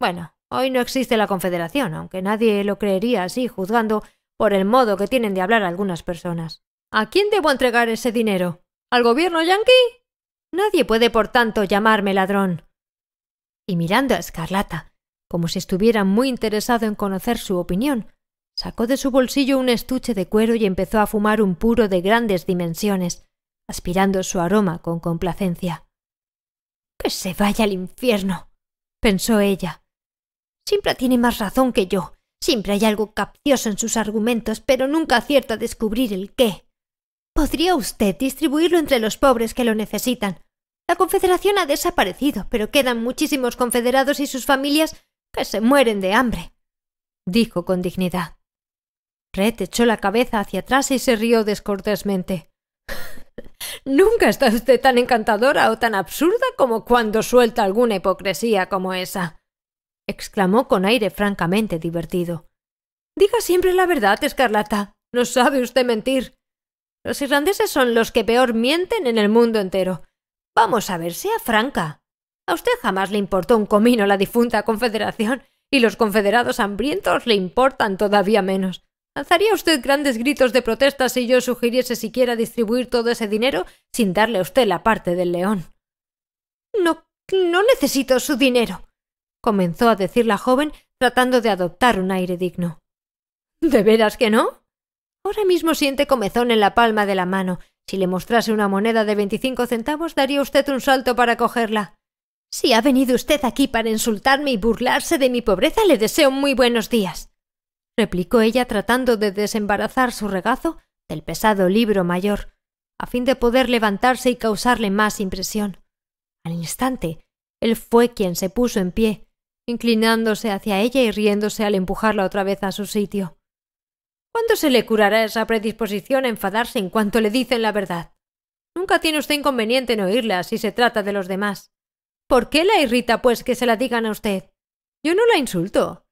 Bueno, hoy no existe la Confederación, aunque nadie lo creería así, juzgando por el modo que tienen de hablar algunas personas. ¿A quién debo entregar ese dinero? ¿Al gobierno yanqui? Nadie puede, por tanto, llamarme ladrón. Y mirando a Escarlata, como si estuviera muy interesado en conocer su opinión, sacó de su bolsillo un estuche de cuero y empezó a fumar un puro de grandes dimensiones, aspirando su aroma con complacencia. Que se vaya al infierno, pensó ella. Siempre tiene más razón que yo. Siempre hay algo capcioso en sus argumentos, pero nunca acierta a descubrir el qué. Podría usted distribuirlo entre los pobres que lo necesitan, la Confederación ha desaparecido, pero quedan muchísimos confederados y sus familias que se mueren de hambre, dijo con dignidad. Red echó la cabeza hacia atrás y se rió descortésmente. Nunca está usted tan encantadora o tan absurda como cuando suelta alguna hipocresía como esa, exclamó con aire francamente divertido. Diga siempre la verdad, escarlata. No sabe usted mentir. Los irlandeses son los que peor mienten en el mundo entero. Vamos a ver, sea franca. A usted jamás le importó un comino la difunta Confederación, y los confederados hambrientos le importan todavía menos. ¿Lanzaría usted grandes gritos de protesta si yo sugiriese siquiera distribuir todo ese dinero sin darle a usted la parte del león? No, no necesito su dinero, comenzó a decir la joven tratando de adoptar un aire digno. ¿De veras que no? Ahora mismo siente comezón en la palma de la mano si le mostrase una moneda de veinticinco centavos, daría usted un salto para cogerla. Si ha venido usted aquí para insultarme y burlarse de mi pobreza, le deseo muy buenos días, replicó ella tratando de desembarazar su regazo del pesado libro mayor, a fin de poder levantarse y causarle más impresión. Al instante, él fue quien se puso en pie, inclinándose hacia ella y riéndose al empujarla otra vez a su sitio. ¿Cuándo se le curará esa predisposición a enfadarse en cuanto le dicen la verdad? Nunca tiene usted inconveniente en oírla si se trata de los demás. ¿Por qué la irrita, pues, que se la digan a usted? Yo no la insulto.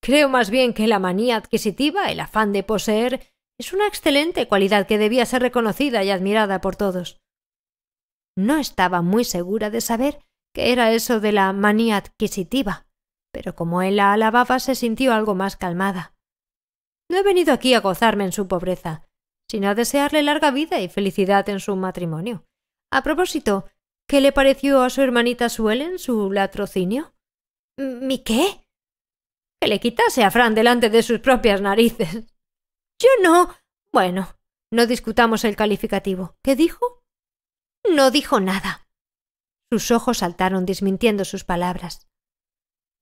Creo más bien que la manía adquisitiva, el afán de poseer, es una excelente cualidad que debía ser reconocida y admirada por todos. No estaba muy segura de saber qué era eso de la manía adquisitiva, pero como él la alababa se sintió algo más calmada. No he venido aquí a gozarme en su pobreza, sino a desearle larga vida y felicidad en su matrimonio. A propósito, ¿qué le pareció a su hermanita Suelen su latrocinio? ¿Mi qué? Que le quitase a Fran delante de sus propias narices. Yo no. Bueno, no discutamos el calificativo. ¿Qué dijo? No dijo nada. Sus ojos saltaron desmintiendo sus palabras.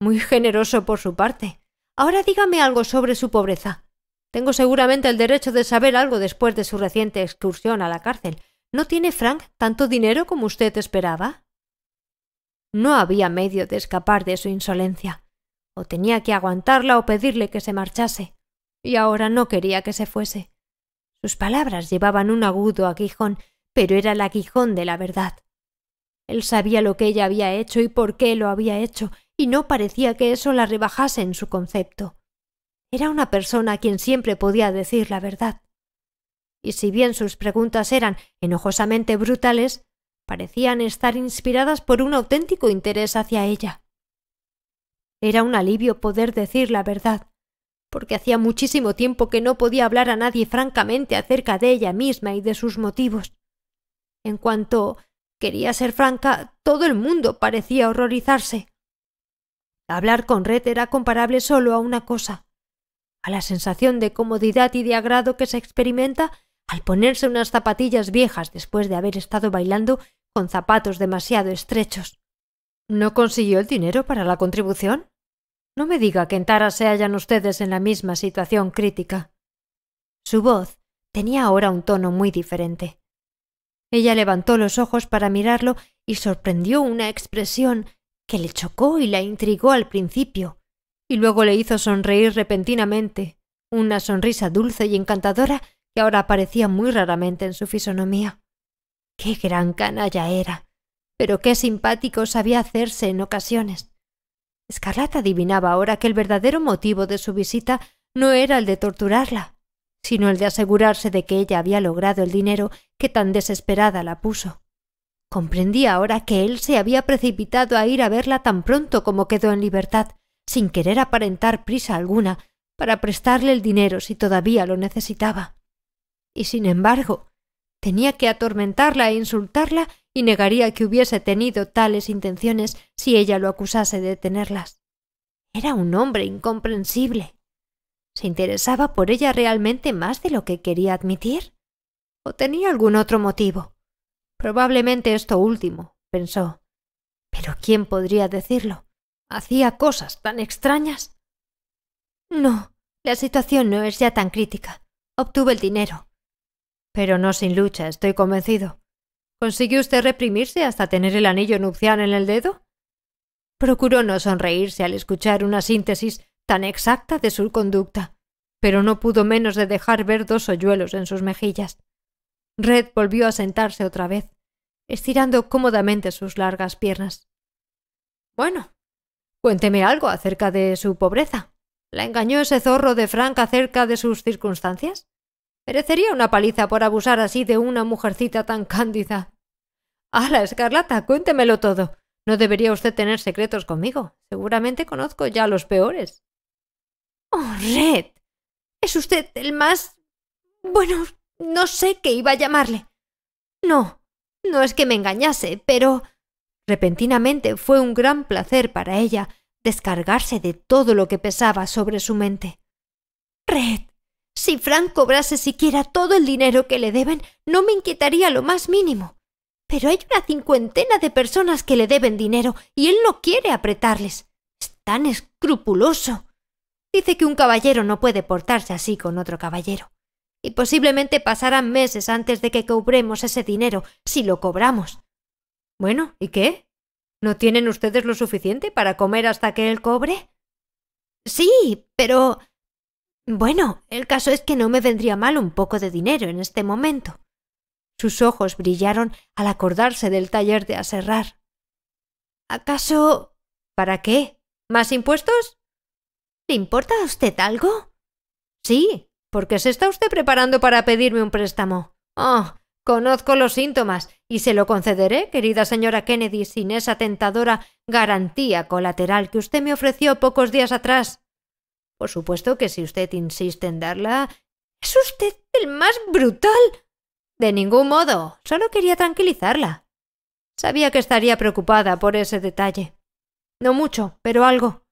Muy generoso por su parte. Ahora dígame algo sobre su pobreza. Tengo seguramente el derecho de saber algo después de su reciente excursión a la cárcel. ¿No tiene Frank tanto dinero como usted esperaba? No había medio de escapar de su insolencia. O tenía que aguantarla o pedirle que se marchase. Y ahora no quería que se fuese. Sus palabras llevaban un agudo aguijón, pero era el aguijón de la verdad. Él sabía lo que ella había hecho y por qué lo había hecho, y no parecía que eso la rebajase en su concepto. Era una persona a quien siempre podía decir la verdad. Y si bien sus preguntas eran enojosamente brutales, parecían estar inspiradas por un auténtico interés hacia ella. Era un alivio poder decir la verdad, porque hacía muchísimo tiempo que no podía hablar a nadie francamente acerca de ella misma y de sus motivos. En cuanto quería ser franca, todo el mundo parecía horrorizarse. Hablar con Red era comparable solo a una cosa, a la sensación de comodidad y de agrado que se experimenta al ponerse unas zapatillas viejas después de haber estado bailando con zapatos demasiado estrechos. ¿No consiguió el dinero para la contribución? No me diga que en Tara se hallan ustedes en la misma situación crítica. Su voz tenía ahora un tono muy diferente. Ella levantó los ojos para mirarlo y sorprendió una expresión que le chocó y la intrigó al principio, y luego le hizo sonreír repentinamente, una sonrisa dulce y encantadora que ahora aparecía muy raramente en su fisonomía. ¡Qué gran canalla era! Pero qué simpático sabía hacerse en ocasiones. Escarlata adivinaba ahora que el verdadero motivo de su visita no era el de torturarla, sino el de asegurarse de que ella había logrado el dinero que tan desesperada la puso. Comprendía ahora que él se había precipitado a ir a verla tan pronto como quedó en libertad, sin querer aparentar prisa alguna, para prestarle el dinero si todavía lo necesitaba. Y sin embargo, tenía que atormentarla e insultarla y negaría que hubiese tenido tales intenciones si ella lo acusase de tenerlas. Era un hombre incomprensible. ¿Se interesaba por ella realmente más de lo que quería admitir? ¿O tenía algún otro motivo? Probablemente esto último, pensó. Pero ¿quién podría decirlo? hacía cosas tan extrañas. No, la situación no es ya tan crítica. Obtuve el dinero. Pero no sin lucha, estoy convencido. ¿Consiguió usted reprimirse hasta tener el anillo nupcial en el dedo? Procuró no sonreírse al escuchar una síntesis tan exacta de su conducta, pero no pudo menos de dejar ver dos hoyuelos en sus mejillas. Red volvió a sentarse otra vez, estirando cómodamente sus largas piernas. Bueno, Cuénteme algo acerca de su pobreza. ¿La engañó ese zorro de Frank acerca de sus circunstancias? Merecería una paliza por abusar así de una mujercita tan cándida. ¡Hala, Escarlata! Cuéntemelo todo. No debería usted tener secretos conmigo. Seguramente conozco ya los peores. ¡Oh, Red! Es usted el más... Bueno, no sé qué iba a llamarle. No, no es que me engañase, pero... Repentinamente fue un gran placer para ella descargarse de todo lo que pesaba sobre su mente. Red, si Frank cobrase siquiera todo el dinero que le deben, no me inquietaría lo más mínimo. Pero hay una cincuentena de personas que le deben dinero y él no quiere apretarles. Es tan escrupuloso. Dice que un caballero no puede portarse así con otro caballero. Y posiblemente pasarán meses antes de que cobremos ese dinero, si lo cobramos. Bueno, ¿y qué? ¿No tienen ustedes lo suficiente para comer hasta que él cobre? Sí, pero... Bueno, el caso es que no me vendría mal un poco de dinero en este momento. Sus ojos brillaron al acordarse del taller de aserrar. ¿Acaso... ¿Para qué? ¿Más impuestos? ¿Le importa a usted algo? Sí, porque se está usted preparando para pedirme un préstamo. Oh, conozco los síntomas y se lo concederé, querida señora Kennedy, sin esa tentadora garantía colateral que usted me ofreció pocos días atrás. Por supuesto que si usted insiste en darla. ¿Es usted el más brutal? De ningún modo. Solo quería tranquilizarla. Sabía que estaría preocupada por ese detalle. No mucho, pero algo.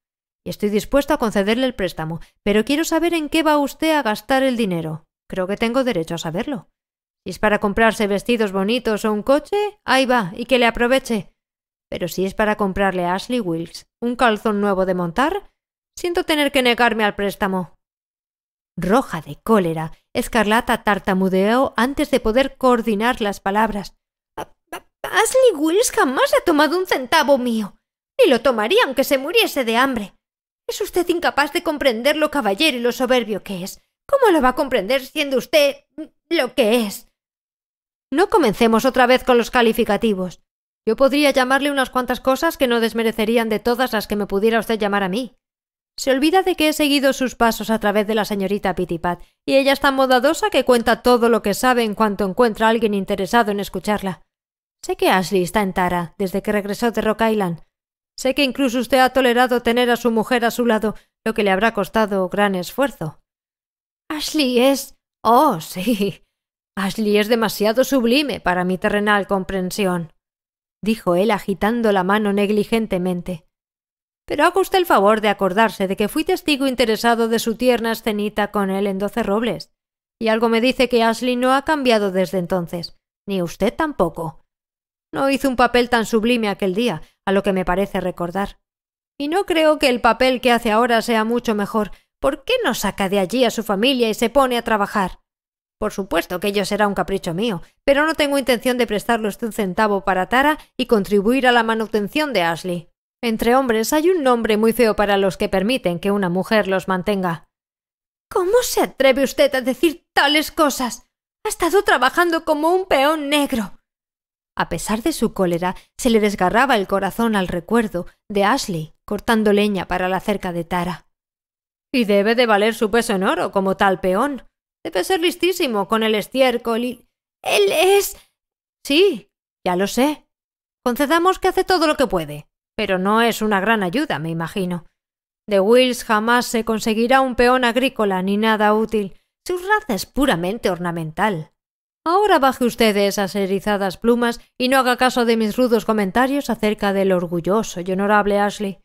Y estoy dispuesto a concederle el préstamo, pero quiero saber en qué va usted a gastar el dinero. Creo que tengo derecho a saberlo. Si es para comprarse vestidos bonitos o un coche, ahí va, y que le aproveche. Pero si es para comprarle a Ashley Wills un calzón nuevo de montar, siento tener que negarme al préstamo. Roja de cólera, Escarlata tartamudeó antes de poder coordinar las palabras. Ah, ah, Ashley Wills jamás ha tomado un centavo mío. Ni lo tomaría aunque se muriese de hambre. Es usted incapaz de comprender lo caballero y lo soberbio que es. ¿Cómo lo va a comprender siendo usted lo que es? No comencemos otra vez con los calificativos. Yo podría llamarle unas cuantas cosas que no desmerecerían de todas las que me pudiera usted llamar a mí. Se olvida de que he seguido sus pasos a través de la señorita Pitipat, y ella es tan modadosa que cuenta todo lo que sabe en cuanto encuentra a alguien interesado en escucharla. Sé que Ashley está en Tara, desde que regresó de Rock Island. Sé que incluso usted ha tolerado tener a su mujer a su lado, lo que le habrá costado gran esfuerzo. Ashley es. Oh, sí. Ashley es demasiado sublime para mi terrenal comprensión, dijo él agitando la mano negligentemente. Pero haga usted el favor de acordarse de que fui testigo interesado de su tierna escenita con él en Doce Robles, y algo me dice que Ashley no ha cambiado desde entonces, ni usted tampoco. No hizo un papel tan sublime aquel día, a lo que me parece recordar. Y no creo que el papel que hace ahora sea mucho mejor. ¿Por qué no saca de allí a su familia y se pone a trabajar? Por supuesto que ello será un capricho mío, pero no tengo intención de de un centavo para Tara y contribuir a la manutención de Ashley. Entre hombres hay un nombre muy feo para los que permiten que una mujer los mantenga. ¿Cómo se atreve usted a decir tales cosas? Ha estado trabajando como un peón negro. A pesar de su cólera, se le desgarraba el corazón al recuerdo de Ashley cortando leña para la cerca de Tara. Y debe de valer su peso en oro como tal peón, Debe ser listísimo con el estiércol y... Él es... Sí, ya lo sé. Concedamos que hace todo lo que puede, pero no es una gran ayuda, me imagino. De Wills jamás se conseguirá un peón agrícola ni nada útil. Su raza es puramente ornamental. Ahora baje usted de esas erizadas plumas y no haga caso de mis rudos comentarios acerca del orgulloso y honorable Ashley.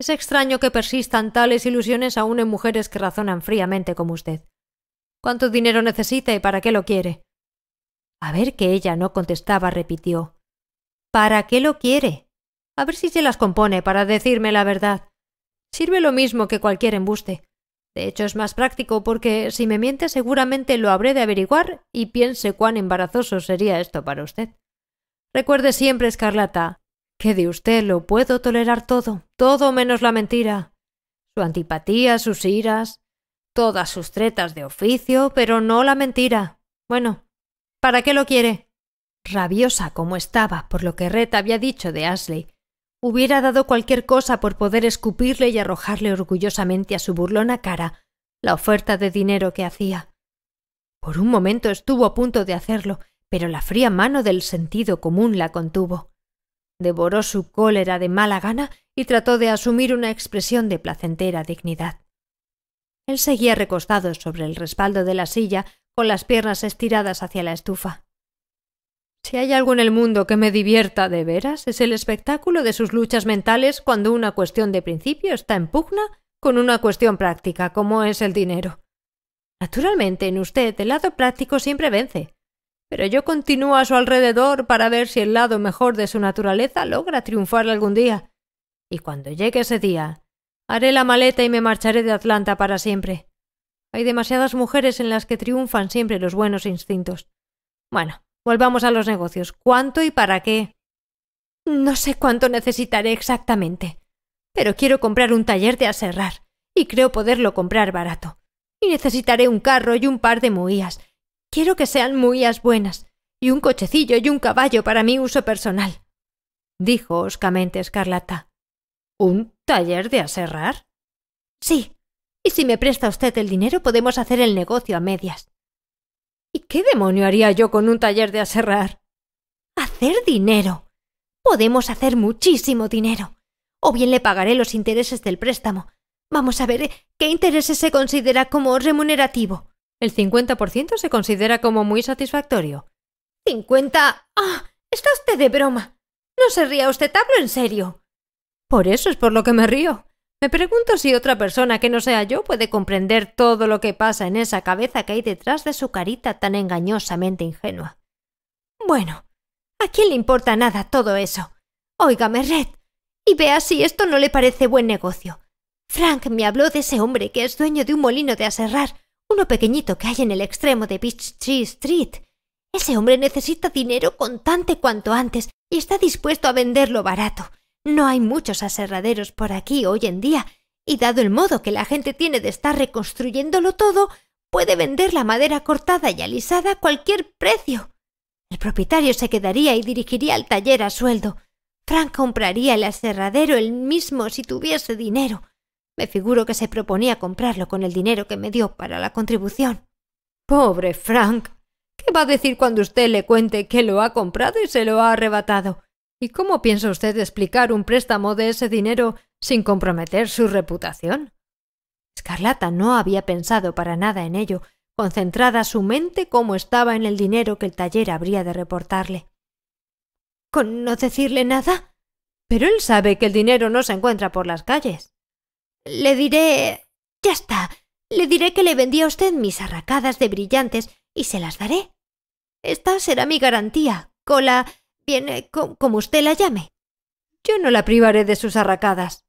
Es extraño que persistan tales ilusiones aún en mujeres que razonan fríamente como usted. ¿Cuánto dinero necesita y para qué lo quiere? A ver que ella no contestaba, repitió. ¿Para qué lo quiere? A ver si se las compone para decirme la verdad. Sirve lo mismo que cualquier embuste. De hecho, es más práctico porque si me miente seguramente lo habré de averiguar y piense cuán embarazoso sería esto para usted. Recuerde siempre, Escarlata, que de usted lo puedo tolerar todo, todo menos la mentira. Su antipatía, sus iras, todas sus tretas de oficio, pero no la mentira. Bueno, ¿para qué lo quiere? Rabiosa como estaba por lo que Red había dicho de Ashley, hubiera dado cualquier cosa por poder escupirle y arrojarle orgullosamente a su burlona cara la oferta de dinero que hacía. Por un momento estuvo a punto de hacerlo, pero la fría mano del sentido común la contuvo. Devoró su cólera de mala gana y trató de asumir una expresión de placentera dignidad. Él seguía recostado sobre el respaldo de la silla, con las piernas estiradas hacia la estufa. Si hay algo en el mundo que me divierta de veras, es el espectáculo de sus luchas mentales cuando una cuestión de principio está en pugna con una cuestión práctica, como es el dinero. Naturalmente, en usted el lado práctico siempre vence, pero yo continúo a su alrededor para ver si el lado mejor de su naturaleza logra triunfar algún día. Y cuando llegue ese día, Haré la maleta y me marcharé de Atlanta para siempre. Hay demasiadas mujeres en las que triunfan siempre los buenos instintos. Bueno, volvamos a los negocios. ¿Cuánto y para qué? No sé cuánto necesitaré exactamente, pero quiero comprar un taller de aserrar, y creo poderlo comprar barato. Y necesitaré un carro y un par de muías. Quiero que sean muías buenas, y un cochecillo y un caballo para mi uso personal. dijo oscamente Escarlata. ¿Un ¿Taller de aserrar? Sí. Y si me presta usted el dinero podemos hacer el negocio a medias. ¿Y qué demonio haría yo con un taller de aserrar? Hacer dinero. Podemos hacer muchísimo dinero. O bien le pagaré los intereses del préstamo. Vamos a ver, eh, ¿qué intereses se considera como remunerativo? El 50% se considera como muy satisfactorio. ¿50? ¡Ah! está usted de broma. No se ría usted, hablo en serio. Por eso es por lo que me río. Me pregunto si otra persona que no sea yo puede comprender todo lo que pasa en esa cabeza que hay detrás de su carita tan engañosamente ingenua. Bueno, ¿a quién le importa nada todo eso? Óigame, Red, y vea si esto no le parece buen negocio. Frank me habló de ese hombre que es dueño de un molino de aserrar, uno pequeñito que hay en el extremo de Beach Street. Ese hombre necesita dinero contante cuanto antes y está dispuesto a venderlo barato. No hay muchos aserraderos por aquí hoy en día, y dado el modo que la gente tiene de estar reconstruyéndolo todo, puede vender la madera cortada y alisada a cualquier precio. El propietario se quedaría y dirigiría el taller a sueldo. Frank compraría el aserradero él mismo si tuviese dinero. Me figuro que se proponía comprarlo con el dinero que me dio para la contribución. Pobre Frank. ¿Qué va a decir cuando usted le cuente que lo ha comprado y se lo ha arrebatado? ¿Y cómo piensa usted explicar un préstamo de ese dinero sin comprometer su reputación? Escarlata no había pensado para nada en ello, concentrada su mente como estaba en el dinero que el taller habría de reportarle. ¿Con no decirle nada? Pero él sabe que el dinero no se encuentra por las calles. Le diré. Ya está. Le diré que le vendí a usted mis arracadas de brillantes y se las daré. Esta será mi garantía, con Viene como usted la llame. Yo no la privaré de sus arracadas.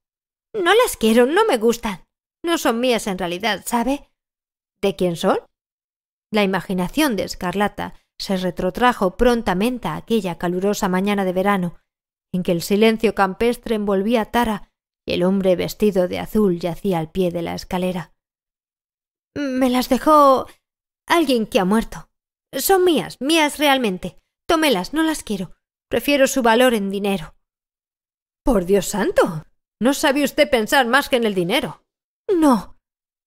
No las quiero, no me gustan. No son mías en realidad, ¿sabe? ¿De quién son? La imaginación de Escarlata se retrotrajo prontamente a aquella calurosa mañana de verano, en que el silencio campestre envolvía a Tara y el hombre vestido de azul yacía al pie de la escalera. Me las dejó alguien que ha muerto. Son mías, mías realmente. Tómelas, no las quiero. Prefiero su valor en dinero. Por Dios santo. No sabe usted pensar más que en el dinero. No.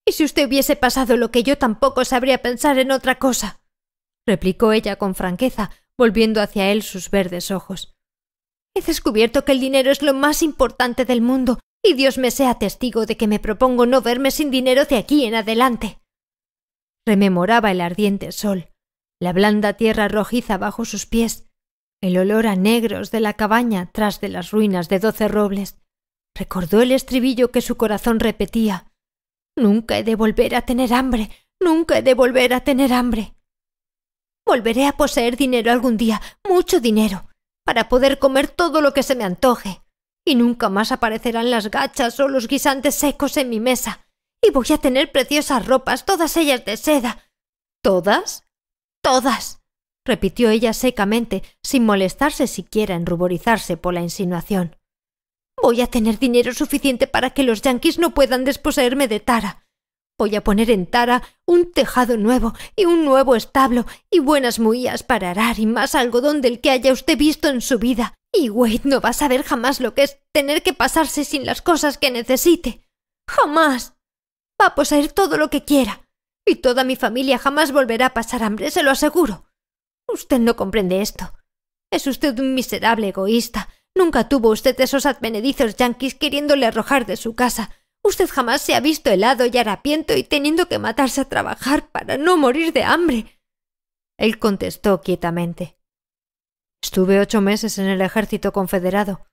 Y si usted hubiese pasado lo que yo tampoco sabría pensar en otra cosa. replicó ella con franqueza, volviendo hacia él sus verdes ojos. He descubierto que el dinero es lo más importante del mundo, y Dios me sea testigo de que me propongo no verme sin dinero de aquí en adelante. Rememoraba el ardiente sol, la blanda tierra rojiza bajo sus pies, el olor a negros de la cabaña tras de las ruinas de doce robles recordó el estribillo que su corazón repetía Nunca he de volver a tener hambre, nunca he de volver a tener hambre. Volveré a poseer dinero algún día, mucho dinero, para poder comer todo lo que se me antoje. Y nunca más aparecerán las gachas o los guisantes secos en mi mesa. Y voy a tener preciosas ropas, todas ellas de seda. ¿Todas? Todas repitió ella secamente, sin molestarse siquiera en ruborizarse por la insinuación. Voy a tener dinero suficiente para que los yanquis no puedan desposeerme de Tara. Voy a poner en Tara un tejado nuevo y un nuevo establo y buenas muías para arar y más algodón del que haya usted visto en su vida. Y Wade no va a saber jamás lo que es tener que pasarse sin las cosas que necesite. Jamás. Va a poseer todo lo que quiera. Y toda mi familia jamás volverá a pasar hambre, se lo aseguro. Usted no comprende esto. Es usted un miserable egoísta. Nunca tuvo usted esos advenedizos yanquis queriéndole arrojar de su casa. Usted jamás se ha visto helado y harapiento y teniendo que matarse a trabajar para no morir de hambre. Él contestó quietamente. Estuve ocho meses en el ejército confederado.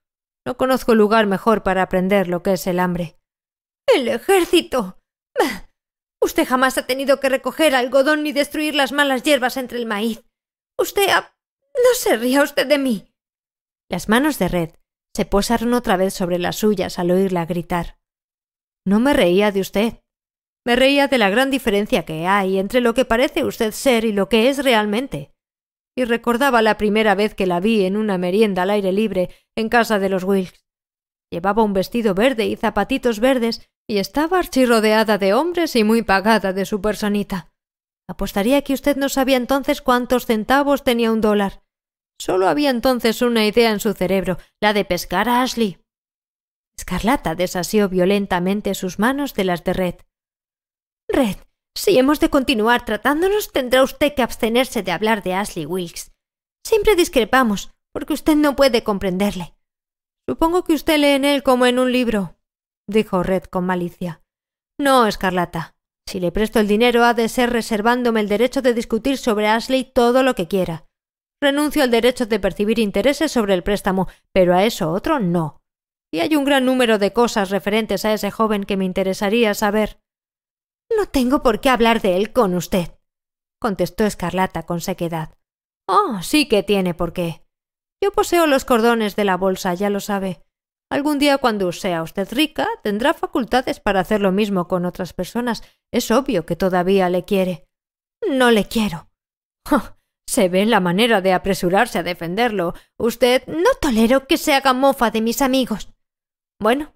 No conozco lugar mejor para aprender lo que es el hambre. ¿El ejército? Usted jamás ha tenido que recoger algodón ni destruir las malas hierbas entre el maíz. Usted No se ría usted de mí. Las manos de Red se posaron otra vez sobre las suyas al oírla gritar. No me reía de usted. Me reía de la gran diferencia que hay entre lo que parece usted ser y lo que es realmente. Y recordaba la primera vez que la vi en una merienda al aire libre en casa de los Wilkes. Llevaba un vestido verde y zapatitos verdes y estaba archirrodeada de hombres y muy pagada de su personita. Apostaría que usted no sabía entonces cuántos centavos tenía un dólar. Solo había entonces una idea en su cerebro, la de pescar a Ashley. Escarlata desasió violentamente sus manos de las de Red. Red, si hemos de continuar tratándonos, tendrá usted que abstenerse de hablar de Ashley Wilkes. Siempre discrepamos, porque usted no puede comprenderle. Supongo que usted lee en él como en un libro, dijo Red con malicia. No, Escarlata, si le presto el dinero ha de ser reservándome el derecho de discutir sobre Ashley todo lo que quiera. Renuncio al derecho de percibir intereses sobre el préstamo, pero a eso otro no. Y hay un gran número de cosas referentes a ese joven que me interesaría saber. No tengo por qué hablar de él con usted, contestó Escarlata con sequedad. Oh, sí que tiene por qué. Yo poseo los cordones de la bolsa, ya lo sabe. Algún día cuando sea usted rica, tendrá facultades para hacer lo mismo con otras personas. Es obvio que todavía le quiere. No le quiero. Se ve en la manera de apresurarse a defenderlo. Usted no tolero que se haga mofa de mis amigos. Bueno,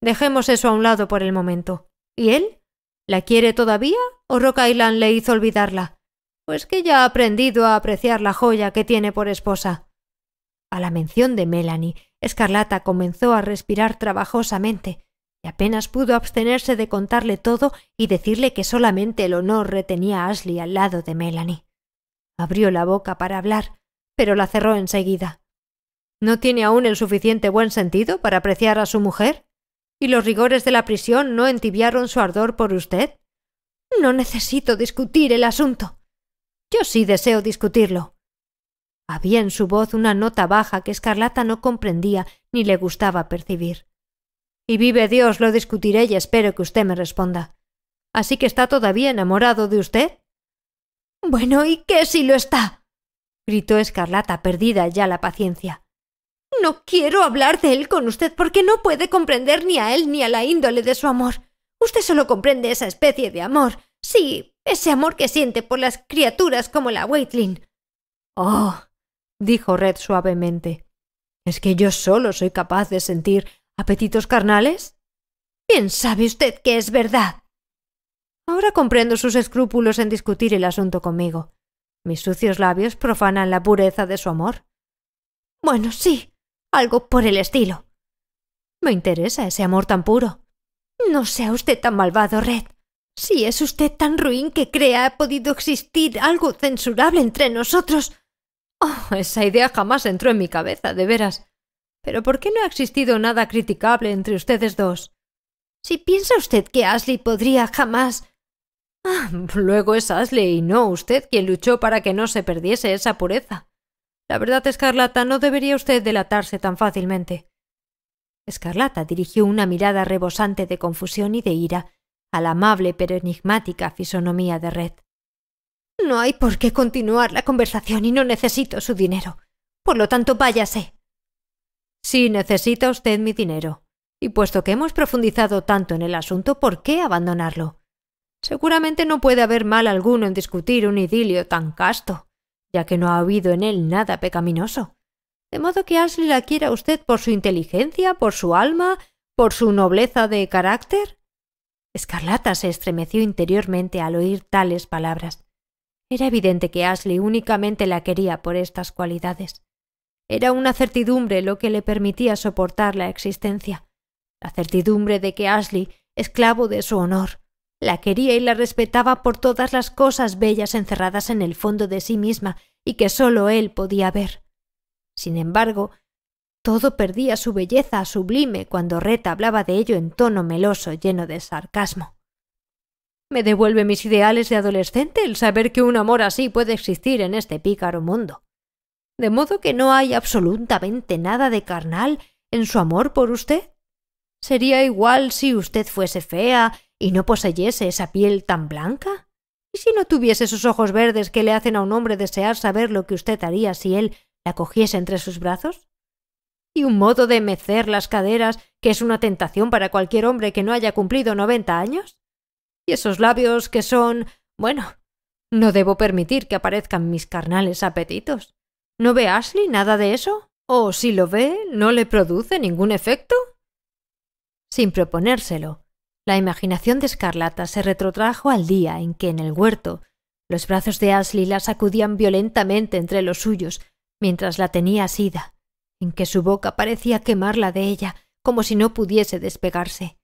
dejemos eso a un lado por el momento. ¿Y él? ¿La quiere todavía o Rock le hizo olvidarla? Pues que ya ha aprendido a apreciar la joya que tiene por esposa. A la mención de Melanie, Escarlata comenzó a respirar trabajosamente y apenas pudo abstenerse de contarle todo y decirle que solamente el honor retenía a Ashley al lado de Melanie. Abrió la boca para hablar, pero la cerró enseguida. ¿No tiene aún el suficiente buen sentido para apreciar a su mujer? ¿Y los rigores de la prisión no entibiaron su ardor por usted? No necesito discutir el asunto. Yo sí deseo discutirlo. Había en su voz una nota baja que Escarlata no comprendía ni le gustaba percibir. Y vive Dios, lo discutiré y espero que usted me responda. Así que está todavía enamorado de usted. Bueno, ¿y qué si lo está? gritó Escarlata, perdida ya la paciencia. No quiero hablar de él con usted porque no puede comprender ni a él ni a la índole de su amor. Usted solo comprende esa especie de amor. Sí, ese amor que siente por las criaturas como la Waitlin. Oh, dijo Red suavemente. ¿Es que yo solo soy capaz de sentir apetitos carnales? Bien sabe usted que es verdad. Ahora comprendo sus escrúpulos en discutir el asunto conmigo. Mis sucios labios profanan la pureza de su amor. Bueno, sí, algo por el estilo. Me interesa ese amor tan puro. No sea usted tan malvado, Red. Si es usted tan ruin que crea ha podido existir algo censurable entre nosotros, esa idea jamás entró en mi cabeza, de veras. Pero ¿por qué no ha existido nada criticable entre ustedes dos? Si piensa usted que Ashley podría jamás. Ah, luego es Ashley y no usted quien luchó para que no se perdiese esa pureza. La verdad, Escarlata, no debería usted delatarse tan fácilmente. Escarlata dirigió una mirada rebosante de confusión y de ira a la amable pero enigmática fisonomía de Red. No hay por qué continuar la conversación y no necesito su dinero. Por lo tanto, váyase. Sí, necesita usted mi dinero. Y puesto que hemos profundizado tanto en el asunto, ¿por qué abandonarlo? Seguramente no puede haber mal alguno en discutir un idilio tan casto, ya que no ha habido en él nada pecaminoso. De modo que Ashley la quiera usted por su inteligencia, por su alma, por su nobleza de carácter. Escarlata se estremeció interiormente al oír tales palabras era evidente que Ashley únicamente la quería por estas cualidades. Era una certidumbre lo que le permitía soportar la existencia, la certidumbre de que Ashley, esclavo de su honor, la quería y la respetaba por todas las cosas bellas encerradas en el fondo de sí misma y que sólo él podía ver. Sin embargo, todo perdía su belleza sublime cuando Reta hablaba de ello en tono meloso lleno de sarcasmo. Me devuelve mis ideales de adolescente el saber que un amor así puede existir en este pícaro mundo. De modo que no hay absolutamente nada de carnal en su amor por usted. Sería igual si usted fuese fea y no poseyese esa piel tan blanca. ¿Y si no tuviese esos ojos verdes que le hacen a un hombre desear saber lo que usted haría si él la cogiese entre sus brazos? y un modo de mecer las caderas que es una tentación para cualquier hombre que no haya cumplido noventa años? y esos labios que son... Bueno, no debo permitir que aparezcan mis carnales apetitos. ¿No ve Ashley nada de eso? ¿O si lo ve, no le produce ningún efecto? Sin proponérselo, la imaginación de Escarlata se retrotrajo al día en que en el huerto los brazos de Ashley la sacudían violentamente entre los suyos mientras la tenía asida, en que su boca parecía quemarla de ella como si no pudiese despegarse.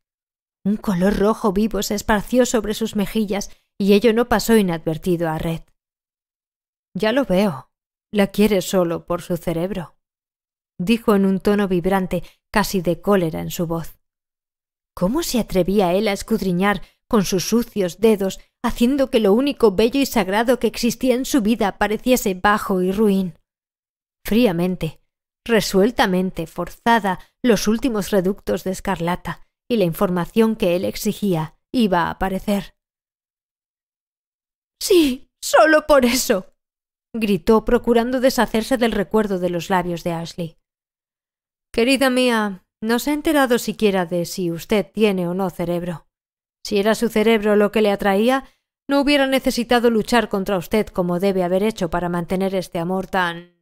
Un color rojo vivo se esparció sobre sus mejillas y ello no pasó inadvertido a Red. Ya lo veo. La quiere solo por su cerebro, dijo en un tono vibrante, casi de cólera en su voz. ¿Cómo se atrevía él a escudriñar con sus sucios dedos, haciendo que lo único bello y sagrado que existía en su vida pareciese bajo y ruin? Fríamente, resueltamente, forzada, los últimos reductos de escarlata, y la información que él exigía iba a aparecer. Sí, solo por eso. gritó, procurando deshacerse del recuerdo de los labios de Ashley. Querida mía, no se ha enterado siquiera de si usted tiene o no cerebro. Si era su cerebro lo que le atraía, no hubiera necesitado luchar contra usted como debe haber hecho para mantener este amor tan.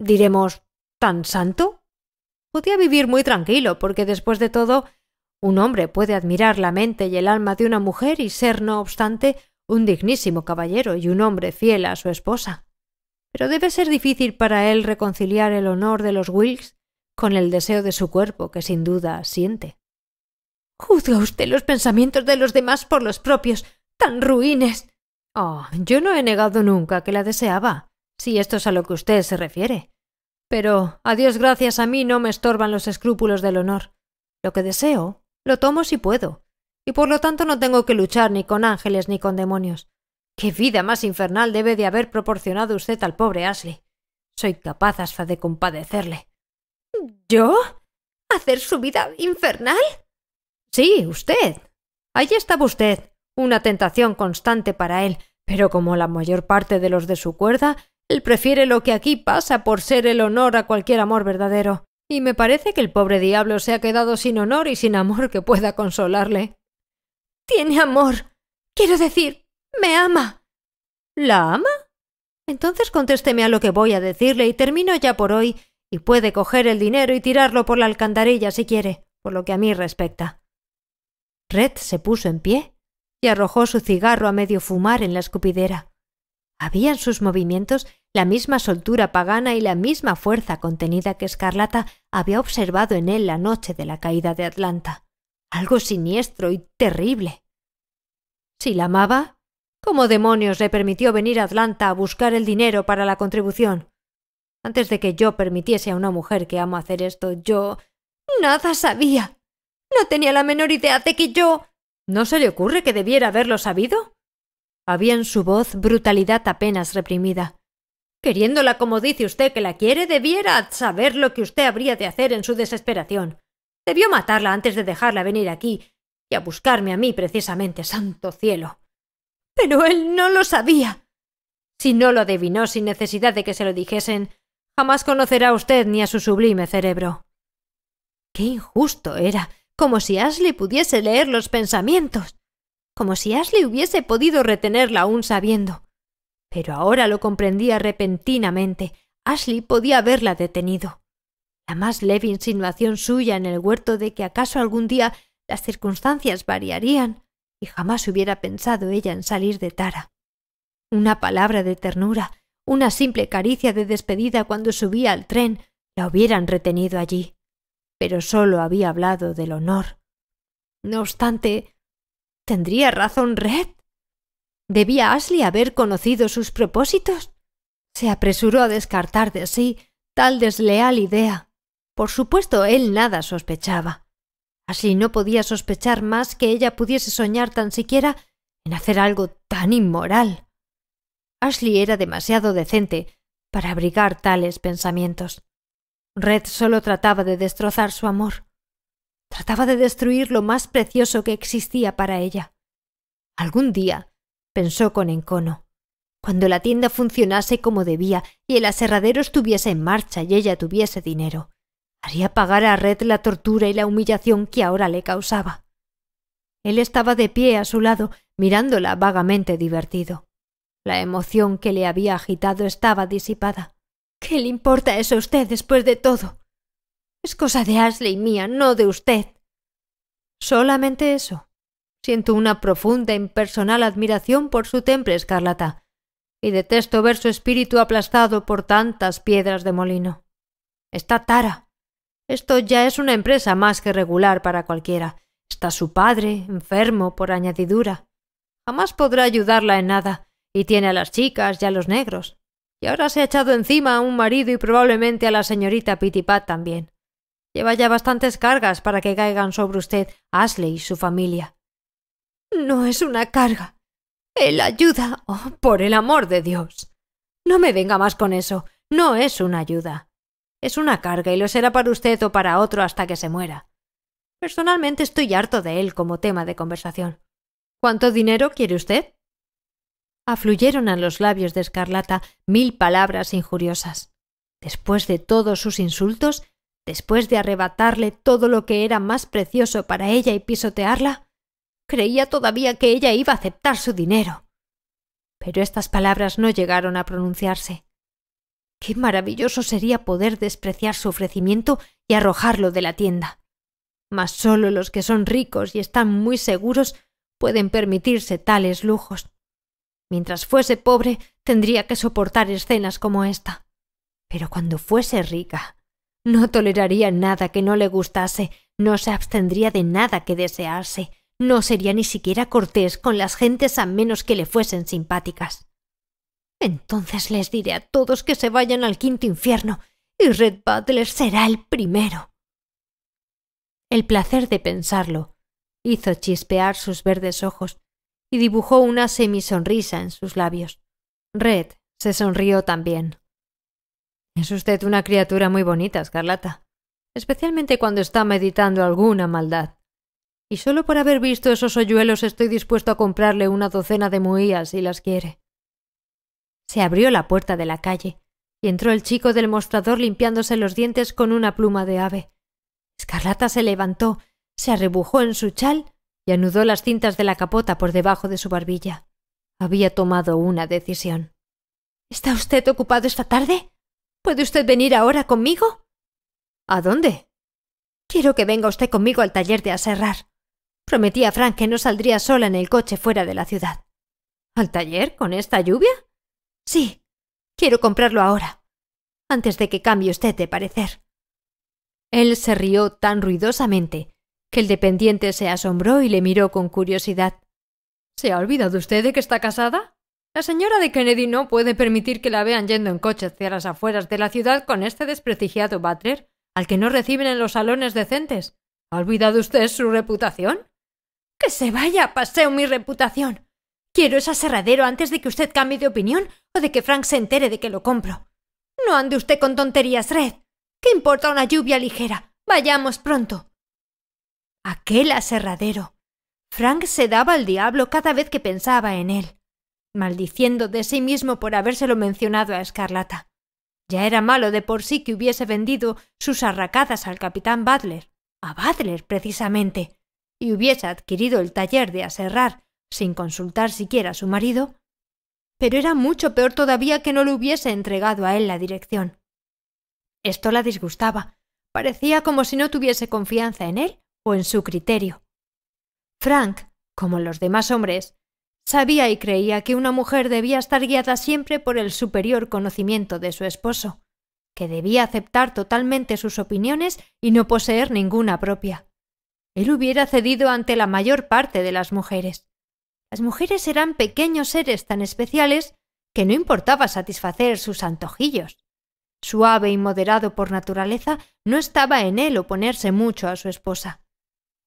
diremos, tan santo. Podía vivir muy tranquilo, porque después de todo un hombre puede admirar la mente y el alma de una mujer y ser, no obstante, un dignísimo caballero y un hombre fiel a su esposa. Pero debe ser difícil para él reconciliar el honor de los Wilkes con el deseo de su cuerpo que sin duda siente. Juzga usted los pensamientos de los demás por los propios, tan ruines. Oh, yo no he negado nunca que la deseaba, si esto es a lo que usted se refiere. Pero, a Dios gracias, a mí no me estorban los escrúpulos del honor. Lo que deseo lo tomo si puedo, y por lo tanto no tengo que luchar ni con ángeles ni con demonios. ¿Qué vida más infernal debe de haber proporcionado usted al pobre Ashley? Soy capaz hasta de compadecerle. ¿Yo? ¿Hacer su vida infernal? Sí, usted. Allí estaba usted, una tentación constante para él, pero como la mayor parte de los de su cuerda, él prefiere lo que aquí pasa por ser el honor a cualquier amor verdadero y me parece que el pobre diablo se ha quedado sin honor y sin amor que pueda consolarle. Tiene amor. Quiero decir, me ama. ¿La ama? Entonces contésteme a lo que voy a decirle y termino ya por hoy, y puede coger el dinero y tirarlo por la alcantarilla si quiere, por lo que a mí respecta. Red se puso en pie y arrojó su cigarro a medio fumar en la escupidera. Había en sus movimientos la misma soltura pagana y la misma fuerza contenida que Escarlata había observado en él la noche de la caída de Atlanta. Algo siniestro y terrible. Si la amaba, ¿cómo demonios le permitió venir a Atlanta a buscar el dinero para la contribución? Antes de que yo permitiese a una mujer que amo hacer esto, yo. Nada sabía. No tenía la menor idea de que yo. ¿No se le ocurre que debiera haberlo sabido? Había en su voz brutalidad apenas reprimida. Queriéndola como dice usted que la quiere, debiera saber lo que usted habría de hacer en su desesperación. Debió matarla antes de dejarla venir aquí y a buscarme a mí precisamente, santo cielo. Pero él no lo sabía. Si no lo adivinó sin necesidad de que se lo dijesen, jamás conocerá usted ni a su sublime cerebro. Qué injusto era, como si Ashley pudiese leer los pensamientos, como si Ashley hubiese podido retenerla aún sabiendo. Pero ahora lo comprendía repentinamente. Ashley podía haberla detenido. La más leve insinuación suya en el huerto de que acaso algún día las circunstancias variarían, y jamás hubiera pensado ella en salir de Tara. Una palabra de ternura, una simple caricia de despedida cuando subía al tren, la hubieran retenido allí. Pero sólo había hablado del honor. No obstante, ¿tendría razón Red? ¿Debía Ashley haber conocido sus propósitos? Se apresuró a descartar de sí tal desleal idea. Por supuesto, él nada sospechaba. Ashley no podía sospechar más que ella pudiese soñar tan siquiera en hacer algo tan inmoral. Ashley era demasiado decente para abrigar tales pensamientos. Red solo trataba de destrozar su amor. Trataba de destruir lo más precioso que existía para ella. Algún día pensó con encono. Cuando la tienda funcionase como debía y el aserradero estuviese en marcha y ella tuviese dinero, haría pagar a Red la tortura y la humillación que ahora le causaba. Él estaba de pie a su lado, mirándola vagamente divertido. La emoción que le había agitado estaba disipada. ¿Qué le importa eso a usted después de todo? Es cosa de Ashley mía, no de usted. Solamente eso. Siento una profunda, e impersonal admiración por su temple escarlata, y detesto ver su espíritu aplastado por tantas piedras de molino. Está Tara. Esto ya es una empresa más que regular para cualquiera. Está su padre, enfermo por añadidura. Jamás podrá ayudarla en nada, y tiene a las chicas y a los negros. Y ahora se ha echado encima a un marido y probablemente a la señorita Pitipat también. Lleva ya bastantes cargas para que caigan sobre usted, Ashley y su familia. No es una carga. El ayuda. Oh, por el amor de Dios. No me venga más con eso. No es una ayuda. Es una carga y lo será para usted o para otro hasta que se muera. Personalmente estoy harto de él como tema de conversación. ¿Cuánto dinero quiere usted? Afluyeron a los labios de Escarlata mil palabras injuriosas. Después de todos sus insultos, después de arrebatarle todo lo que era más precioso para ella y pisotearla, Creía todavía que ella iba a aceptar su dinero. Pero estas palabras no llegaron a pronunciarse. Qué maravilloso sería poder despreciar su ofrecimiento y arrojarlo de la tienda. Mas sólo los que son ricos y están muy seguros pueden permitirse tales lujos. Mientras fuese pobre, tendría que soportar escenas como esta. Pero cuando fuese rica, no toleraría nada que no le gustase, no se abstendría de nada que desease, no sería ni siquiera cortés con las gentes a menos que le fuesen simpáticas. Entonces les diré a todos que se vayan al quinto infierno, y Red Butler será el primero. El placer de pensarlo hizo chispear sus verdes ojos y dibujó una semisonrisa en sus labios. Red se sonrió también. Es usted una criatura muy bonita, Escarlata, especialmente cuando está meditando alguna maldad y solo por haber visto esos hoyuelos estoy dispuesto a comprarle una docena de muías si las quiere. Se abrió la puerta de la calle, y entró el chico del mostrador limpiándose los dientes con una pluma de ave. Escarlata se levantó, se arrebujó en su chal y anudó las cintas de la capota por debajo de su barbilla. Había tomado una decisión. ¿Está usted ocupado esta tarde? ¿Puede usted venir ahora conmigo? ¿A dónde? Quiero que venga usted conmigo al taller de aserrar. Prometí a Frank que no saldría sola en el coche fuera de la ciudad. ¿Al taller con esta lluvia? Sí. Quiero comprarlo ahora. Antes de que cambie usted de parecer. Él se rió tan ruidosamente que el dependiente se asombró y le miró con curiosidad. ¿Se ha olvidado usted de que está casada? La señora de Kennedy no puede permitir que la vean yendo en coche hacia las afueras de la ciudad con este desprestigiado Butler, al que no reciben en los salones decentes. ¿Ha olvidado usted su reputación? Que se vaya paseo mi reputación. Quiero ese aserradero antes de que usted cambie de opinión o de que Frank se entere de que lo compro. No ande usted con tonterías, Red. ¿Qué importa una lluvia ligera? Vayamos pronto. Aquel aserradero. Frank se daba al diablo cada vez que pensaba en él, maldiciendo de sí mismo por habérselo mencionado a Escarlata. Ya era malo de por sí que hubiese vendido sus arracadas al capitán Butler, a Butler precisamente, y hubiese adquirido el taller de aserrar sin consultar siquiera a su marido, pero era mucho peor todavía que no le hubiese entregado a él la dirección. Esto la disgustaba, parecía como si no tuviese confianza en él o en su criterio. Frank, como los demás hombres, sabía y creía que una mujer debía estar guiada siempre por el superior conocimiento de su esposo, que debía aceptar totalmente sus opiniones y no poseer ninguna propia él hubiera cedido ante la mayor parte de las mujeres. Las mujeres eran pequeños seres tan especiales que no importaba satisfacer sus antojillos. Suave y moderado por naturaleza, no estaba en él oponerse mucho a su esposa.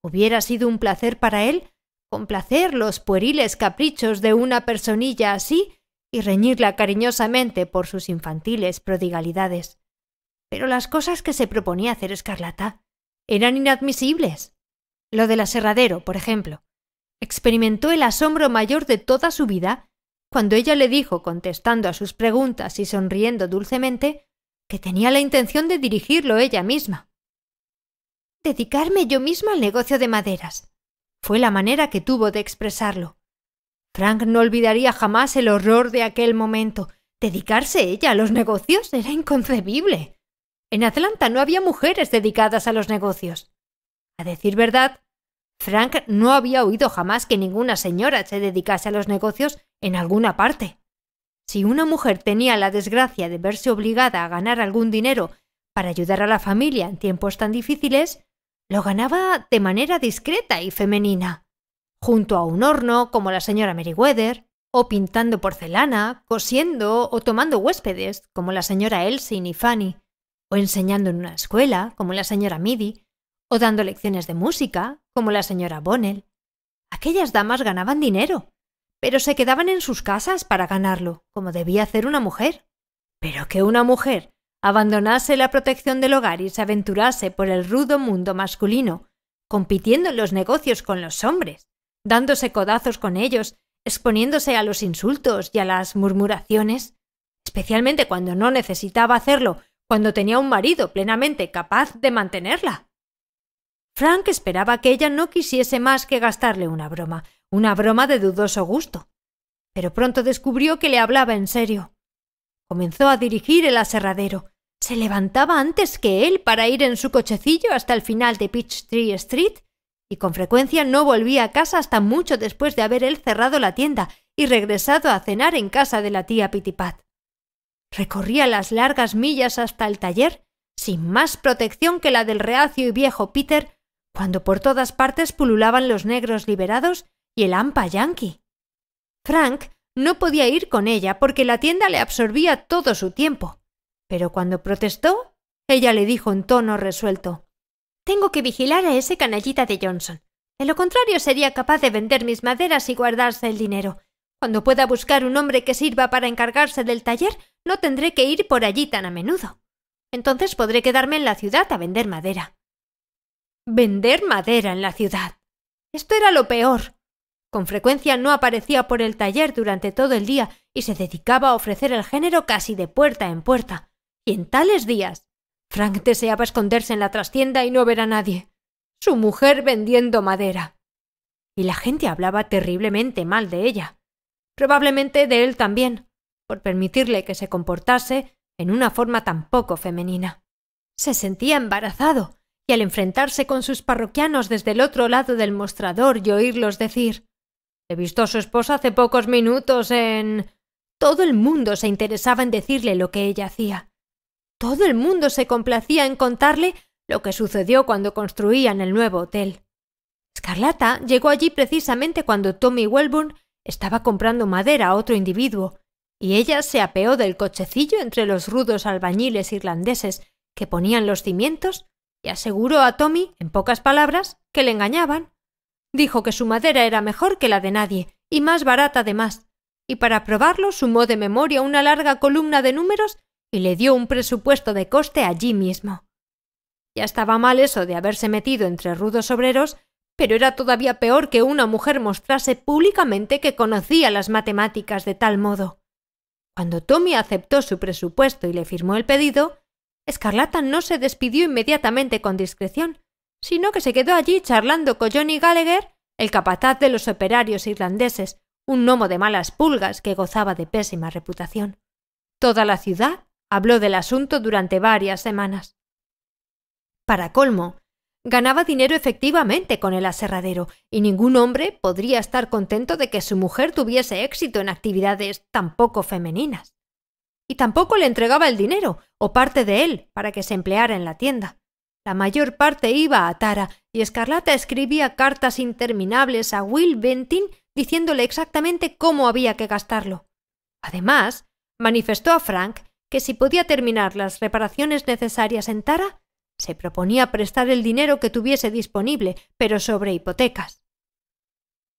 Hubiera sido un placer para él complacer los pueriles caprichos de una personilla así y reñirla cariñosamente por sus infantiles prodigalidades. Pero las cosas que se proponía hacer Escarlata eran inadmisibles lo del aserradero, por ejemplo. Experimentó el asombro mayor de toda su vida cuando ella le dijo, contestando a sus preguntas y sonriendo dulcemente, que tenía la intención de dirigirlo ella misma. Dedicarme yo misma al negocio de maderas. Fue la manera que tuvo de expresarlo. Frank no olvidaría jamás el horror de aquel momento. Dedicarse ella a los negocios era inconcebible. En Atlanta no había mujeres dedicadas a los negocios. A decir verdad, Frank no había oído jamás que ninguna señora se dedicase a los negocios en alguna parte. Si una mujer tenía la desgracia de verse obligada a ganar algún dinero para ayudar a la familia en tiempos tan difíciles, lo ganaba de manera discreta y femenina, junto a un horno como la señora Meriwether, o pintando porcelana, cosiendo o tomando huéspedes como la señora Elsie y Fanny, o enseñando en una escuela como la señora Midi, dando lecciones de música, como la señora Bonnell. Aquellas damas ganaban dinero, pero se quedaban en sus casas para ganarlo, como debía hacer una mujer. Pero que una mujer abandonase la protección del hogar y se aventurase por el rudo mundo masculino, compitiendo en los negocios con los hombres, dándose codazos con ellos, exponiéndose a los insultos y a las murmuraciones, especialmente cuando no necesitaba hacerlo, cuando tenía un marido plenamente capaz de mantenerla. Frank esperaba que ella no quisiese más que gastarle una broma, una broma de dudoso gusto. Pero pronto descubrió que le hablaba en serio. Comenzó a dirigir el aserradero. Se levantaba antes que él para ir en su cochecillo hasta el final de Peachtree Street y con frecuencia no volvía a casa hasta mucho después de haber él cerrado la tienda y regresado a cenar en casa de la tía Pitipat. Recorría las largas millas hasta el taller, sin más protección que la del reacio y viejo Peter, cuando por todas partes pululaban los negros liberados y el hampa Yankee, Frank no podía ir con ella porque la tienda le absorbía todo su tiempo. Pero cuando protestó, ella le dijo en tono resuelto Tengo que vigilar a ese canallita de Johnson. De lo contrario sería capaz de vender mis maderas y guardarse el dinero. Cuando pueda buscar un hombre que sirva para encargarse del taller, no tendré que ir por allí tan a menudo. Entonces podré quedarme en la ciudad a vender madera. Vender madera en la ciudad. Esto era lo peor. Con frecuencia no aparecía por el taller durante todo el día y se dedicaba a ofrecer el género casi de puerta en puerta. Y en tales días, Frank deseaba esconderse en la trastienda y no ver a nadie. Su mujer vendiendo madera. Y la gente hablaba terriblemente mal de ella. Probablemente de él también, por permitirle que se comportase en una forma tan poco femenina. Se sentía embarazado y al enfrentarse con sus parroquianos desde el otro lado del mostrador y oírlos decir He visto a su esposa hace pocos minutos en... Todo el mundo se interesaba en decirle lo que ella hacía. Todo el mundo se complacía en contarle lo que sucedió cuando construían el nuevo hotel. Escarlata llegó allí precisamente cuando Tommy Welburn estaba comprando madera a otro individuo, y ella se apeó del cochecillo entre los rudos albañiles irlandeses que ponían los cimientos y aseguró a Tommy, en pocas palabras, que le engañaban. Dijo que su madera era mejor que la de nadie, y más barata además, y para probarlo sumó de memoria una larga columna de números y le dio un presupuesto de coste allí mismo. Ya estaba mal eso de haberse metido entre rudos obreros, pero era todavía peor que una mujer mostrase públicamente que conocía las matemáticas de tal modo. Cuando Tommy aceptó su presupuesto y le firmó el pedido, Escarlata no se despidió inmediatamente con discreción, sino que se quedó allí charlando con Johnny Gallagher, el capataz de los operarios irlandeses, un gnomo de malas pulgas que gozaba de pésima reputación. Toda la ciudad habló del asunto durante varias semanas. Para colmo, ganaba dinero efectivamente con el aserradero, y ningún hombre podría estar contento de que su mujer tuviese éxito en actividades tan poco femeninas y tampoco le entregaba el dinero o parte de él para que se empleara en la tienda. La mayor parte iba a Tara y Escarlata escribía cartas interminables a Will Bentin diciéndole exactamente cómo había que gastarlo. Además, manifestó a Frank que si podía terminar las reparaciones necesarias en Tara, se proponía prestar el dinero que tuviese disponible, pero sobre hipotecas.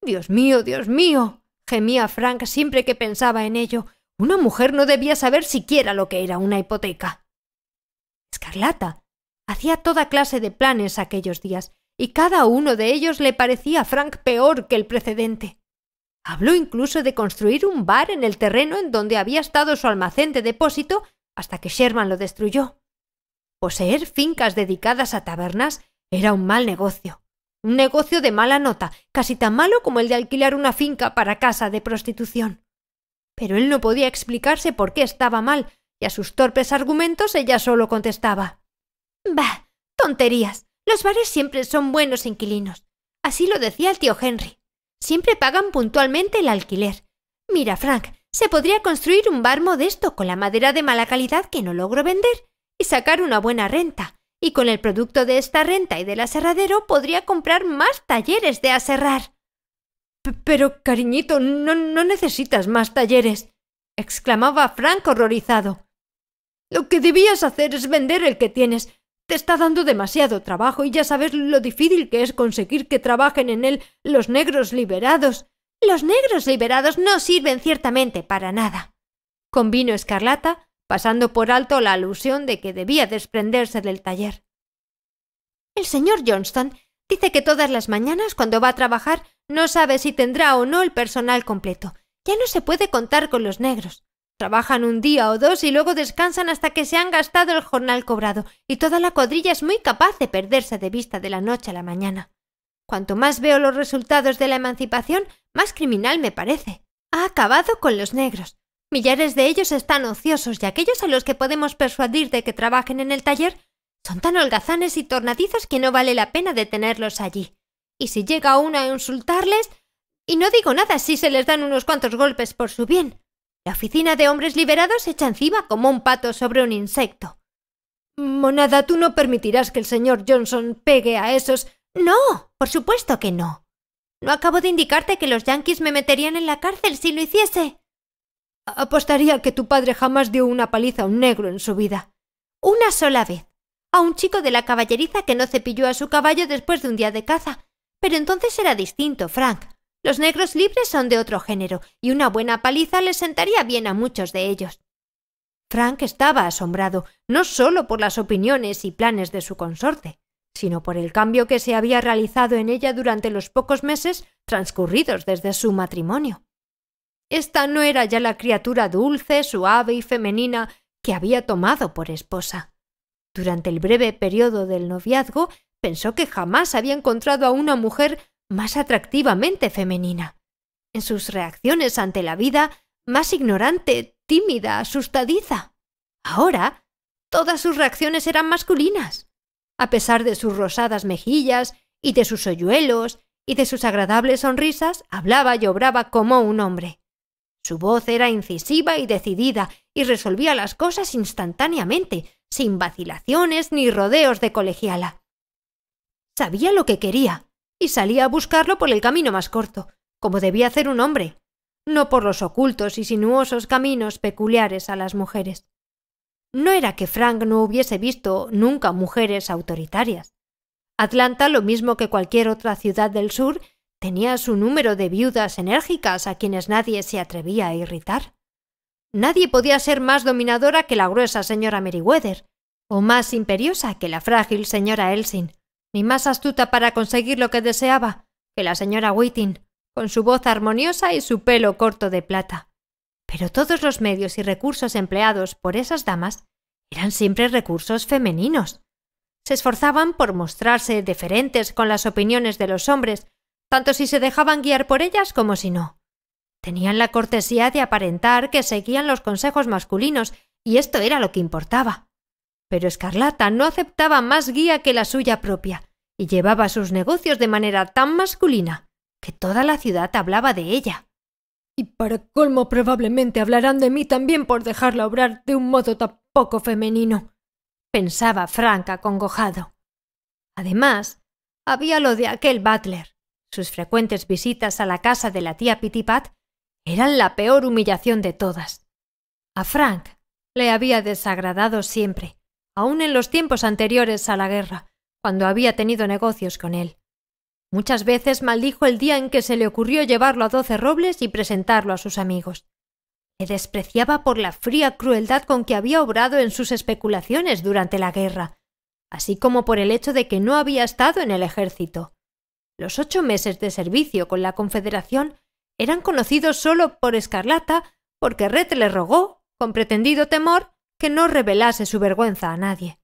Dios mío, Dios mío, gemía Frank siempre que pensaba en ello, una mujer no debía saber siquiera lo que era una hipoteca. Escarlata hacía toda clase de planes aquellos días, y cada uno de ellos le parecía a Frank peor que el precedente. Habló incluso de construir un bar en el terreno en donde había estado su almacén de depósito hasta que Sherman lo destruyó. Poseer fincas dedicadas a tabernas era un mal negocio, un negocio de mala nota, casi tan malo como el de alquilar una finca para casa de prostitución pero él no podía explicarse por qué estaba mal, y a sus torpes argumentos ella solo contestaba. Bah, tonterías. Los bares siempre son buenos inquilinos. Así lo decía el tío Henry. Siempre pagan puntualmente el alquiler. Mira, Frank, se podría construir un bar modesto con la madera de mala calidad que no logro vender y sacar una buena renta. Y con el producto de esta renta y del aserradero podría comprar más talleres de aserrar. Pero, cariñito, no, no necesitas más talleres, exclamaba Frank horrorizado. Lo que debías hacer es vender el que tienes. Te está dando demasiado trabajo y ya sabes lo difícil que es conseguir que trabajen en él los negros liberados. Los negros liberados no sirven ciertamente para nada, convino Escarlata, pasando por alto la alusión de que debía desprenderse del taller. El señor Johnston Dice que todas las mañanas, cuando va a trabajar, no sabe si tendrá o no el personal completo. Ya no se puede contar con los negros. Trabajan un día o dos y luego descansan hasta que se han gastado el jornal cobrado, y toda la cuadrilla es muy capaz de perderse de vista de la noche a la mañana. Cuanto más veo los resultados de la emancipación, más criminal me parece. Ha acabado con los negros. Millares de ellos están ociosos y aquellos a los que podemos persuadir de que trabajen en el taller son tan holgazanes y tornadizos que no vale la pena detenerlos allí. Y si llega uno a insultarles, y no digo nada si se les dan unos cuantos golpes por su bien. La oficina de hombres liberados se echa encima como un pato sobre un insecto. Monada, tú no permitirás que el señor Johnson pegue a esos. No, por supuesto que no. No acabo de indicarte que los yanquis me meterían en la cárcel si lo hiciese. Apostaría que tu padre jamás dio una paliza a un negro en su vida. Una sola vez un chico de la caballeriza que no cepilló a su caballo después de un día de caza. Pero entonces era distinto, Frank. Los negros libres son de otro género, y una buena paliza les sentaría bien a muchos de ellos. Frank estaba asombrado, no solo por las opiniones y planes de su consorte, sino por el cambio que se había realizado en ella durante los pocos meses transcurridos desde su matrimonio. Esta no era ya la criatura dulce, suave y femenina que había tomado por esposa. Durante el breve periodo del noviazgo, pensó que jamás había encontrado a una mujer más atractivamente femenina. En sus reacciones ante la vida, más ignorante, tímida, asustadiza. Ahora, todas sus reacciones eran masculinas. A pesar de sus rosadas mejillas y de sus hoyuelos y de sus agradables sonrisas, hablaba y obraba como un hombre. Su voz era incisiva y decidida y resolvía las cosas instantáneamente, sin vacilaciones ni rodeos de colegiala. Sabía lo que quería y salía a buscarlo por el camino más corto, como debía hacer un hombre, no por los ocultos y sinuosos caminos peculiares a las mujeres. No era que Frank no hubiese visto nunca mujeres autoritarias. Atlanta, lo mismo que cualquier otra ciudad del sur, tenía su número de viudas enérgicas a quienes nadie se atrevía a irritar. Nadie podía ser más dominadora que la gruesa señora Meriwether, o más imperiosa que la frágil señora Elsin, ni más astuta para conseguir lo que deseaba que la señora Whiting, con su voz armoniosa y su pelo corto de plata. Pero todos los medios y recursos empleados por esas damas eran siempre recursos femeninos. Se esforzaban por mostrarse deferentes con las opiniones de los hombres, tanto si se dejaban guiar por ellas como si no. Tenían la cortesía de aparentar que seguían los consejos masculinos, y esto era lo que importaba. Pero Escarlata no aceptaba más guía que la suya propia, y llevaba sus negocios de manera tan masculina que toda la ciudad hablaba de ella. Y para colmo probablemente hablarán de mí también por dejarla obrar de un modo tan poco femenino, pensaba Frank acongojado. Además, había lo de aquel Butler, sus frecuentes visitas a la casa de la tía Pitipat eran la peor humillación de todas. A Frank le había desagradado siempre, aun en los tiempos anteriores a la guerra, cuando había tenido negocios con él. Muchas veces maldijo el día en que se le ocurrió llevarlo a doce robles y presentarlo a sus amigos. Le despreciaba por la fría crueldad con que había obrado en sus especulaciones durante la guerra, así como por el hecho de que no había estado en el ejército. Los ocho meses de servicio con la Confederación eran conocidos solo por Escarlata porque Red le rogó, con pretendido temor, que no revelase su vergüenza a nadie.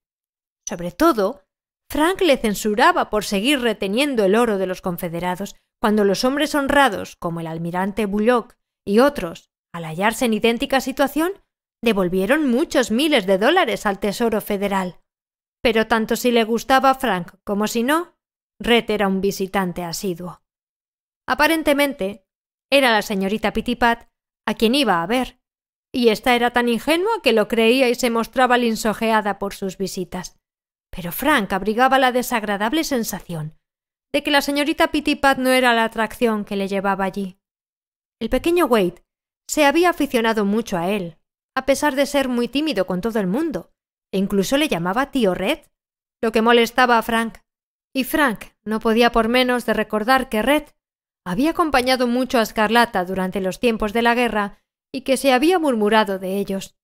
Sobre todo, Frank le censuraba por seguir reteniendo el oro de los confederados, cuando los hombres honrados, como el almirante Bullock y otros, al hallarse en idéntica situación, devolvieron muchos miles de dólares al Tesoro Federal. Pero tanto si le gustaba Frank como si no, Red era un visitante asiduo. Aparentemente, era la señorita Pitipat, a quien iba a ver, y ésta era tan ingenua que lo creía y se mostraba linsojeada por sus visitas. Pero Frank abrigaba la desagradable sensación de que la señorita Pitipat no era la atracción que le llevaba allí. El pequeño Wade se había aficionado mucho a él, a pesar de ser muy tímido con todo el mundo, e incluso le llamaba tío Red, lo que molestaba a Frank. Y Frank no podía por menos de recordar que Red había acompañado mucho a Escarlata durante los tiempos de la guerra y que se había murmurado de ellos.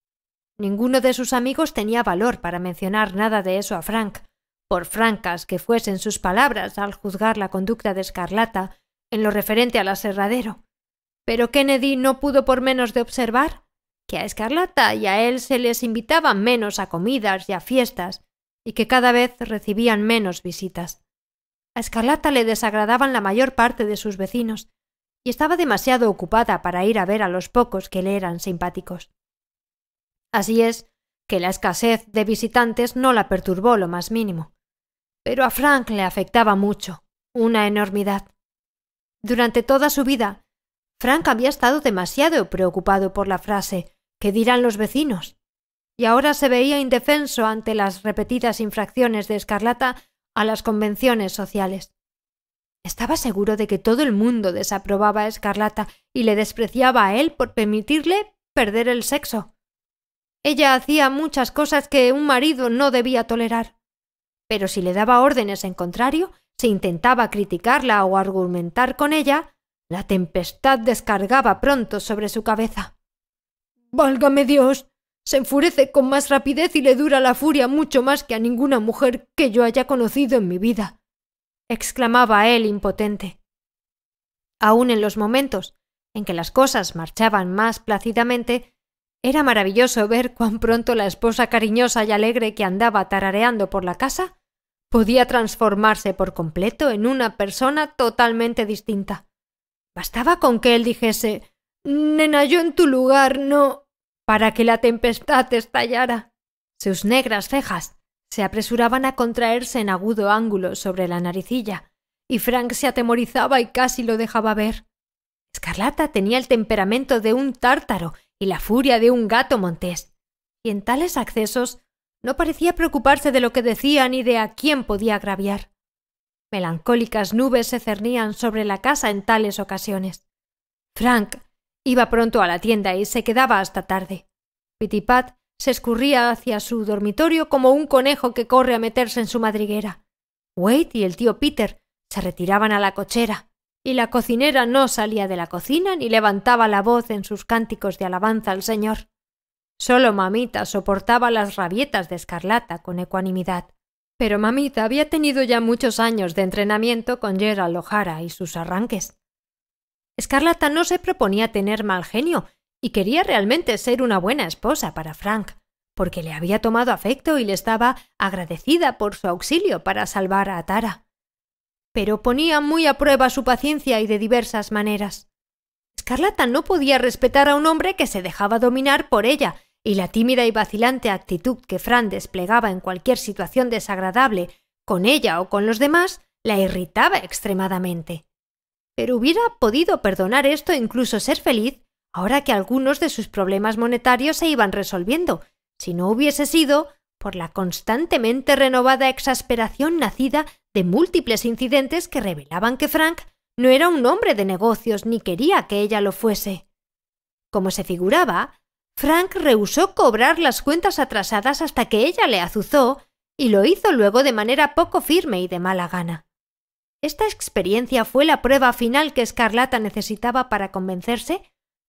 Ninguno de sus amigos tenía valor para mencionar nada de eso a Frank, por francas que fuesen sus palabras al juzgar la conducta de Escarlata en lo referente al aserradero. Pero Kennedy no pudo por menos de observar que a Escarlata y a él se les invitaba menos a comidas y a fiestas, y que cada vez recibían menos visitas. A Escarlata le desagradaban la mayor parte de sus vecinos, y estaba demasiado ocupada para ir a ver a los pocos que le eran simpáticos. Así es que la escasez de visitantes no la perturbó lo más mínimo. Pero a Frank le afectaba mucho, una enormidad. Durante toda su vida, Frank había estado demasiado preocupado por la frase ¿Qué dirán los vecinos? y ahora se veía indefenso ante las repetidas infracciones de Escarlata a las convenciones sociales. Estaba seguro de que todo el mundo desaprobaba a Escarlata y le despreciaba a él por permitirle perder el sexo. Ella hacía muchas cosas que un marido no debía tolerar. Pero si le daba órdenes en contrario, si intentaba criticarla o argumentar con ella, la tempestad descargaba pronto sobre su cabeza. Válgame Dios, se enfurece con más rapidez y le dura la furia mucho más que a ninguna mujer que yo haya conocido en mi vida exclamaba él impotente. Aun en los momentos en que las cosas marchaban más plácidamente, era maravilloso ver cuán pronto la esposa cariñosa y alegre que andaba tarareando por la casa podía transformarse por completo en una persona totalmente distinta. Bastaba con que él dijese Nena, yo en tu lugar no para que la tempestad estallara. Sus negras cejas se apresuraban a contraerse en agudo ángulo sobre la naricilla, y Frank se atemorizaba y casi lo dejaba ver. Escarlata tenía el temperamento de un tártaro y la furia de un gato montés, y en tales accesos no parecía preocuparse de lo que decía ni de a quién podía agraviar. Melancólicas nubes se cernían sobre la casa en tales ocasiones. Frank Iba pronto a la tienda y se quedaba hasta tarde. Pitipat se escurría hacia su dormitorio como un conejo que corre a meterse en su madriguera. Wade y el tío Peter se retiraban a la cochera, y la cocinera no salía de la cocina ni levantaba la voz en sus cánticos de alabanza al Señor. Solo mamita soportaba las rabietas de Escarlata con ecuanimidad. Pero mamita había tenido ya muchos años de entrenamiento con Gerald O'Hara y sus arranques. Escarlata no se proponía tener mal genio y quería realmente ser una buena esposa para Frank, porque le había tomado afecto y le estaba agradecida por su auxilio para salvar a Tara. Pero ponía muy a prueba su paciencia y de diversas maneras. Escarlata no podía respetar a un hombre que se dejaba dominar por ella, y la tímida y vacilante actitud que Frank desplegaba en cualquier situación desagradable, con ella o con los demás, la irritaba extremadamente pero hubiera podido perdonar esto e incluso ser feliz ahora que algunos de sus problemas monetarios se iban resolviendo, si no hubiese sido por la constantemente renovada exasperación nacida de múltiples incidentes que revelaban que Frank no era un hombre de negocios ni quería que ella lo fuese. Como se figuraba, Frank rehusó cobrar las cuentas atrasadas hasta que ella le azuzó y lo hizo luego de manera poco firme y de mala gana. Esta experiencia fue la prueba final que Escarlata necesitaba para convencerse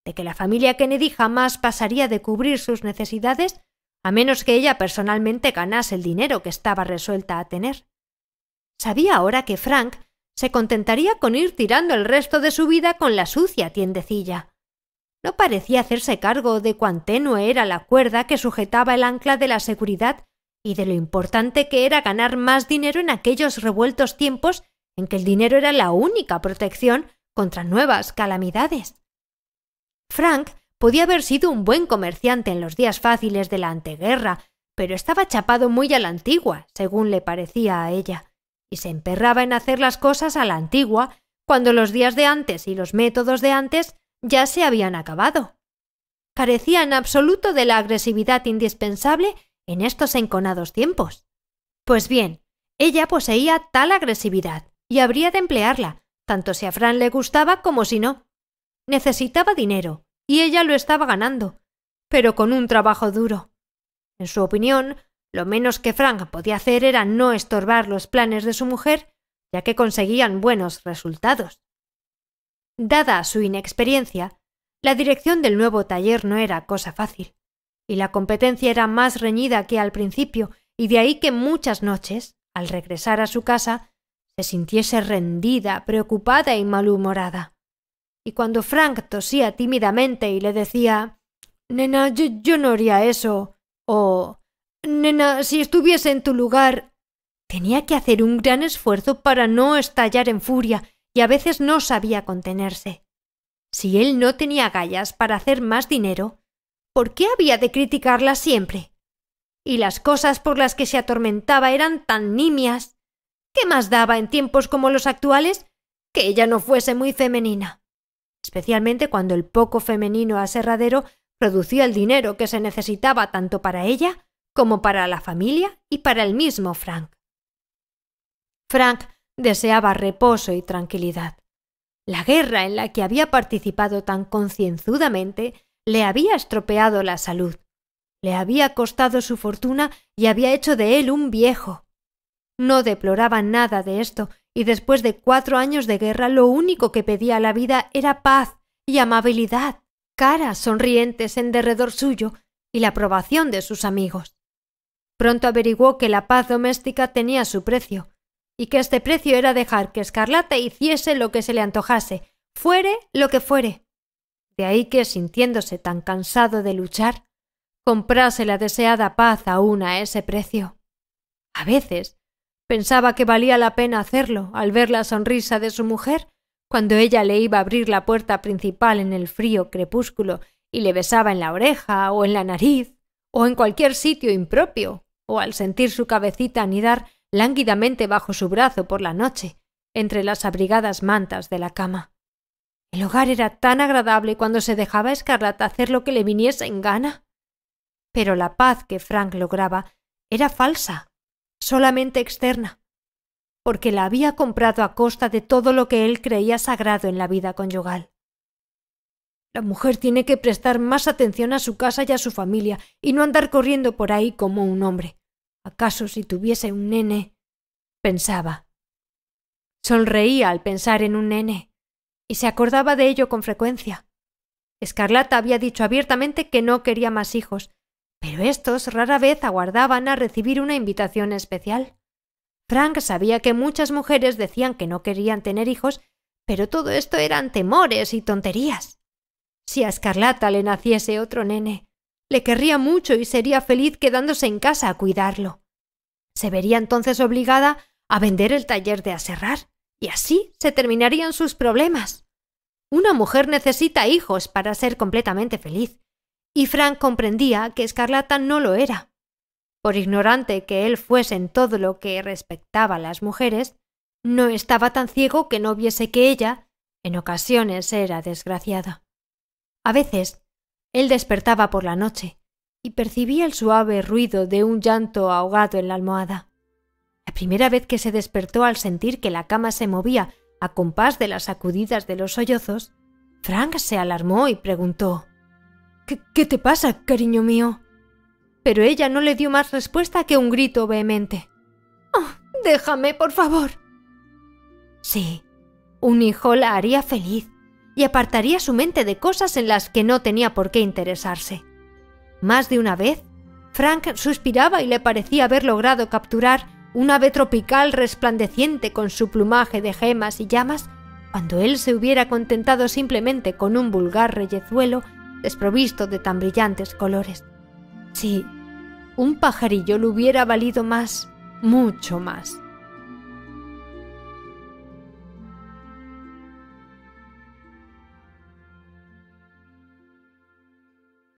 de que la familia Kennedy jamás pasaría de cubrir sus necesidades a menos que ella personalmente ganase el dinero que estaba resuelta a tener. Sabía ahora que Frank se contentaría con ir tirando el resto de su vida con la sucia tiendecilla. No parecía hacerse cargo de cuán tenue era la cuerda que sujetaba el ancla de la seguridad y de lo importante que era ganar más dinero en aquellos revueltos tiempos en que el dinero era la única protección contra nuevas calamidades. Frank podía haber sido un buen comerciante en los días fáciles de la anteguerra, pero estaba chapado muy a la antigua, según le parecía a ella, y se emperraba en hacer las cosas a la antigua cuando los días de antes y los métodos de antes ya se habían acabado. Carecía en absoluto de la agresividad indispensable en estos enconados tiempos. Pues bien, ella poseía tal agresividad, y habría de emplearla, tanto si a Fran le gustaba como si no. Necesitaba dinero, y ella lo estaba ganando, pero con un trabajo duro. En su opinión, lo menos que Fran podía hacer era no estorbar los planes de su mujer, ya que conseguían buenos resultados. Dada su inexperiencia, la dirección del nuevo taller no era cosa fácil, y la competencia era más reñida que al principio, y de ahí que muchas noches, al regresar a su casa, se sintiese rendida, preocupada y malhumorada. Y cuando Frank tosía tímidamente y le decía Nena, yo, no haría eso o Nena, si estuviese en tu lugar, tenía que hacer un gran esfuerzo para no estallar en furia y a veces no sabía contenerse. Si él no tenía gallas para hacer más dinero, ¿por qué había de criticarla siempre? Y las cosas por las que se atormentaba eran tan nimias ¿qué más daba en tiempos como los actuales que ella no fuese muy femenina? Especialmente cuando el poco femenino aserradero producía el dinero que se necesitaba tanto para ella como para la familia y para el mismo Frank. Frank deseaba reposo y tranquilidad. La guerra en la que había participado tan concienzudamente le había estropeado la salud, le había costado su fortuna y había hecho de él un viejo no deploraba nada de esto, y después de cuatro años de guerra lo único que pedía a la vida era paz y amabilidad, caras sonrientes en derredor suyo y la aprobación de sus amigos. Pronto averiguó que la paz doméstica tenía su precio, y que este precio era dejar que Escarlata hiciese lo que se le antojase, fuere lo que fuere. De ahí que, sintiéndose tan cansado de luchar, comprase la deseada paz aún a ese precio. A veces Pensaba que valía la pena hacerlo al ver la sonrisa de su mujer cuando ella le iba a abrir la puerta principal en el frío crepúsculo y le besaba en la oreja o en la nariz o en cualquier sitio impropio, o al sentir su cabecita anidar lánguidamente bajo su brazo por la noche, entre las abrigadas mantas de la cama. El hogar era tan agradable cuando se dejaba a Escarlata hacer lo que le viniese en gana. Pero la paz que Frank lograba era falsa solamente externa, porque la había comprado a costa de todo lo que él creía sagrado en la vida conyugal. La mujer tiene que prestar más atención a su casa y a su familia y no andar corriendo por ahí como un hombre. ¿Acaso si tuviese un nene? pensaba. Sonreía al pensar en un nene, y se acordaba de ello con frecuencia. Escarlata había dicho abiertamente que no quería más hijos, pero estos rara vez aguardaban a recibir una invitación especial. Frank sabía que muchas mujeres decían que no querían tener hijos, pero todo esto eran temores y tonterías. Si a Escarlata le naciese otro nene, le querría mucho y sería feliz quedándose en casa a cuidarlo. Se vería entonces obligada a vender el taller de aserrar, y así se terminarían sus problemas. Una mujer necesita hijos para ser completamente feliz, y Frank comprendía que Escarlata no lo era. Por ignorante que él fuese en todo lo que respectaba a las mujeres, no estaba tan ciego que no viese que ella, en ocasiones, era desgraciada. A veces, él despertaba por la noche y percibía el suave ruido de un llanto ahogado en la almohada. La primera vez que se despertó al sentir que la cama se movía a compás de las sacudidas de los sollozos, Frank se alarmó y preguntó ¿Qué, te pasa, cariño mío? Pero ella no le dio más respuesta que un grito vehemente. Oh, déjame, por favor. Sí, un hijo la haría feliz y apartaría su mente de cosas en las que no tenía por qué interesarse. Más de una vez, Frank suspiraba y le parecía haber logrado capturar un ave tropical resplandeciente con su plumaje de gemas y llamas, cuando él se hubiera contentado simplemente con un vulgar reyezuelo desprovisto de tan brillantes colores. Sí, un pajarillo le hubiera valido más, mucho más.